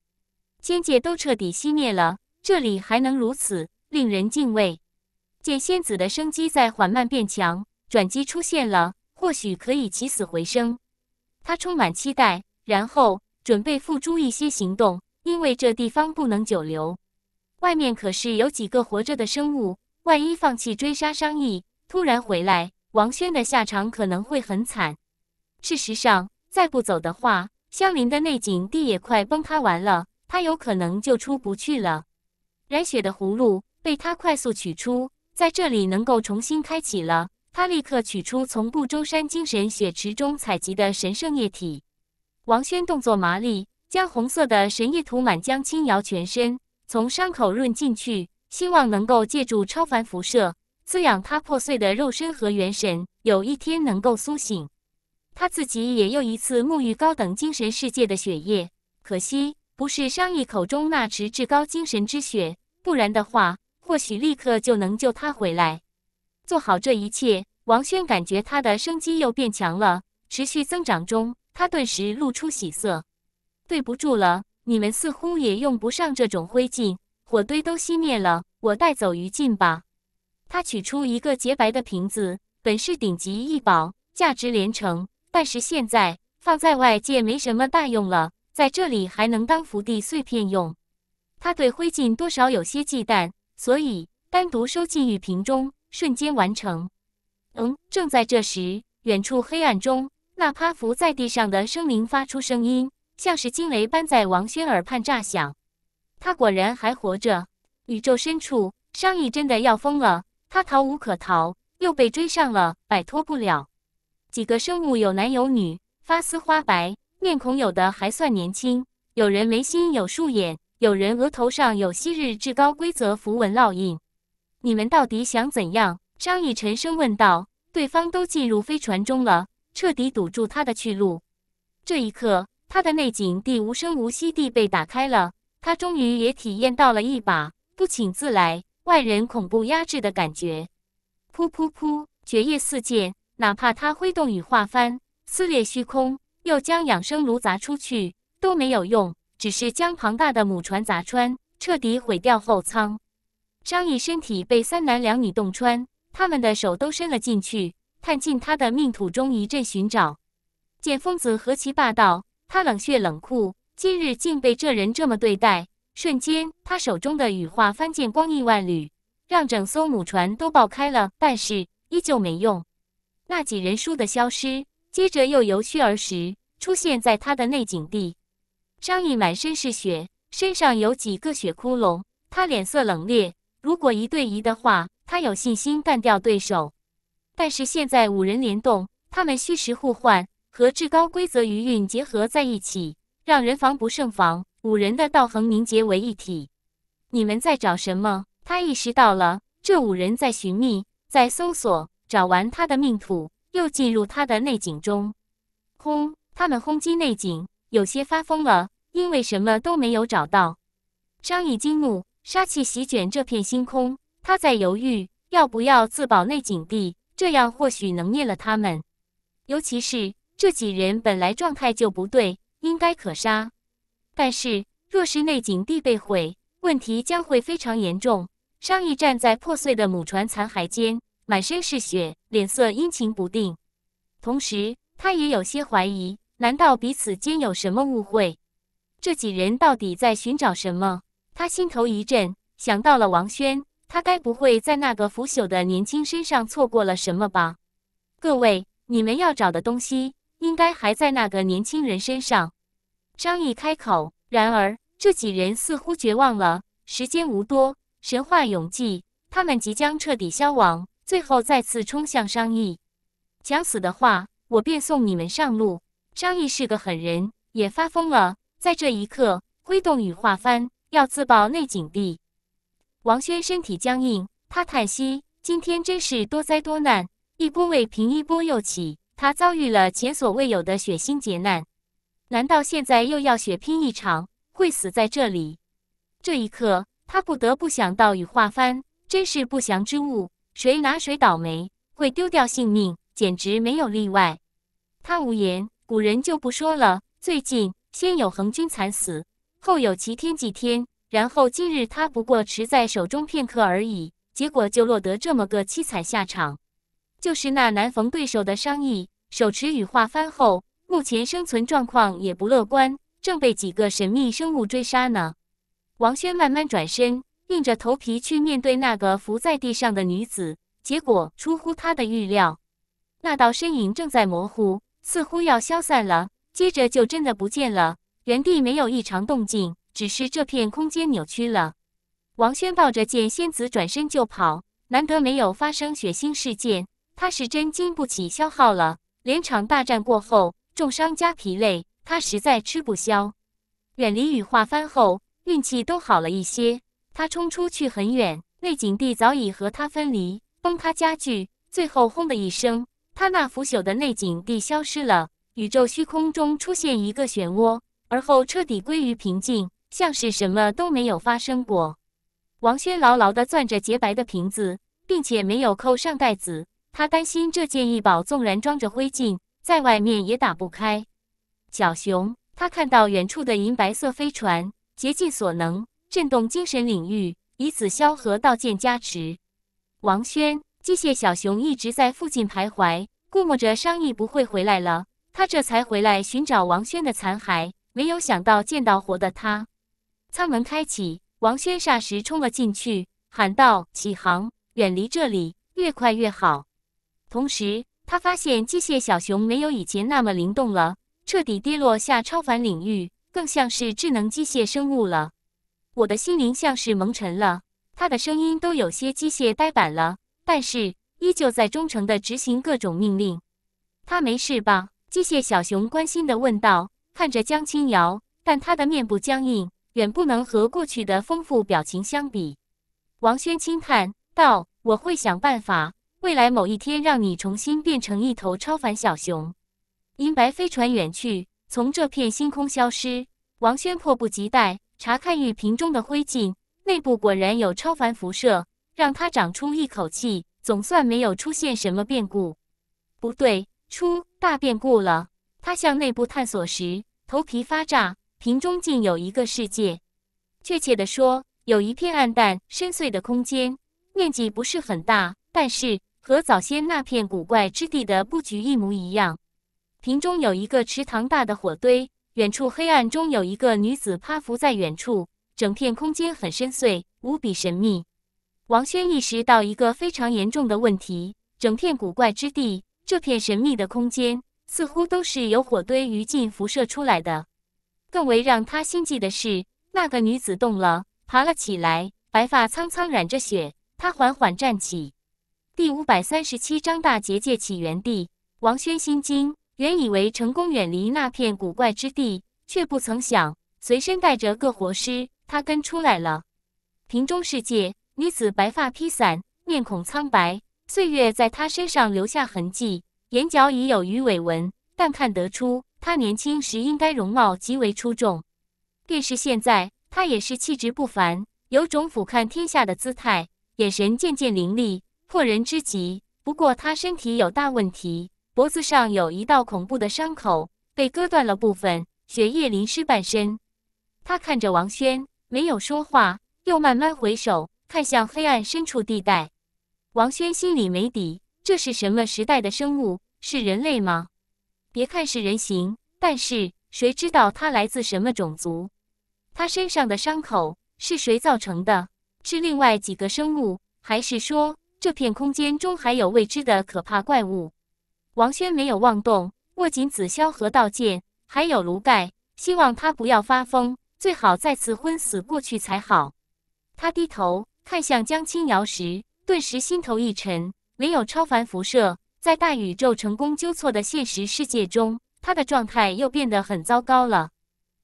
Speaker 1: 仙界都彻底熄灭了，这里还能如此令人敬畏？剑仙子的生机在缓慢变强，转机出现了，或许可以起死回生。他充满期待，然后准备付诸一些行动，因为这地方不能久留。外面可是有几个活着的生物，万一放弃追杀商议，突然回来。王轩的下场可能会很惨。事实上，再不走的话，相邻的内景地也快崩塌完了，他有可能就出不去了。染血的葫芦被他快速取出，在这里能够重新开启了。他立刻取出从不周山精神血池中采集的神圣液体。王轩动作麻利，将红色的神液涂满江青瑶全身，从伤口润进去，希望能够借助超凡辐射。滋养他破碎的肉身和元神，有一天能够苏醒。他自己也又一次沐浴高等精神世界的血液，可惜不是商议口中那池至高精神之血，不然的话，或许立刻就能救他回来。做好这一切，王轩感觉他的生机又变强了，持续增长中。他顿时露出喜色。对不住了，你们似乎也用不上这种灰烬，火堆都熄灭了，我带走余烬吧。他取出一个洁白的瓶子，本是顶级异宝，价值连城，但是现在放在外界没什么大用了，在这里还能当福地碎片用。他对灰烬多少有些忌惮，所以单独收进玉瓶中，瞬间完成。嗯，正在这时，远处黑暗中那趴伏在地上的生灵发出声音，像是惊雷般在王轩耳畔炸响。他果然还活着！宇宙深处，商议真的要疯了。他逃无可逃，又被追上了，摆脱不了。几个生物有男有女，发丝花白，面孔有的还算年轻，有人眉心有竖眼，有人额头上有昔日至高规则符文烙印。你们到底想怎样？张毅沉声问道。对方都进入飞船中了，彻底堵住他的去路。这一刻，他的内景地无声无息地被打开了，他终于也体验到了一把不请自来。外人恐怖压制的感觉，噗噗噗，绝夜四溅。哪怕他挥动羽化幡撕裂虚空，又将养生炉砸出去，都没有用，只是将庞大的母船砸穿，彻底毁掉后舱。张毅身体被三男两女洞穿，他们的手都伸了进去，探进他的命土中一阵寻找。见疯子何其霸道，他冷血冷酷，今日竟被这人这么对待。瞬间，他手中的羽化翻剑光亿万缕，让整艘母船都爆开了。但是依旧没用。那几人倏地消失，接着又由虚而实，出现在他的内景地。张毅满身是血，身上有几个血窟窿。他脸色冷冽，如果一对一的话，他有信心干掉对手。但是现在五人联动，他们虚实互换，和至高规则余韵结合在一起，让人防不胜防。五人的道恒凝结为一体，你们在找什么？他意识到了，这五人在寻觅，在搜索，找完他的命土，又进入他的内景中。轰！他们轰击内景，有些发疯了，因为什么都没有找到。张议惊怒，杀气席卷这片星空。他在犹豫，要不要自保内景地？这样或许能灭了他们。尤其是这几人本来状态就不对，应该可杀。但是，若是内景地被毁，问题将会非常严重。商议站在破碎的母船残骸间，满身是血，脸色阴晴不定。同时，他也有些怀疑：难道彼此间有什么误会？这几人到底在寻找什么？他心头一震，想到了王轩，他该不会在那个腐朽的年轻身上错过了什么吧？各位，你们要找的东西，应该还在那个年轻人身上。张毅开口，然而这几人似乎绝望了。时间无多，神话永继，他们即将彻底消亡。最后再次冲向商议，想死的话，我便送你们上路。商议是个狠人，也发疯了，在这一刻挥动羽化幡，要自爆内景地。王轩身体僵硬，他叹息：今天真是多灾多难，一波未平，一波又起，他遭遇了前所未有的血腥劫难。难道现在又要血拼一场，会死在这里？这一刻，他不得不想到羽化幡，真是不祥之物，谁拿谁倒霉，会丢掉性命，简直没有例外。他无言，古人就不说了。最近先有恒军惨死，后有齐天祭天，然后今日他不过持在手中片刻而已，结果就落得这么个凄惨下场。就是那难逢对手的商议，手持羽化幡后。目前生存状况也不乐观，正被几个神秘生物追杀呢。王轩慢慢转身，硬着头皮去面对那个伏在地上的女子。结果出乎他的预料，那道身影正在模糊，似乎要消散了。接着就真的不见了，原地没有异常动静，只是这片空间扭曲了。王轩抱着剑仙子转身就跑，难得没有发生血腥事件，他是真经不起消耗了，连场大战过后。重伤加疲累，他实在吃不消。远离羽化幡后，运气都好了一些。他冲出去很远，内景地早已和他分离，崩塌加剧。最后，轰的一声，他那腐朽的内景地消失了。宇宙虚空中出现一个漩涡，而后彻底归于平静，像是什么都没有发生过。王轩牢牢地攥着洁白的瓶子，并且没有扣上盖子。他担心这件异宝纵然装着灰烬。在外面也打不开，小熊他看到远处的银白色飞船，竭尽所能震动精神领域，以此萧何道剑加持。王轩机械小熊一直在附近徘徊，估摸着商议不会回来了，他这才回来寻找王轩的残骸，没有想到见到活的他。舱门开启，王轩霎时冲了进去，喊道：“起航，远离这里，越快越好。”同时。他发现机械小熊没有以前那么灵动了，彻底跌落下超凡领域，更像是智能机械生物了。我的心灵像是蒙尘了，他的声音都有些机械呆板了，但是依旧在忠诚地执行各种命令。他没事吧？机械小熊关心地问道，看着江青瑶，但他的面部僵硬，远不能和过去的丰富表情相比。王轩轻叹道：“我会想办法。”未来某一天，让你重新变成一头超凡小熊。银白飞船远去，从这片星空消失。王轩迫不及待查看玉瓶中的灰烬，内部果然有超凡辐射，让他长出一口气，总算没有出现什么变故。不对，出大变故了！他向内部探索时，头皮发炸，瓶中竟有一个世界，确切的说，有一片暗淡深邃的空间，面积不是很大，但是。和早先那片古怪之地的布局一模一样，瓶中有一个池塘大的火堆，远处黑暗中有一个女子趴伏在远处，整片空间很深邃，无比神秘。王轩意识到一个非常严重的问题：整片古怪之地，这片神秘的空间，似乎都是由火堆余烬辐射出来的。更为让他心悸的是，那个女子动了，爬了起来，白发苍苍染着血，她缓缓站起。第五百三十七章大结界起源地。王轩心惊，原以为成功远离那片古怪之地，却不曾想随身带着个活尸，他跟出来了。瓶中世界，女子白发披散，面孔苍白，岁月在她身上留下痕迹，眼角已有鱼尾纹，但看得出她年轻时应该容貌极为出众。便是现在，她也是气质不凡，有种俯瞰天下的姿态，眼神渐渐凌厉。破人之极，不过他身体有大问题，脖子上有一道恐怖的伤口，被割断了部分，血液淋湿半身。他看着王轩，没有说话，又慢慢回首看向黑暗深处地带。王轩心里没底，这是什么时代的生物？是人类吗？别看是人形，但是谁知道他来自什么种族？他身上的伤口是谁造成的？是另外几个生物，还是说？这片空间中还有未知的可怕怪物。王轩没有妄动，握紧紫霄河道剑，还有炉盖，希望他不要发疯，最好再次昏死过去才好。他低头看向江青瑶时，顿时心头一沉。没有超凡辐射，在大宇宙成功纠错的现实世界中，他的状态又变得很糟糕了。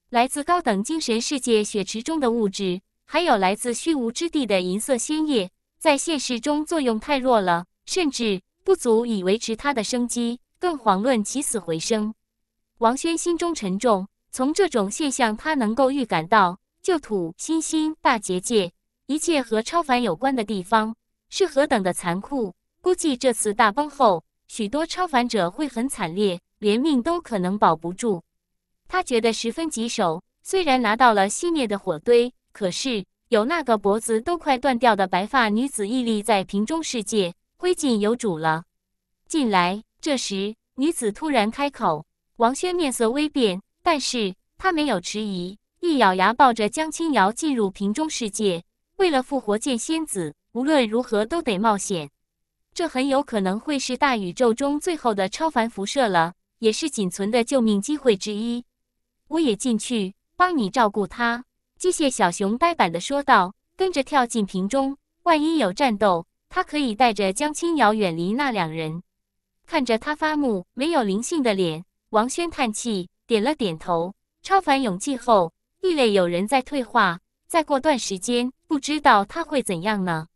Speaker 1: 来自高等精神世界血池中的物质，还有来自虚无之地的银色鲜液。在现实中作用太弱了，甚至不足以维持他的生机，更遑论起死回生。王轩心中沉重，从这种现象，他能够预感到旧土、新心、大结界，一切和超凡有关的地方是何等的残酷。估计这次大崩后，许多超凡者会很惨烈，连命都可能保不住。他觉得十分棘手。虽然拿到了熄灭的火堆，可是。有那个脖子都快断掉的白发女子屹立在瓶中世界，灰烬有主了。进来。这时，女子突然开口，王轩面色微变，但是他没有迟疑，一咬牙抱着江青瑶进入瓶中世界。为了复活剑仙子，无论如何都得冒险。这很有可能会是大宇宙中最后的超凡辐射了，也是仅存的救命机会之一。我也进去，帮你照顾她。机械小熊呆板的说道，跟着跳进瓶中。万一有战斗，它可以带着江青瑶远离那两人。看着他发木、没有灵性的脸，王轩叹气，点了点头。超凡勇气后，异类有人在退化。再过段时间，不知道他会怎样呢？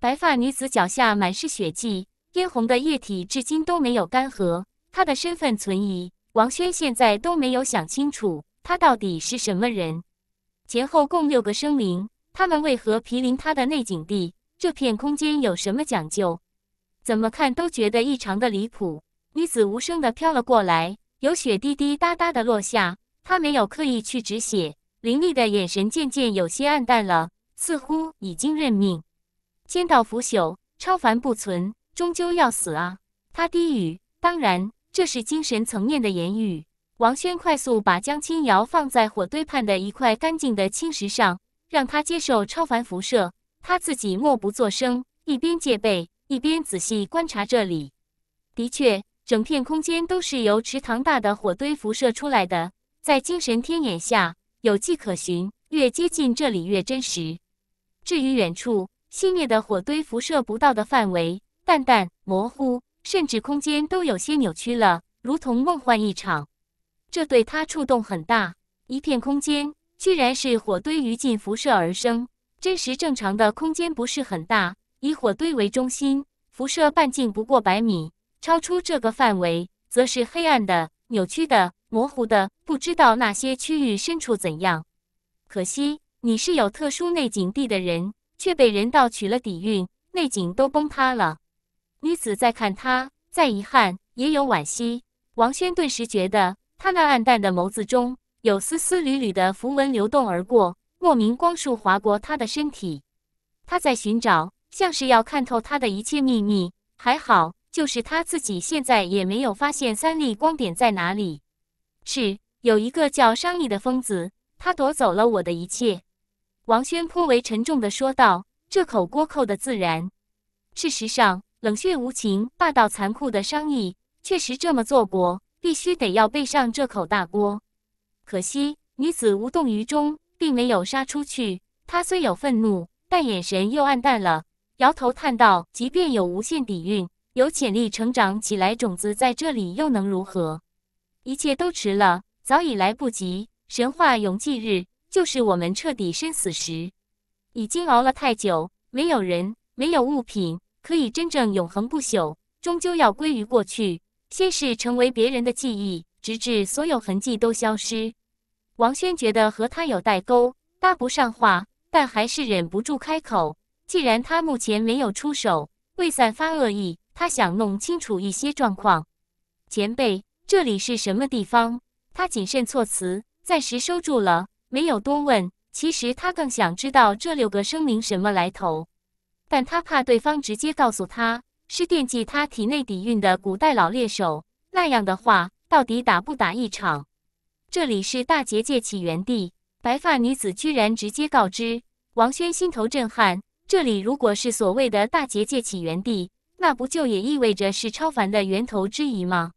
Speaker 1: 白发女子脚下满是血迹，嫣红的液体至今都没有干涸。她的身份存疑，王轩现在都没有想清楚，她到底是什么人。前后共六个生灵，他们为何毗邻他的内景地？这片空间有什么讲究？怎么看都觉得异常的离谱。女子无声的飘了过来，有雪滴滴答答的落下。她没有刻意去止血，凌厉的眼神渐渐有些暗淡了，似乎已经认命。仙道腐朽，超凡不存，终究要死啊！他低语，当然，这是精神层面的言语。王轩快速把江青瑶放在火堆畔的一块干净的青石上，让她接受超凡辐射。他自己默不作声，一边戒备，一边仔细观察这里。的确，整片空间都是由池塘大的火堆辐射出来的，在精神天眼下有迹可循。越接近这里，越真实。至于远处熄灭的火堆辐射不到的范围，淡淡模糊，甚至空间都有些扭曲了，如同梦幻一场。这对他触动很大，一片空间居然是火堆余烬辐射而生，真实正常的空间不是很大，以火堆为中心，辐射半径不过百米，超出这个范围，则是黑暗的、扭曲的、模糊的，不知道那些区域深处怎样。可惜你是有特殊内景地的人，却被人盗取了底蕴，内景都崩塌了。女子再看他，再遗憾也有惋惜。王轩顿时觉得。他那暗淡的眸子中有丝丝缕缕的符文流动而过，莫名光束划过他的身体，他在寻找，像是要看透他的一切秘密。还好，就是他自己现在也没有发现三粒光点在哪里。是有一个叫商议的疯子，他夺走了我的一切。王轩颇为沉重地说道：“这口锅扣的自然。事实上，冷血无情、霸道残酷的商议确实这么做过。”必须得要背上这口大锅，可惜女子无动于衷，并没有杀出去。她虽有愤怒，但眼神又暗淡了，摇头叹道：“即便有无限底蕴，有潜力成长起来，种子在这里又能如何？一切都迟了，早已来不及。神话永继日，就是我们彻底生死时。已经熬了太久，没有人，没有物品，可以真正永恒不朽，终究要归于过去。”先是成为别人的记忆，直至所有痕迹都消失。王轩觉得和他有代沟，搭不上话，但还是忍不住开口。既然他目前没有出手，未散发恶意，他想弄清楚一些状况。前辈，这里是什么地方？他谨慎措辞，暂时收住了，没有多问。其实他更想知道这六个生灵什么来头，但他怕对方直接告诉他。是惦记他体内底蕴的古代老猎手，那样的话，到底打不打一场？这里是大结界起源地，白发女子居然直接告知王轩，心头震撼。这里如果是所谓的大结界起源地，那不就也意味着是超凡的源头之一吗？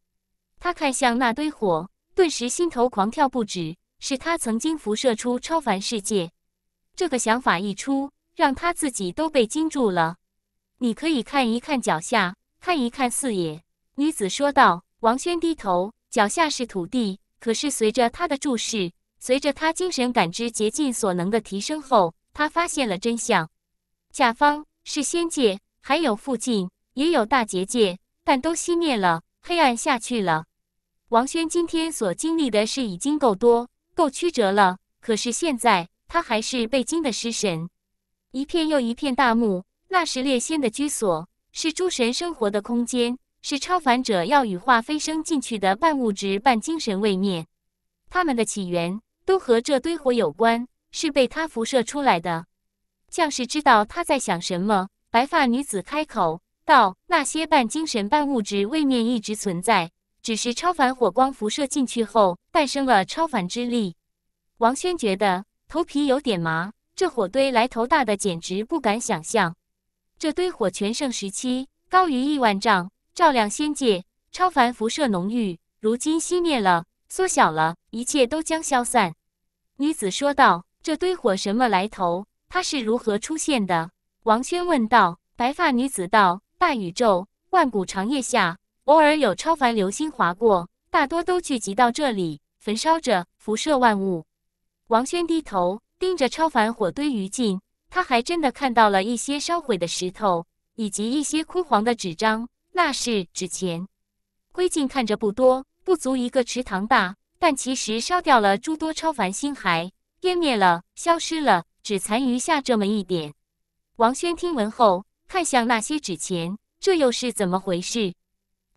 Speaker 1: 他看向那堆火，顿时心头狂跳不止。是他曾经辐射出超凡世界，这个想法一出，让他自己都被惊住了。你可以看一看脚下，看一看四野。女子说道。王轩低头，脚下是土地。可是随着他的注视，随着他精神感知竭尽所能的提升后，他发现了真相：下方是仙界，还有附近也有大结界，但都熄灭了，黑暗下去了。王轩今天所经历的事已经够多，够曲折了。可是现在他还是被惊得失神，一片又一片大幕。那是列仙的居所，是诸神生活的空间，是超凡者要羽化飞升进去的半物质半精神位面。他们的起源都和这堆火有关，是被它辐射出来的。将士知道他在想什么，白发女子开口道：“那些半精神半物质位面一直存在，只是超凡火光辐射进去后，诞生了超凡之力。”王轩觉得头皮有点麻，这火堆来头大的，简直不敢想象。这堆火全盛时期高于亿万丈，照亮仙界，超凡辐射浓郁。如今熄灭了，缩小了，一切都将消散。女子说道：“这堆火什么来头？它是如何出现的？”王轩问道。白发女子道：“大宇宙万古长夜下，偶尔有超凡流星划过，大多都聚集到这里，焚烧着，辐射万物。”王轩低头盯着超凡火堆余烬。他还真的看到了一些烧毁的石头，以及一些枯黄的纸张，那是纸钱。灰烬看着不多，不足一个池塘大，但其实烧掉了诸多超凡星骸，湮灭了，消失了，只残余下这么一点。王轩听闻后，看向那些纸钱，这又是怎么回事？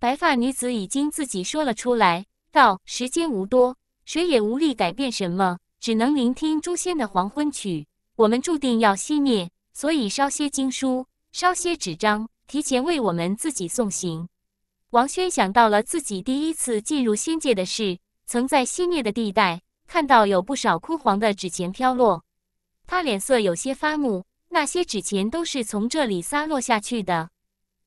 Speaker 1: 白发女子已经自己说了出来，道：“时间无多，谁也无力改变什么，只能聆听诛仙的黄昏曲。”我们注定要熄灭，所以烧些经书，烧些纸张，提前为我们自己送行。王轩想到了自己第一次进入仙界的事，曾在熄灭的地带看到有不少枯黄的纸钱飘落，他脸色有些发木。那些纸钱都是从这里撒落下去的，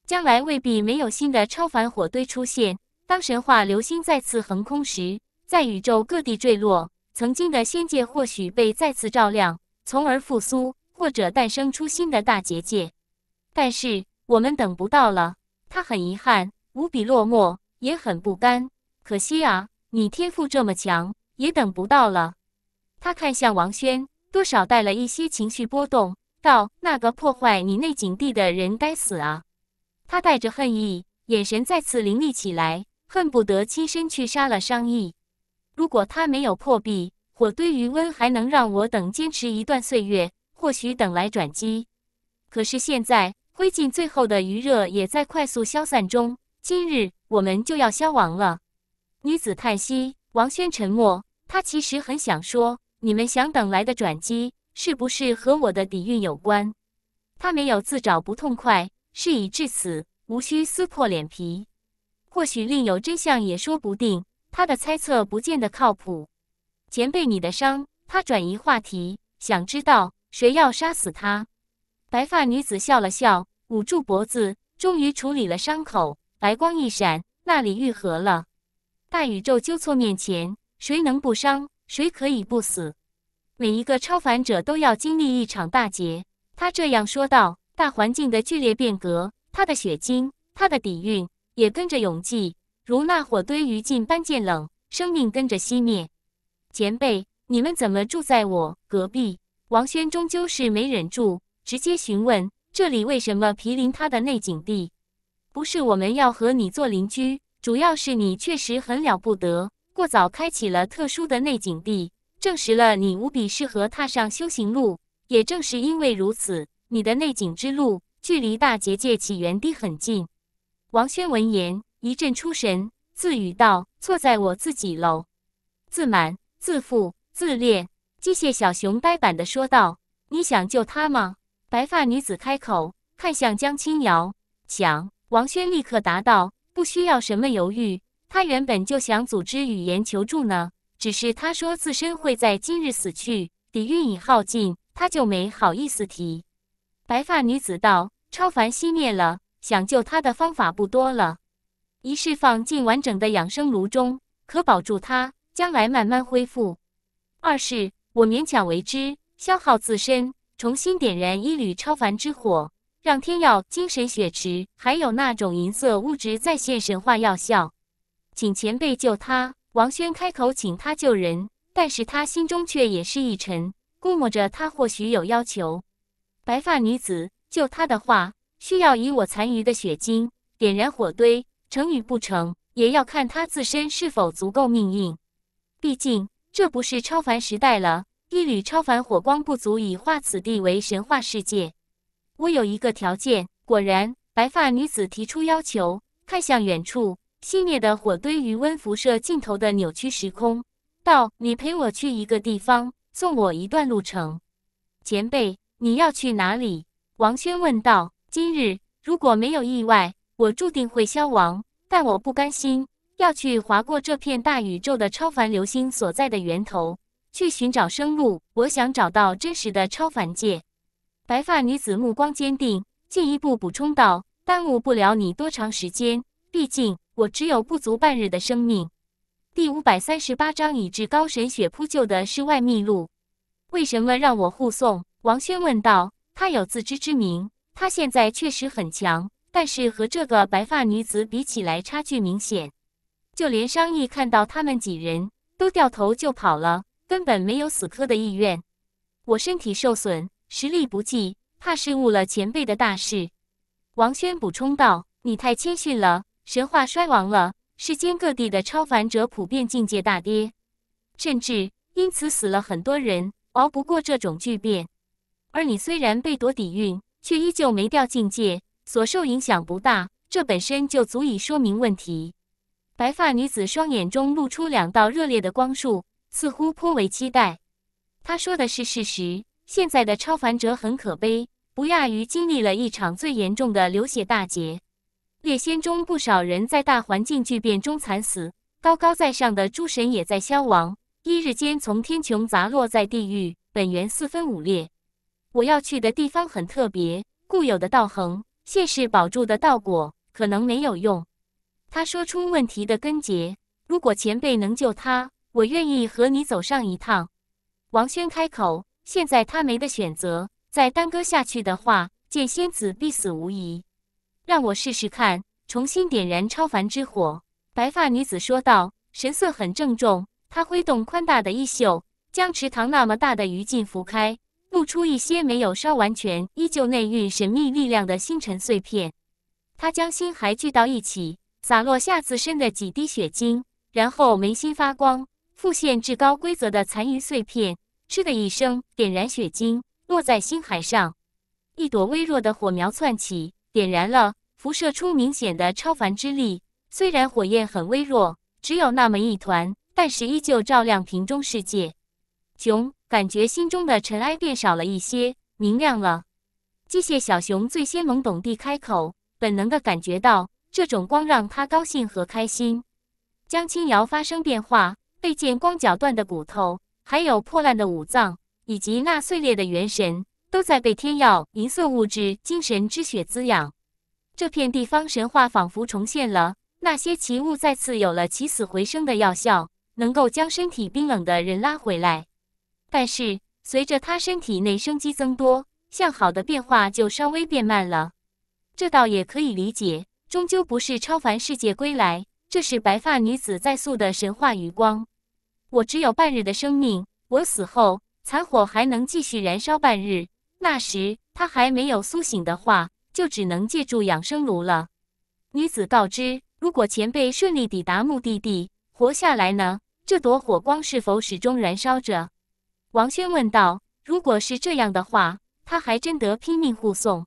Speaker 1: 将来未必没有新的超凡火堆出现。当神话流星再次横空时，在宇宙各地坠落，曾经的仙界或许被再次照亮。从而复苏，或者诞生出新的大结界。但是我们等不到了。他很遗憾，无比落寞，也很不甘。可惜啊，你天赋这么强，也等不到了。他看向王轩，多少带了一些情绪波动，道：“那个破坏你内景地的人，该死啊！”他带着恨意，眼神再次凌厉起来，恨不得亲身去杀了商议。如果他没有破壁。火堆余温还能让我等坚持一段岁月，或许等来转机。可是现在，灰烬最后的余热也在快速消散中。今日，我们就要消亡了。女子叹息，王轩沉默。他其实很想说：“你们想等来的转机，是不是和我的底蕴有关？”他没有自找不痛快。事已至此，无需撕破脸皮。或许另有真相，也说不定。他的猜测不见得靠谱。前辈，你的伤。他转移话题，想知道谁要杀死他。白发女子笑了笑，捂住脖子，终于处理了伤口。白光一闪，那里愈合了。大宇宙纠错面前，谁能不伤？谁可以不死？每一个超凡者都要经历一场大劫。他这样说道。大环境的剧烈变革，他的血精，他的底蕴也跟着涌寂，如那火堆余烬般渐冷，生命跟着熄灭。前辈，你们怎么住在我隔壁？王轩终究是没忍住，直接询问这里为什么毗邻他的内景地。不是我们要和你做邻居，主要是你确实很了不得，过早开启了特殊的内景地，证实了你无比适合踏上修行路。也正是因为如此，你的内景之路距离大结界起源地很近。王轩闻言一阵出神，自语道：“错在我自己喽，自满。”自负自恋，机械小熊呆板地说道：“你想救他吗？”白发女子开口，看向江青瑶，想王轩立刻答道：“不需要什么犹豫，他原本就想组织语言求助呢，只是他说自身会在今日死去，底蕴已耗尽，他就没好意思提。”白发女子道：“超凡熄灭了，想救他的方法不多了，一释放进完整的养生炉中，可保住他。”将来慢慢恢复。二是我勉强为之，消耗自身，重新点燃一缕超凡之火，让天耀精神血池，还有那种银色物质再现神话药效。请前辈救他！王轩开口请他救人，但是他心中却也是一沉，估摸着他或许有要求。白发女子救他的话，需要以我残余的血晶点燃火堆，成与不成，也要看他自身是否足够命硬。毕竟这不是超凡时代了，一缕超凡火光不足以化此地为神话世界。我有一个条件。果然，白发女子提出要求，看向远处熄灭的火堆，余温辐射尽头的扭曲时空，道：“你陪我去一个地方，送我一段路程。”前辈，你要去哪里？王轩问道。今日如果没有意外，我注定会消亡，但我不甘心。要去划过这片大宇宙的超凡流星所在的源头，去寻找生路。我想找到真实的超凡界。白发女子目光坚定，进一步补充道：“耽误不了你多长时间，毕竟我只有不足半日的生命。”第五百三十八章以至高神血铺就的世外秘路，为什么让我护送？”王轩问道。他有自知之明，他现在确实很强，但是和这个白发女子比起来，差距明显。就连商议看到他们几人都掉头就跑了，根本没有死磕的意愿。我身体受损，实力不济，怕是误了前辈的大事。王轩补充道：“你太谦逊了。神话衰亡了，世间各地的超凡者普遍境界大跌，甚至因此死了很多人，熬不过这种巨变。而你虽然被夺底蕴，却依旧没掉境界，所受影响不大，这本身就足以说明问题。”白发女子双眼中露出两道热烈的光束，似乎颇为期待。她说的是事实。现在的超凡者很可悲，不亚于经历了一场最严重的流血大劫。列仙中不少人在大环境巨变中惨死，高高在上的诸神也在消亡。一日间从天穹砸落在地狱，本源四分五裂。我要去的地方很特别，固有的道恒、现世保住的道果可能没有用。他说出问题的根结，如果前辈能救他，我愿意和你走上一趟。王轩开口。现在他没得选择，再耽搁下去的话，剑仙子必死无疑。让我试试看，重新点燃超凡之火。白发女子说道，神色很郑重。她挥动宽大的衣袖，将池塘那么大的鱼劲拂开，露出一些没有烧完全、依旧内蕴神秘力量的星辰碎片。她将星还聚到一起。洒落下自身的几滴血晶，然后眉心发光，复现至高规则的残余碎片。嗤的一声，点燃血晶，落在星海上，一朵微弱的火苗窜起，点燃了，辐射出明显的超凡之力。虽然火焰很微弱，只有那么一团，但是依旧照亮瓶中世界。熊感觉心中的尘埃变少了一些，明亮了。机械小熊最先懵懂地开口，本能地感觉到。这种光让他高兴和开心。江青瑶发生变化，被剑光绞断的骨头，还有破烂的五脏，以及那碎裂的元神，都在被天药银色物质、精神之血滋养。这片地方神话仿佛重现了，那些奇物再次有了起死回生的药效，能够将身体冰冷的人拉回来。但是随着他身体内生机增多，向好的变化就稍微变慢了。这倒也可以理解。终究不是超凡世界归来，这是白发女子在诉的神话余光。我只有半日的生命，我死后残火还能继续燃烧半日。那时他还没有苏醒的话，就只能借助养生炉了。女子告知：如果前辈顺利抵达目的地活下来呢？这朵火光是否始终燃烧着？王轩问道。如果是这样的话，他还真得拼命护送。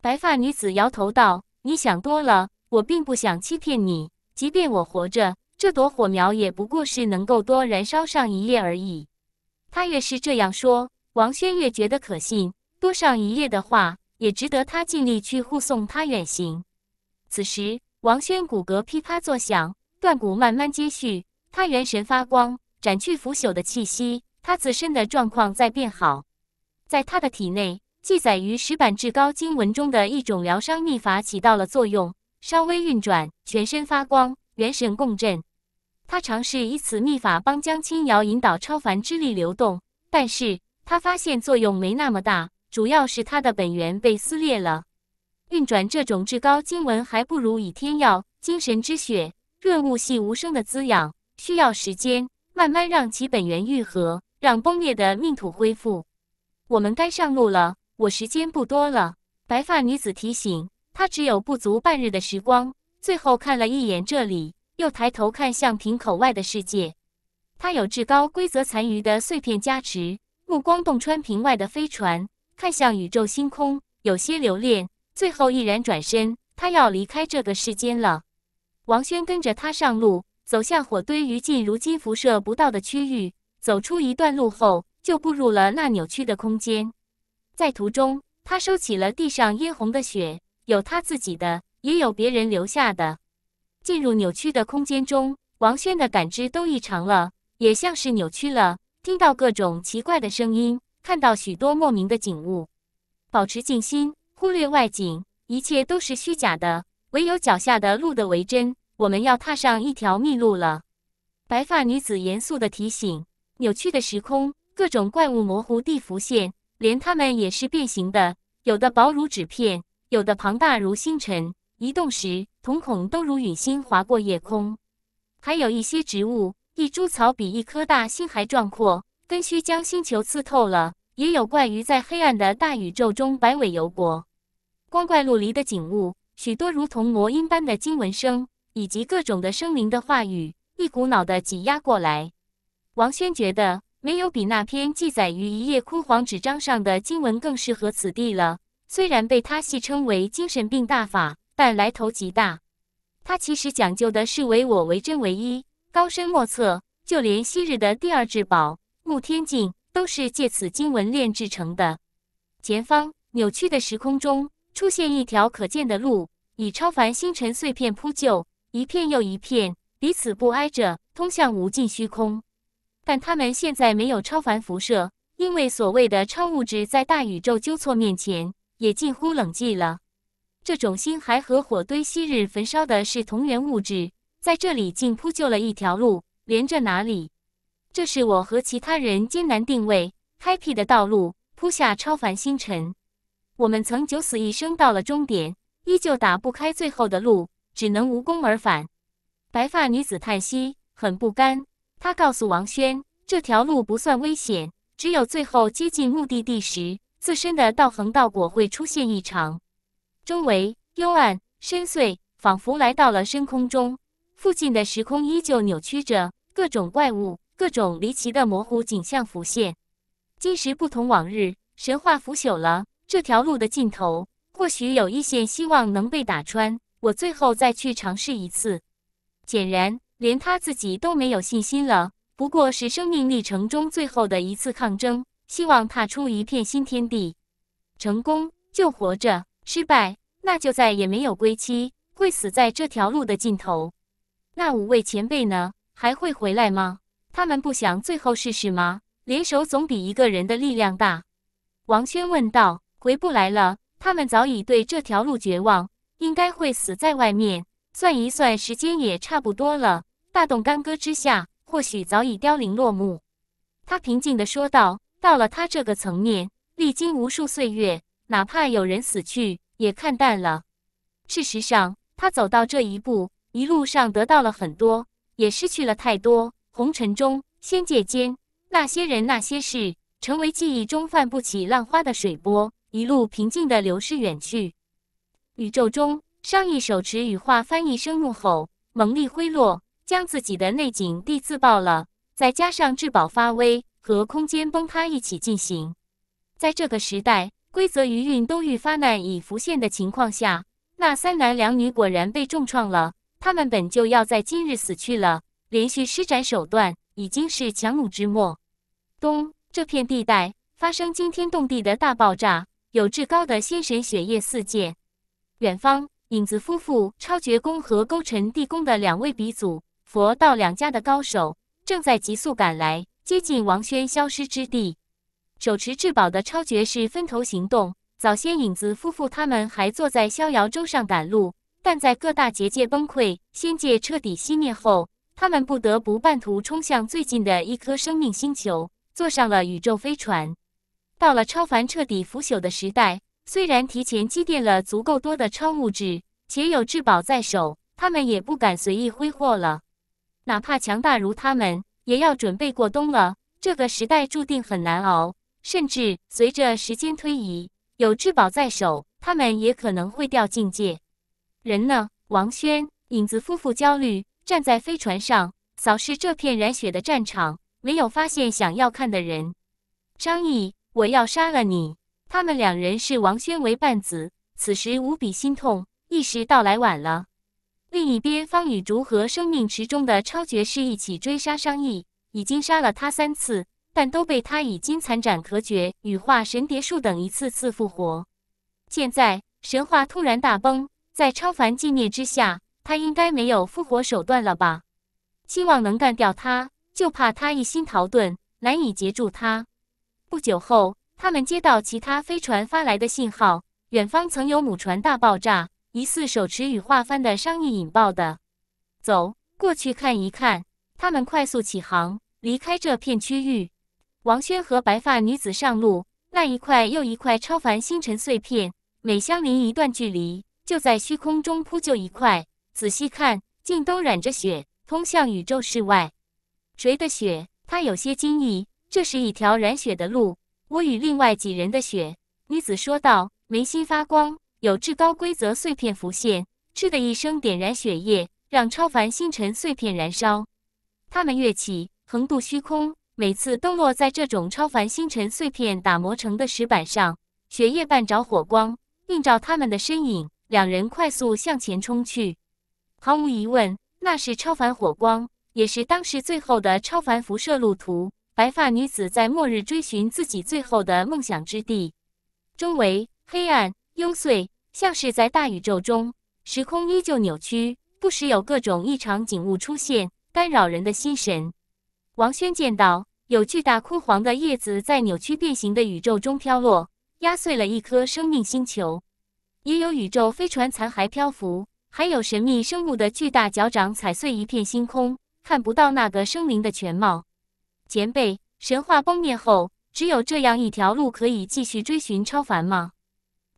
Speaker 1: 白发女子摇头道。你想多了，我并不想欺骗你。即便我活着，这朵火苗也不过是能够多燃烧上一夜而已。他越是这样说，王轩越觉得可信。多上一夜的话，也值得他尽力去护送他远行。此时，王轩骨骼噼啪作响，断骨慢慢接续。他元神发光，斩去腐朽的气息。他自身的状况在变好，在他的体内。记载于石板至高经文中的一种疗伤秘法起到了作用，稍微运转，全身发光，元神共振。他尝试以此秘法帮江青瑶引导超凡之力流动，但是他发现作用没那么大，主要是他的本源被撕裂了。运转这种至高经文还不如以天药、精神之血、润物细无声的滋养，需要时间慢慢让其本源愈合，让崩裂的命土恢复。我们该上路了。我时间不多了，白发女子提醒他，只有不足半日的时光。最后看了一眼这里，又抬头看向瓶口外的世界。他有至高规则残余的碎片加持，目光洞穿瓶外的飞船，看向宇宙星空，有些留恋。最后毅然转身，他要离开这个世间了。王轩跟着他上路，走下火堆余烬如今辐射不到的区域，走出一段路后，就步入了那扭曲的空间。在途中，他收起了地上殷红的血，有他自己的，也有别人留下的。进入扭曲的空间中，王轩的感知都异常了，也像是扭曲了。听到各种奇怪的声音，看到许多莫名的景物。保持静心，忽略外景，一切都是虚假的，唯有脚下的路的为真。我们要踏上一条密路了。白发女子严肃的提醒：“扭曲的时空，各种怪物模糊地浮现。”连它们也是变形的，有的薄如纸片，有的庞大如星辰。移动时，瞳孔都如陨星划过夜空。还有一些植物，一株草比一颗大星还壮阔，根须将星球刺透了。也有怪鱼在黑暗的大宇宙中摆尾游过。光怪陆离的景物，许多如同魔音般的经文声，以及各种的生灵的话语，一股脑地挤压过来。王轩觉得。没有比那篇记载于一页枯黄纸张上的经文更适合此地了。虽然被他戏称为“精神病大法”，但来头极大。他其实讲究的是唯我、为真、唯一，高深莫测。就连昔日的第二至宝木天镜，都是借此经文炼制成的。前方扭曲的时空中出现一条可见的路，以超凡星辰碎片铺就，一片又一片，彼此不挨着，通向无尽虚空。但他们现在没有超凡辐射，因为所谓的超物质在大宇宙纠错面前也近乎冷寂了。这种星骸和火堆昔日焚烧的是同源物质，在这里竟铺就了一条路，连着哪里？这是我和其他人艰难定位、开辟的道路，铺下超凡星辰。我们曾九死一生到了终点，依旧打不开最后的路，只能无功而返。白发女子叹息，很不甘。他告诉王轩，这条路不算危险，只有最后接近目的地时，自身的道行道果会出现异常。周围幽暗深邃，仿佛来到了深空中，附近的时空依旧扭曲着，各种怪物、各种离奇的模糊景象浮现。今时不同往日，神话腐朽了。这条路的尽头，或许有一线希望能被打穿。我最后再去尝试一次。显然。连他自己都没有信心了，不过是生命历程中最后的一次抗争，希望踏出一片新天地。成功就活着，失败那就再也没有归期，会死在这条路的尽头。那五位前辈呢？还会回来吗？他们不想最后试试吗？联手总比一个人的力量大。王轩问道：“回不来了，他们早已对这条路绝望，应该会死在外面。算一算时间，也差不多了。”大动干戈之下，或许早已凋零落幕。他平静的说道：“到了他这个层面，历经无数岁月，哪怕有人死去，也看淡了。事实上，他走到这一步，一路上得到了很多，也失去了太多。红尘中，仙界间，那些人，那些事，成为记忆中泛不起浪花的水波，一路平静的流逝远去。宇宙中，商议手持羽化，翻译声怒吼，猛力挥落。”将自己的内景地自爆了，再加上至宝发威和空间崩塌一起进行，在这个时代规则余韵都愈发难以浮现的情况下，那三男两女果然被重创了。他们本就要在今日死去了，连续施展手段已经是强弩之末。东这片地带发生惊天动地的大爆炸，有至高的仙神血液四溅。远方，影子夫妇、超绝宫和勾陈地宫的两位鼻祖。佛道两家的高手正在急速赶来，接近王轩消失之地。手持至宝的超绝是分头行动。早先影子夫妇他们还坐在逍遥舟上赶路，但在各大结界崩溃、仙界彻底熄灭后，他们不得不半途冲向最近的一颗生命星球，坐上了宇宙飞船。到了超凡彻底腐朽的时代，虽然提前积淀了足够多的超物质，且有至宝在手，他们也不敢随意挥霍了。哪怕强大如他们，也要准备过冬了。这个时代注定很难熬，甚至随着时间推移，有至宝在手，他们也可能会掉境界。人呢？王轩、影子夫妇焦虑，站在飞船上扫视这片染血的战场，没有发现想要看的人。张毅，我要杀了你！他们两人视王轩为半子，此时无比心痛，意识到来晚了。另一边，方雨竹和生命池中的超绝士一起追杀商议，已经杀了他三次，但都被他以金蚕斩、壳绝、羽化神蝶术等一次次复活。现在神话突然大崩，在超凡寂灭之下，他应该没有复活手段了吧？希望能干掉他，就怕他一心逃遁，难以截住他。不久后，他们接到其他飞船发来的信号，远方曾有母船大爆炸。疑似手持羽化幡的商议引爆的，走过去看一看。他们快速起航，离开这片区域。王轩和白发女子上路。那一块又一块超凡星辰碎片，每相邻一段距离，就在虚空中铺就一块。仔细看，竟都染着血，通向宇宙室外。谁的血？他有些惊异。这是一条染血的路。我与另外几人的血，女子说道，眉心发光。有至高规则碎片浮现，嗤的一声点燃血液，让超凡星辰碎片燃烧。他们跃起，横渡虚空，每次都落在这种超凡星辰碎片打磨成的石板上。血液伴着火光映照他们的身影，两人快速向前冲去。毫无疑问，那是超凡火光，也是当时最后的超凡辐射路途。白发女子在末日追寻自己最后的梦想之地，周围黑暗。幽邃，像是在大宇宙中，时空依旧扭曲，不时有各种异常景物出现，干扰人的心神。王轩见到有巨大枯黄的叶子在扭曲变形的宇宙中飘落，压碎了一颗生命星球；也有宇宙飞船残骸漂浮，还有神秘生物的巨大脚掌踩碎一片星空，看不到那个生灵的全貌。前辈，神话崩灭后，只有这样一条路可以继续追寻超凡吗？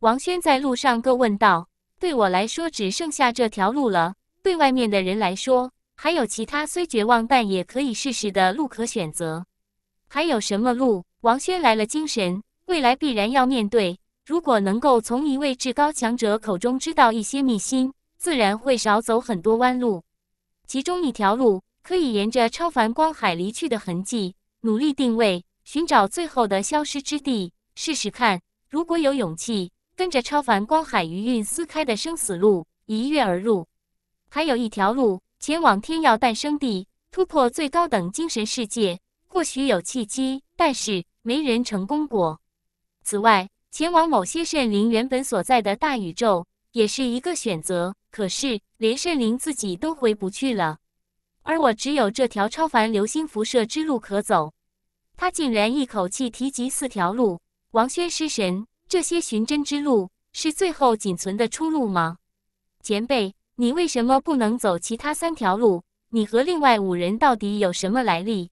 Speaker 1: 王轩在路上各问道：“对我来说，只剩下这条路了。对外面的人来说，还有其他虽绝望但也可以试试的路可选择。还有什么路？”王轩来了精神，未来必然要面对。如果能够从一位至高强者口中知道一些秘辛，自然会少走很多弯路。其中一条路，可以沿着超凡光海离去的痕迹，努力定位，寻找最后的消失之地，试试看。如果有勇气。跟着超凡光海余韵撕开的生死路，一跃而入。还有一条路，前往天耀诞生地，突破最高等精神世界，或许有契机，但是没人成功过。此外，前往某些圣灵原本所在的大宇宙，也是一个选择。可是连圣灵自己都回不去了，而我只有这条超凡流星辐射之路可走。他竟然一口气提及四条路，王轩失神。这些寻真之路是最后仅存的出路吗？前辈，你为什么不能走其他三条路？你和另外五人到底有什么来历？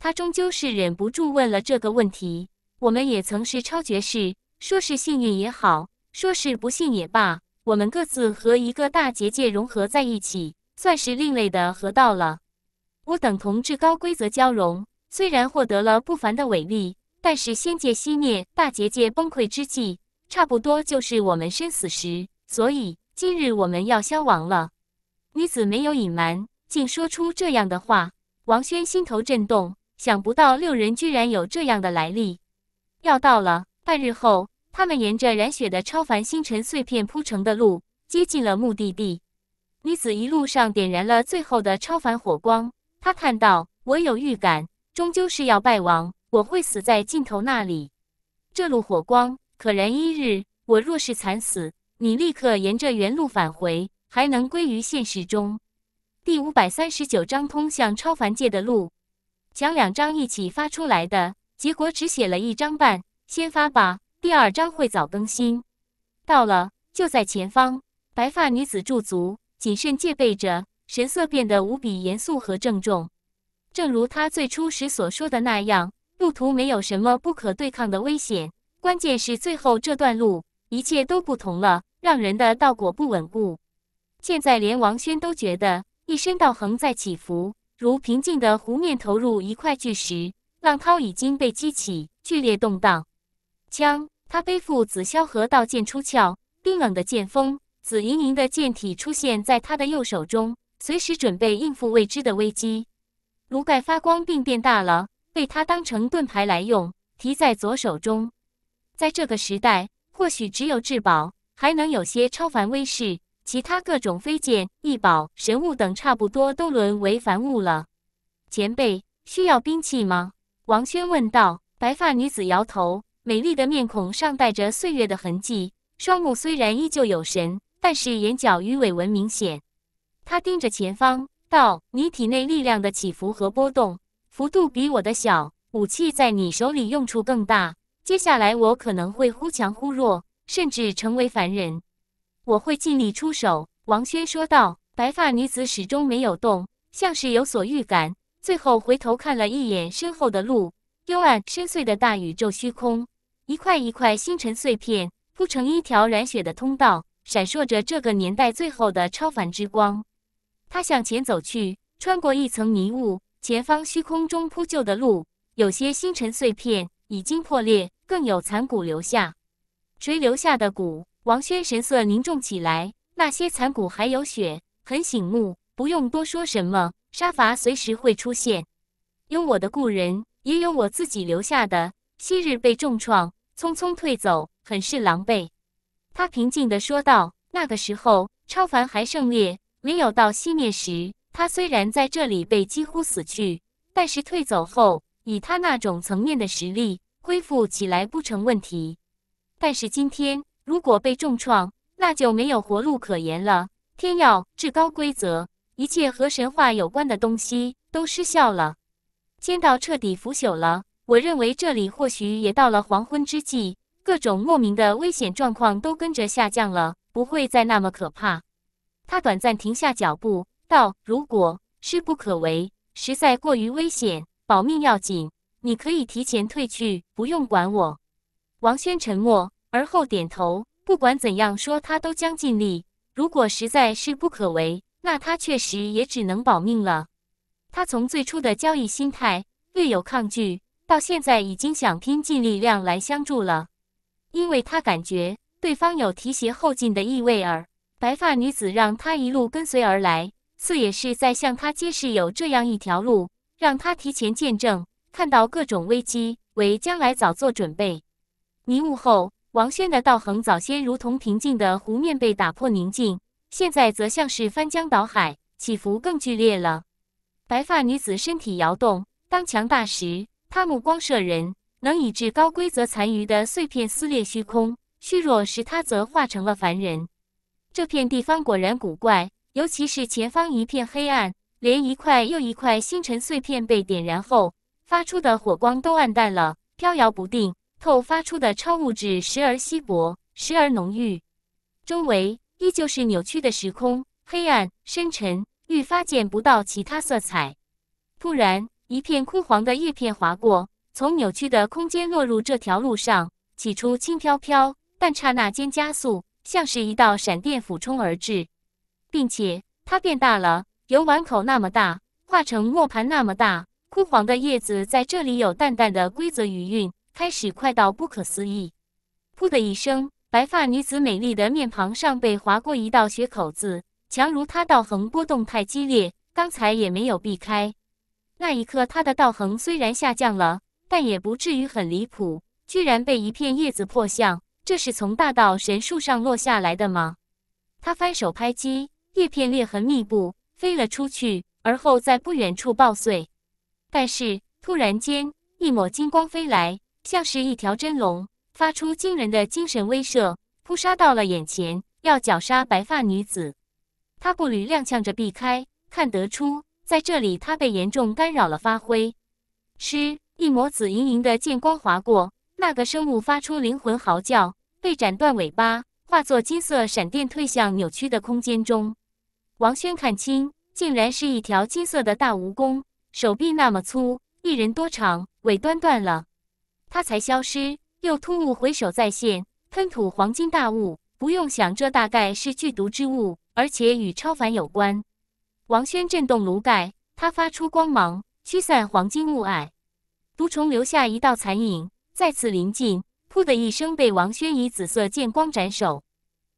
Speaker 1: 他终究是忍不住问了这个问题。我们也曾是超绝士，说是幸运也好，说是不幸也罢，我们各自和一个大结界融合在一起，算是另类的合道了。我等同至高规则交融，虽然获得了不凡的伟力。但是仙界熄灭，大结界崩溃之际，差不多就是我们生死时。所以今日我们要消亡了。女子没有隐瞒，竟说出这样的话。王轩心头震动，想不到六人居然有这样的来历。要到了半日后，他们沿着染血的超凡星辰碎片铺成的路，接近了目的地。女子一路上点燃了最后的超凡火光。她叹道：“我有预感，终究是要败亡。”我会死在尽头那里，这路火光可燃一日。我若是惨死，你立刻沿着原路返回，还能归于现实中。第五百三十九章通向超凡界的路，想两章一起发出来的，结果只写了一章半，先发吧。第二章会早更新。到了，就在前方。白发女子驻足，谨慎戒备着，神色变得无比严肃和郑重，正如她最初时所说的那样。路途没有什么不可对抗的危险，关键是最后这段路，一切都不同了，让人的道果不稳固。现在连王轩都觉得一身道横在起伏，如平静的湖面投入一块巨石，浪涛已经被激起，剧烈动荡。枪，他背负紫霄河道剑出鞘，冰冷的剑锋，紫莹莹的剑体出现在他的右手中，随时准备应付未知的危机。炉盖发光并变大了。被他当成盾牌来用，提在左手中。在这个时代，或许只有至宝还能有些超凡威势，其他各种飞剑、异宝、神物等，差不多都沦为凡物了。前辈需要兵器吗？王轩问道。白发女子摇头，美丽的面孔上带着岁月的痕迹，双目虽然依旧有神，但是眼角鱼尾纹明显。他盯着前方，道：“你体内力量的起伏和波动。”幅度比我的小，武器在你手里用处更大。接下来我可能会忽强忽弱，甚至成为凡人。我会尽力出手。”王轩说道。白发女子始终没有动，像是有所预感。最后回头看了一眼身后的路，幽暗深邃的大宇宙虚空，一块一块星辰碎片铺成一条染血的通道，闪烁着这个年代最后的超凡之光。他向前走去，穿过一层迷雾。前方虚空中铺就的路，有些星辰碎片已经破裂，更有残骨留下。谁留下的骨？王轩神色凝重起来。那些残骨还有血，很醒目。不用多说什么，杀伐随时会出现。有我的故人，也有我自己留下的。昔日被重创，匆匆退走，很是狼狈。他平静地说道：“那个时候，超凡还盛烈，没有到熄灭时。”他虽然在这里被几乎死去，但是退走后，以他那种层面的实力恢复起来不成问题。但是今天如果被重创，那就没有活路可言了。天要至高规则，一切和神话有关的东西都失效了，天道彻底腐朽了。我认为这里或许也到了黄昏之际，各种莫名的危险状况都跟着下降了，不会再那么可怕。他短暂停下脚步。道：“如果是不可为，实在过于危险，保命要紧。你可以提前退去，不用管我。”王轩沉默，而后点头。不管怎样说，他都将尽力。如果实在是不可为，那他确实也只能保命了。他从最初的交易心态略有抗拒，到现在已经想拼尽力量来相助了，因为他感觉对方有提携后进的意味儿。白发女子让他一路跟随而来。似也是在向他揭示有这样一条路，让他提前见证，看到各种危机，为将来早做准备。迷雾后，王轩的道行早先如同平静的湖面被打破宁静，现在则像是翻江倒海，起伏更剧烈了。白发女子身体摇动，当强大时，她目光摄人，能以至高规则残余的碎片撕裂虚空；虚弱时，她则化成了凡人。这片地方果然古怪。尤其是前方一片黑暗，连一块又一块星辰碎片被点燃后发出的火光都暗淡了，飘摇不定。透发出的超物质时而稀薄，时而浓郁。周围依旧是扭曲的时空，黑暗深沉，愈发见不到其他色彩。突然，一片枯黄的叶片划过，从扭曲的空间落入这条路上。起初轻飘飘，但刹那间加速，像是一道闪电俯冲而至。并且它变大了，由碗口那么大化成磨盘那么大。枯黄的叶子在这里有淡淡的规则余韵，开始快到不可思议。噗的一声，白发女子美丽的面庞上被划过一道血口子。强如她道行波动太激烈，刚才也没有避开。那一刻，她的道行虽然下降了，但也不至于很离谱。居然被一片叶子破相，这是从大道神树上落下来的吗？她翻手拍击。叶片裂痕密布，飞了出去，而后在不远处爆碎。但是突然间，一抹金光飞来，像是一条真龙，发出惊人的精神威慑，扑杀到了眼前，要绞杀白发女子。他步履踉跄着避开，看得出在这里他被严重干扰了发挥。吃一抹紫莹莹的剑光划过，那个生物发出灵魂嚎叫，被斩断尾巴。化作金色闪电退向扭曲的空间中，王轩看清，竟然是一条金色的大蜈蚣，手臂那么粗，一人多长，尾端断了，它才消失，又突兀回首再现，喷吐黄金大雾。不用想，这大概是剧毒之物，而且与超凡有关。王轩震动炉盖，它发出光芒，驱散黄金雾霭，毒虫留下一道残影，再次临近。“噗”的一声，被王轩以紫色剑光斩首。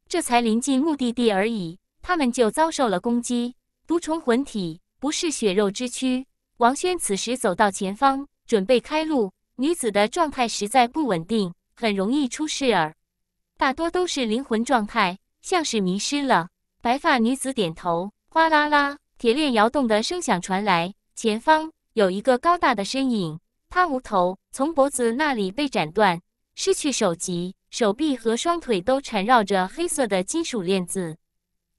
Speaker 1: 这才临近目的地而已，他们就遭受了攻击。毒虫魂体不是血肉之躯。王轩此时走到前方，准备开路。女子的状态实在不稳定，很容易出事儿。大多都是灵魂状态，像是迷失了。白发女子点头。哗啦啦，铁链摇动的声响传来。前方有一个高大的身影，他无头，从脖子那里被斩断。失去手级，手臂和双腿都缠绕着黑色的金属链子，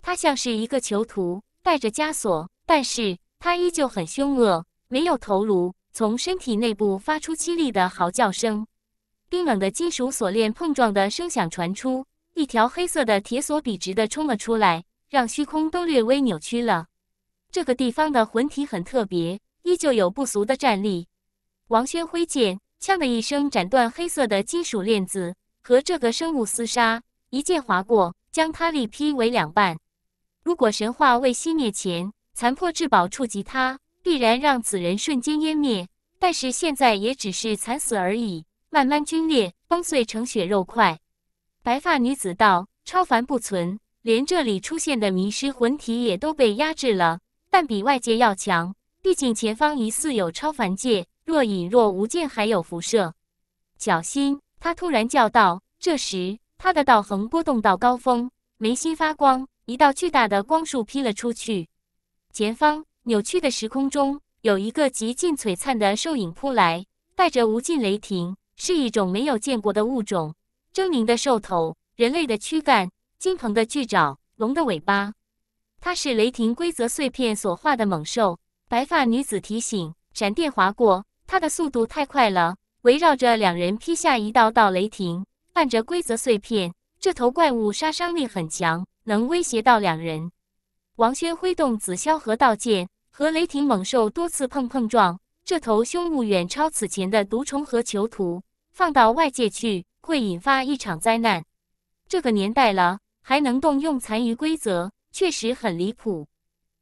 Speaker 1: 他像是一个囚徒，带着枷锁，但是他依旧很凶恶，没有头颅，从身体内部发出凄厉的嚎叫声。冰冷的金属锁链碰撞的声响传出，一条黑色的铁索笔直的冲了出来，让虚空都略微扭曲了。这个地方的魂体很特别，依旧有不俗的战力。王轩挥剑。锵的一声，斩断黑色的金属链子，和这个生物厮杀，一剑划过，将他力劈为两半。如果神话未熄灭前，残破至宝触及他，必然让此人瞬间湮灭。但是现在，也只是惨死而已，慢慢龟裂崩碎成血肉块。白发女子道：“超凡不存，连这里出现的迷失魂体也都被压制了，但比外界要强。毕竟前方疑似有超凡界。”若隐若无，剑还有辐射。小心！他突然叫道。这时，他的道横波动到高峰，眉心发光，一道巨大的光束劈了出去。前方扭曲的时空中，有一个极尽璀璨的兽影扑来，带着无尽雷霆，是一种没有见过的物种。狰狞的兽头，人类的躯干，金鹏的巨爪，龙的尾巴。它是雷霆规则碎片所化的猛兽。白发女子提醒，闪电划过。他的速度太快了，围绕着两人劈下一道道雷霆，伴着规则碎片。这头怪物杀伤力很强，能威胁到两人。王轩挥动紫霄河道剑，和雷霆猛兽多次碰碰撞。这头凶物远超此前的毒虫和囚徒，放到外界去会引发一场灾难。这个年代了，还能动用残余规则，确实很离谱。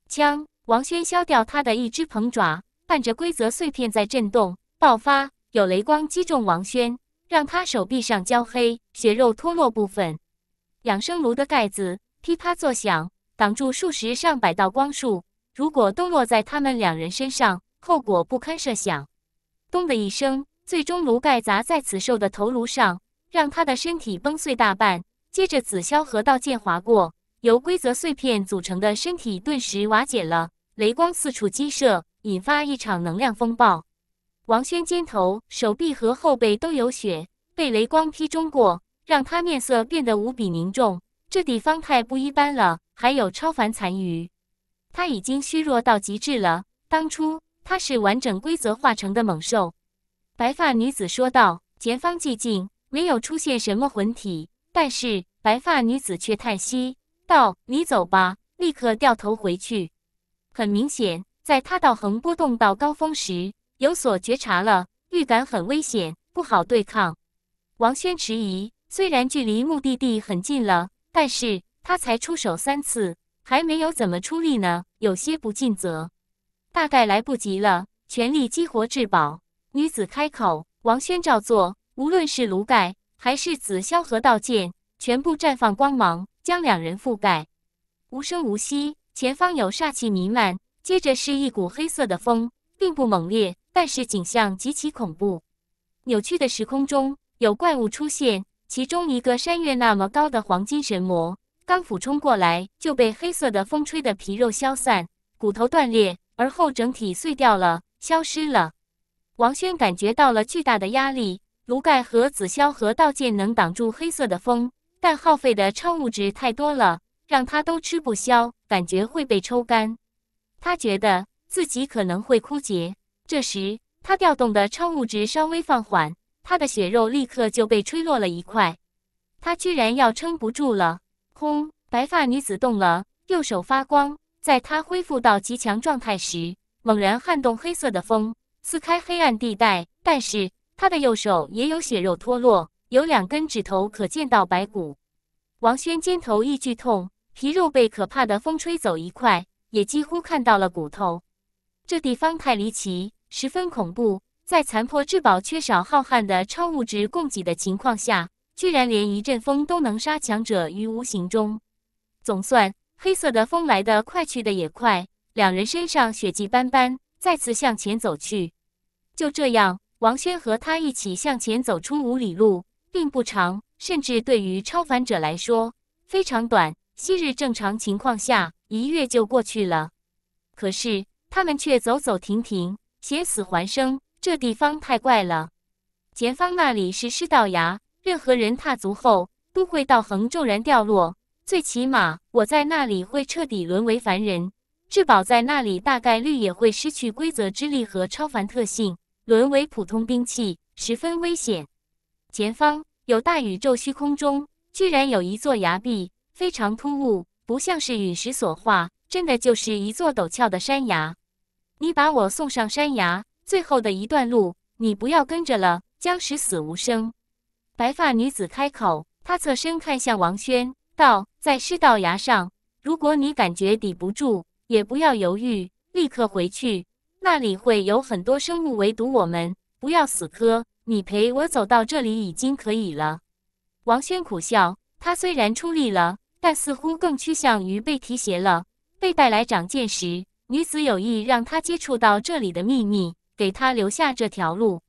Speaker 1: 枪！王轩削掉他的一只鹏爪。伴着规则碎片在震动爆发，有雷光击中王轩，让他手臂上焦黑，血肉脱落部分。养生炉的盖子噼啪作响，挡住数十上百道光束。如果都落在他们两人身上，后果不堪设想。咚的一声，最终炉盖砸在此兽的头颅上，让他的身体崩碎大半。接着，紫霄河道剑划过，由规则碎片组成的身体顿时瓦解了。雷光四处激射。引发一场能量风暴，王轩肩头、手臂和后背都有血，被雷光劈中过，让他面色变得无比凝重。这地方太不一般了，还有超凡残余。他已经虚弱到极致了。当初他是完整规则化成的猛兽。白发女子说道：“前方寂静，没有出现什么魂体，但是白发女子却叹息道：‘你走吧，立刻掉头回去。’很明显。”在他道横波动到高峰时，有所觉察了，预感很危险，不好对抗。王轩迟疑，虽然距离目的地很近了，但是他才出手三次，还没有怎么出力呢，有些不尽责。大概来不及了，全力激活至宝。女子开口，王轩照做。无论是炉盖还是紫霄河道剑，全部绽放光芒，将两人覆盖。无声无息，前方有煞气弥漫。接着是一股黑色的风，并不猛烈，但是景象极其恐怖。扭曲的时空中有怪物出现，其中一个山岳那么高的黄金神魔，刚俯冲过来就被黑色的风吹得皮肉消散，骨头断裂，而后整体碎掉了，消失了。王轩感觉到了巨大的压力，炉盖和紫霄和道剑能挡住黑色的风，但耗费的超物质太多了，让他都吃不消，感觉会被抽干。他觉得自己可能会枯竭，这时他调动的超物质稍微放缓，他的血肉立刻就被吹落了一块。他居然要撑不住了！轰，白发女子动了，右手发光，在她恢复到极强状态时，猛然撼动黑色的风，撕开黑暗地带。但是她的右手也有血肉脱落，有两根指头可见到白骨。王轩肩头一剧痛，皮肉被可怕的风吹走一块。也几乎看到了骨头，这地方太离奇，十分恐怖。在残破至宝缺少浩瀚的超物质供给的情况下，居然连一阵风都能杀强者于无形中。总算，黑色的风来得快，去的也快。两人身上血迹斑斑，再次向前走去。就这样，王轩和他一起向前走出五里路，并不长，甚至对于超凡者来说非常短。昔日正常情况下。一跃就过去了，可是他们却走走停停，险死还生。这地方太怪了。前方那里是失道崖，任何人踏足后都会道横骤然掉落，最起码我在那里会彻底沦为凡人。至宝在那里大概率也会失去规则之力和超凡特性，沦为普通兵器，十分危险。前方有大宇宙虚空中，居然有一座崖壁，非常突兀。不像是陨石所化，真的就是一座陡峭的山崖。你把我送上山崖最后的一段路，你不要跟着了，将死死无生。白发女子开口，她侧身看向王轩，道：“在尸道崖上，如果你感觉抵不住，也不要犹豫，立刻回去。那里会有很多生物围堵我们，不要死磕。你陪我走到这里已经可以了。”王轩苦笑，他虽然出力了。但似乎更趋向于被提携了，被带来长见识。女子有意让他接触到这里的秘密，给他留下这条路。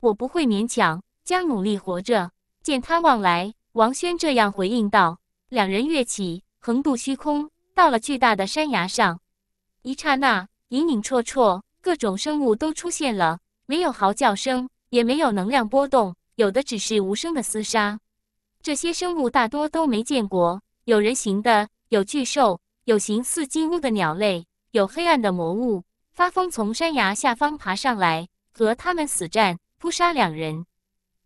Speaker 1: 我不会勉强，将努力活着。见他望来，王轩这样回应道。两人跃起，横渡虚空，到了巨大的山崖上。一刹那，隐隐绰绰，各种生物都出现了，没有嚎叫声，也没有能量波动，有的只是无声的厮杀。这些生物大多都没见过。有人形的，有巨兽，有形似金乌的鸟类，有黑暗的魔物，发疯从山崖下方爬上来，和他们死战，扑杀两人。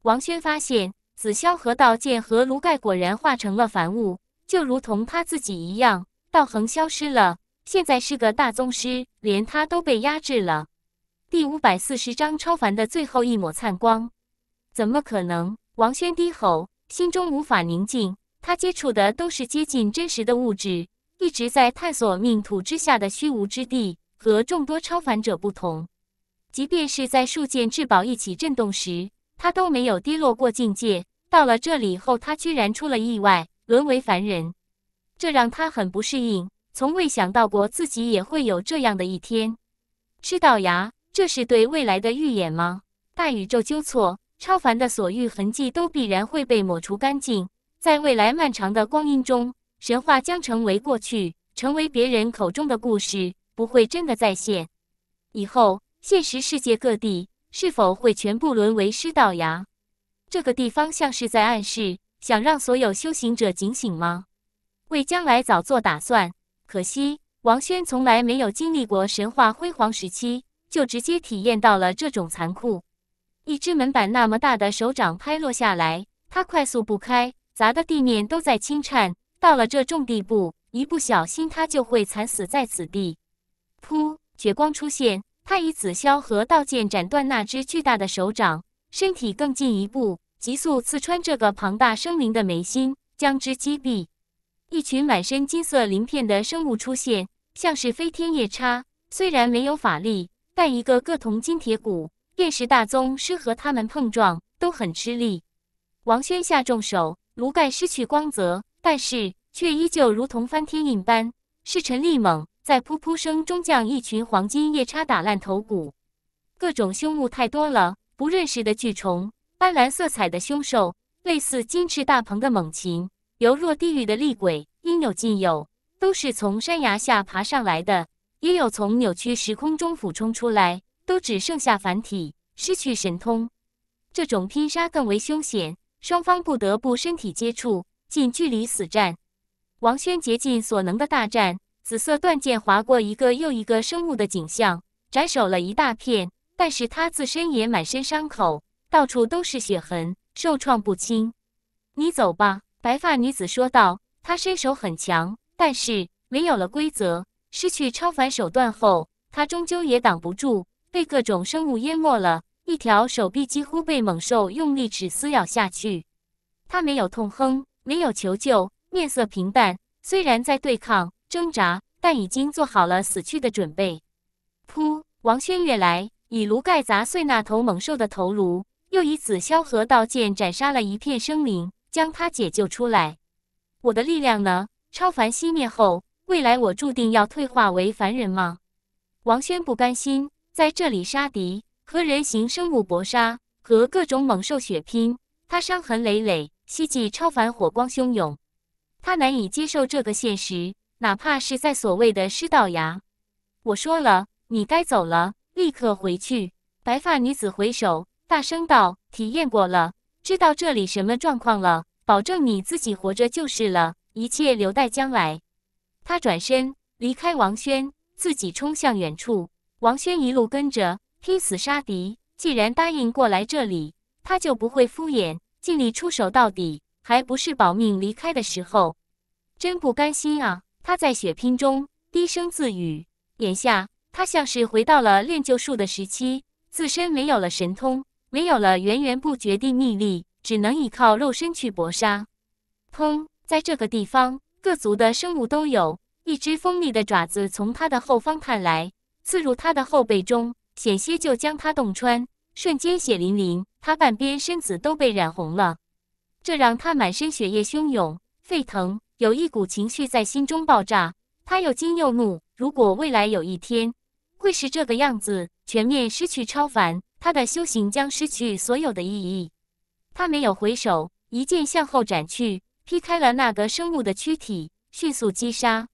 Speaker 1: 王轩发现，紫霄河道剑和炉盖果然化成了凡物，就如同他自己一样，道恒消失了。现在是个大宗师，连他都被压制了。第五百四十章超凡的最后一抹灿光，怎么可能？王轩低吼，心中无法宁静。他接触的都是接近真实的物质，一直在探索命途之下的虚无之地。和众多超凡者不同，即便是在数件至宝一起震动时，他都没有跌落过境界。到了这里后，他居然出了意外，沦为凡人，这让他很不适应。从未想到过自己也会有这样的一天。赤道牙，这是对未来的预演吗？大宇宙纠错，超凡的所遇痕迹都必然会被抹除干净。在未来漫长的光阴中，神话将成为过去，成为别人口中的故事，不会真的再现。以后现实世界各地是否会全部沦为师道崖？这个地方像是在暗示，想让所有修行者警醒吗？为将来早做打算。可惜王轩从来没有经历过神话辉煌时期，就直接体验到了这种残酷。一只门板那么大的手掌拍落下来，他快速不开。砸的地面都在轻颤，到了这种地步，一不小心他就会惨死在此地。噗！绝光出现，他以紫霄和道剑斩断那只巨大的手掌，身体更进一步，急速刺穿这个庞大生灵的眉心，将之击毙。一群满身金色鳞片的生物出现，像是飞天夜叉，虽然没有法力，但一个个铜金铁骨，炼石大宗师和他们碰撞都很吃力。王轩下重手。炉盖失去光泽，但是却依旧如同翻天印般势沉力猛，在噗噗声中，将一群黄金夜叉打烂头骨。各种凶物太多了，不认识的巨虫、斑斓色彩的凶兽、类似金翅大鹏的猛禽、犹若地狱的厉鬼，应有尽有，都是从山崖下爬上来的，也有从扭曲时空中俯冲出来，都只剩下凡体，失去神通。这种拼杀更为凶险。双方不得不身体接触，近距离死战。王轩竭尽所能的大战，紫色断剑划过一个又一个生物的景象，斩首了一大片。但是他自身也满身伤口，到处都是血痕，受创不轻。你走吧，白发女子说道。她身手很强，但是没有了规则，失去超凡手段后，她终究也挡不住，被各种生物淹没了。一条手臂几乎被猛兽用利齿撕咬下去，他没有痛哼，没有求救，面色平淡。虽然在对抗挣扎，但已经做好了死去的准备。噗！王轩跃来，以炉盖砸碎那头猛兽的头颅，又以此萧何道剑斩杀了一片生灵，将他解救出来。我的力量呢？超凡熄灭后，未来我注定要退化为凡人吗？王轩不甘心在这里杀敌。和人形生物搏杀，和各种猛兽血拼，他伤痕累累，希冀超凡，火光汹涌。他难以接受这个现实，哪怕是在所谓的师道崖。我说了，你该走了，立刻回去。白发女子回首，大声道：“体验过了，知道这里什么状况了，保证你自己活着就是了，一切留待将来。”她转身离开，王轩自己冲向远处，王轩一路跟着。拼死杀敌，既然答应过来这里，他就不会敷衍，尽力出手到底，还不是保命离开的时候？真不甘心啊！他在血拼中低声自语。眼下，他像是回到了练就术的时期，自身没有了神通，没有了源源不绝的秘力，只能依靠肉身去搏杀。砰！在这个地方，各族的生物都有一只锋利的爪子从他的后方探来，刺入他的后背中。险些就将他洞穿，瞬间血淋淋，他半边身子都被染红了，这让他满身血液汹涌沸腾，有一股情绪在心中爆炸。他又惊又怒，如果未来有一天会是这个样子，全面失去超凡，他的修行将失去所有的意义。他没有回首，一剑向后斩去，劈开了那个生物的躯体，迅速击杀。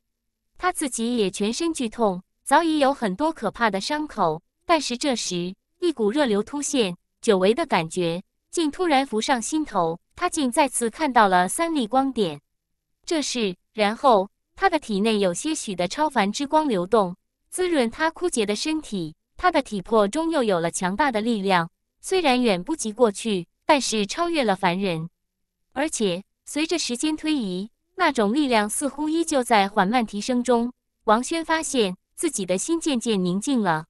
Speaker 1: 他自己也全身剧痛，早已有很多可怕的伤口。但是这时，一股热流突现，久违的感觉竟突然浮上心头。他竟再次看到了三粒光点。这是，然后他的体内有些许的超凡之光流动，滋润他枯竭的身体。他的体魄中又有了强大的力量，虽然远不及过去，但是超越了凡人。而且随着时间推移，那种力量似乎依旧在缓慢提升中。王轩发现自己的心渐渐宁静了。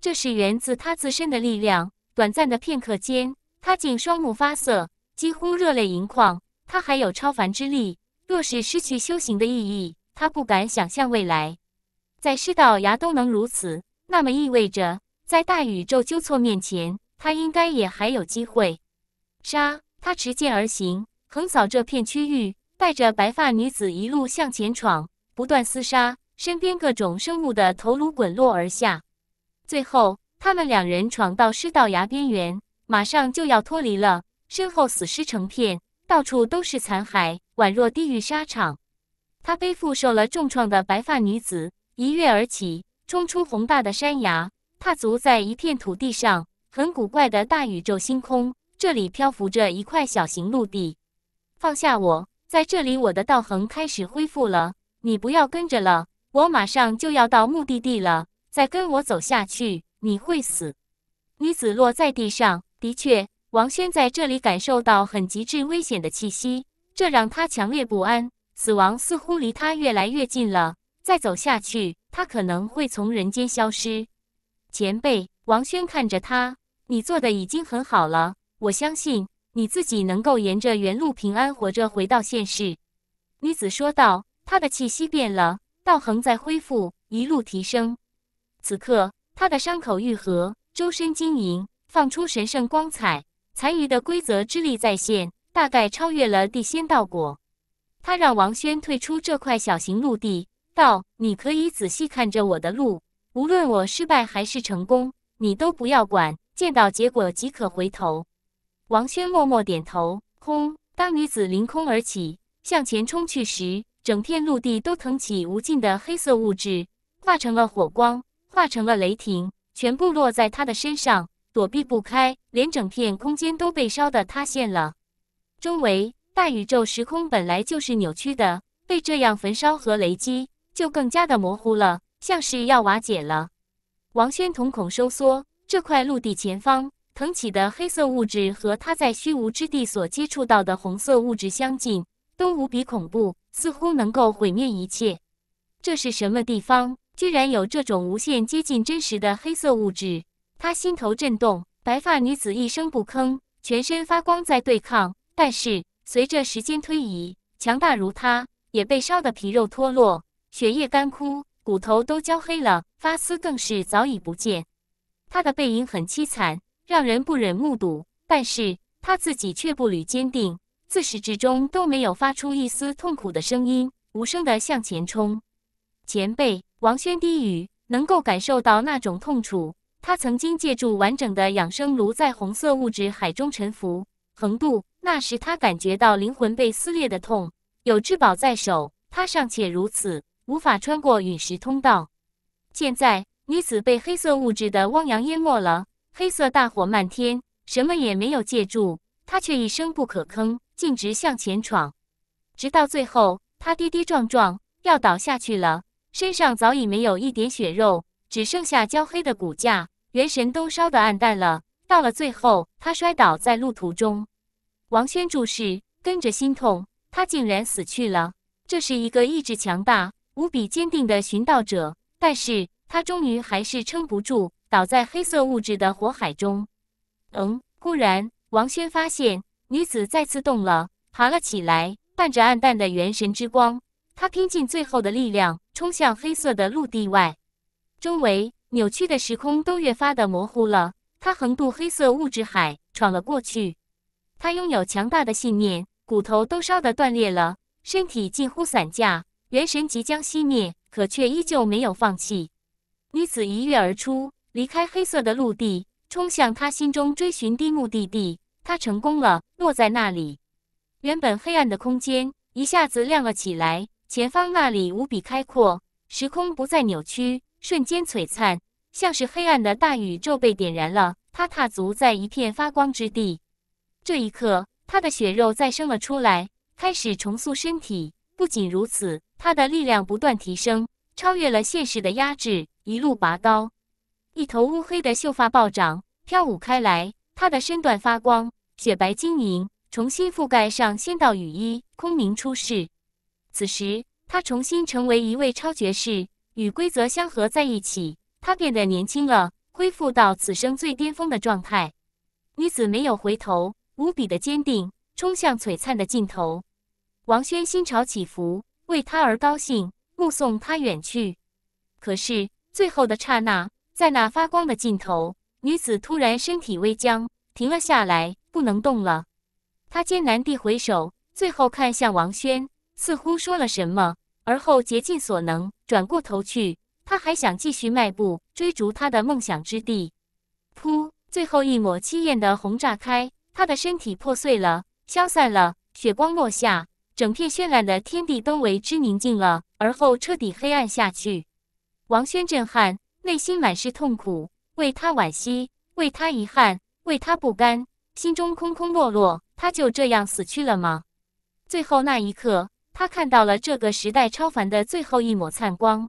Speaker 1: 这是源自他自身的力量。短暂的片刻间，他竟双目发涩，几乎热泪盈眶。他还有超凡之力，若是失去修行的意义，他不敢想象未来。在师道崖都能如此，那么意味着在大宇宙纠错面前，他应该也还有机会。杀！他持剑而行，横扫这片区域，带着白发女子一路向前闯，不断厮杀，身边各种生物的头颅滚落而下。最后，他们两人闯到尸道崖边缘，马上就要脱离了。身后死尸成片，到处都是残骸，宛若地狱沙场。他背负受了重创的白发女子，一跃而起，冲出宏大的山崖，踏足在一片土地上。很古怪的大宇宙星空，这里漂浮着一块小型陆地。放下我，在这里，我的道行开始恢复了。你不要跟着了，我马上就要到目的地了。再跟我走下去，你会死。女子落在地上，的确，王轩在这里感受到很极致危险的气息，这让他强烈不安。死亡似乎离他越来越近了，再走下去，他可能会从人间消失。前辈，王轩看着他，你做的已经很好了，我相信你自己能够沿着原路平安活着回到现世。女子说道，她的气息变了，道恒在恢复，一路提升。此刻，他的伤口愈合，周身晶莹，放出神圣光彩，残余的规则之力再现，大概超越了地仙道果。他让王轩退出这块小型陆地，道：“你可以仔细看着我的路，无论我失败还是成功，你都不要管，见到结果即可回头。”王轩默默点头。轰！当女子凌空而起，向前冲去时，整片陆地都腾起无尽的黑色物质，化成了火光。化成了雷霆，全部落在他的身上，躲避不开，连整片空间都被烧得塌陷了。周围大宇宙时空本来就是扭曲的，被这样焚烧和雷击，就更加的模糊了，像是要瓦解了。王轩瞳孔收缩，这块陆地前方腾起的黑色物质和他在虚无之地所接触到的红色物质相近，都无比恐怖，似乎能够毁灭一切。这是什么地方？居然有这种无限接近真实的黑色物质，他心头震动。白发女子一声不吭，全身发光在对抗。但是随着时间推移，强大如他也被烧得皮肉脱落，血液干枯，骨头都焦黑了，发丝更是早已不见。他的背影很凄惨，让人不忍目睹。但是他自己却步履坚定，自始至终都没有发出一丝痛苦的声音，无声地向前冲。前辈。王轩低语，能够感受到那种痛楚。他曾经借助完整的养生炉在红色物质海中沉浮、横渡，那时他感觉到灵魂被撕裂的痛。有至宝在手，他尚且如此，无法穿过陨石通道。现在，女子被黑色物质的汪洋淹没了，黑色大火漫天，什么也没有借助，他却一声不可吭，径直向前闯，直到最后，他跌跌撞撞，要倒下去了。身上早已没有一点血肉，只剩下焦黑的骨架，元神都烧得暗淡了。到了最后，他摔倒在路途中。王轩注视，跟着心痛，他竟然死去了。这是一个意志强大、无比坚定的寻道者，但是他终于还是撑不住，倒在黑色物质的火海中。嗯，忽然，王轩发现女子再次动了，爬了起来，伴着暗淡的元神之光。他拼尽最后的力量，冲向黑色的陆地外，周围扭曲的时空都越发的模糊了。他横渡黑色物质海，闯了过去。他拥有强大的信念，骨头都烧得断裂了，身体近乎散架，元神即将熄灭，可却依旧没有放弃。女子一跃而出，离开黑色的陆地，冲向他心中追寻的目的地。他成功了，落在那里，原本黑暗的空间一下子亮了起来。前方那里无比开阔，时空不再扭曲，瞬间璀璨，像是黑暗的大宇宙被点燃了。他踏足在一片发光之地，这一刻，他的血肉再生了出来，开始重塑身体。不仅如此，他的力量不断提升，超越了现实的压制，一路拔高。一头乌黑的秀发暴涨，飘舞开来，他的身段发光，雪白晶莹，重新覆盖上仙道羽衣，空明出世。此时，他重新成为一位超爵士，与规则相合在一起。他变得年轻了，恢复到此生最巅峰的状态。女子没有回头，无比的坚定，冲向璀璨的尽头。王轩心潮起伏，为他而高兴，目送他远去。可是最后的刹那，在那发光的尽头，女子突然身体微僵，停了下来，不能动了。她艰难地回首，最后看向王轩。似乎说了什么，而后竭尽所能转过头去。他还想继续迈步追逐他的梦想之地。噗，最后一抹凄艳的红炸开，他的身体破碎了，消散了，血光落下，整片绚烂的天地都为之宁静了，而后彻底黑暗下去。王轩震撼，内心满是痛苦，为他惋惜，为他遗憾，为他不甘，心中空空落落。他就这样死去了吗？最后那一刻。他看到了这个时代超凡的最后一抹灿光。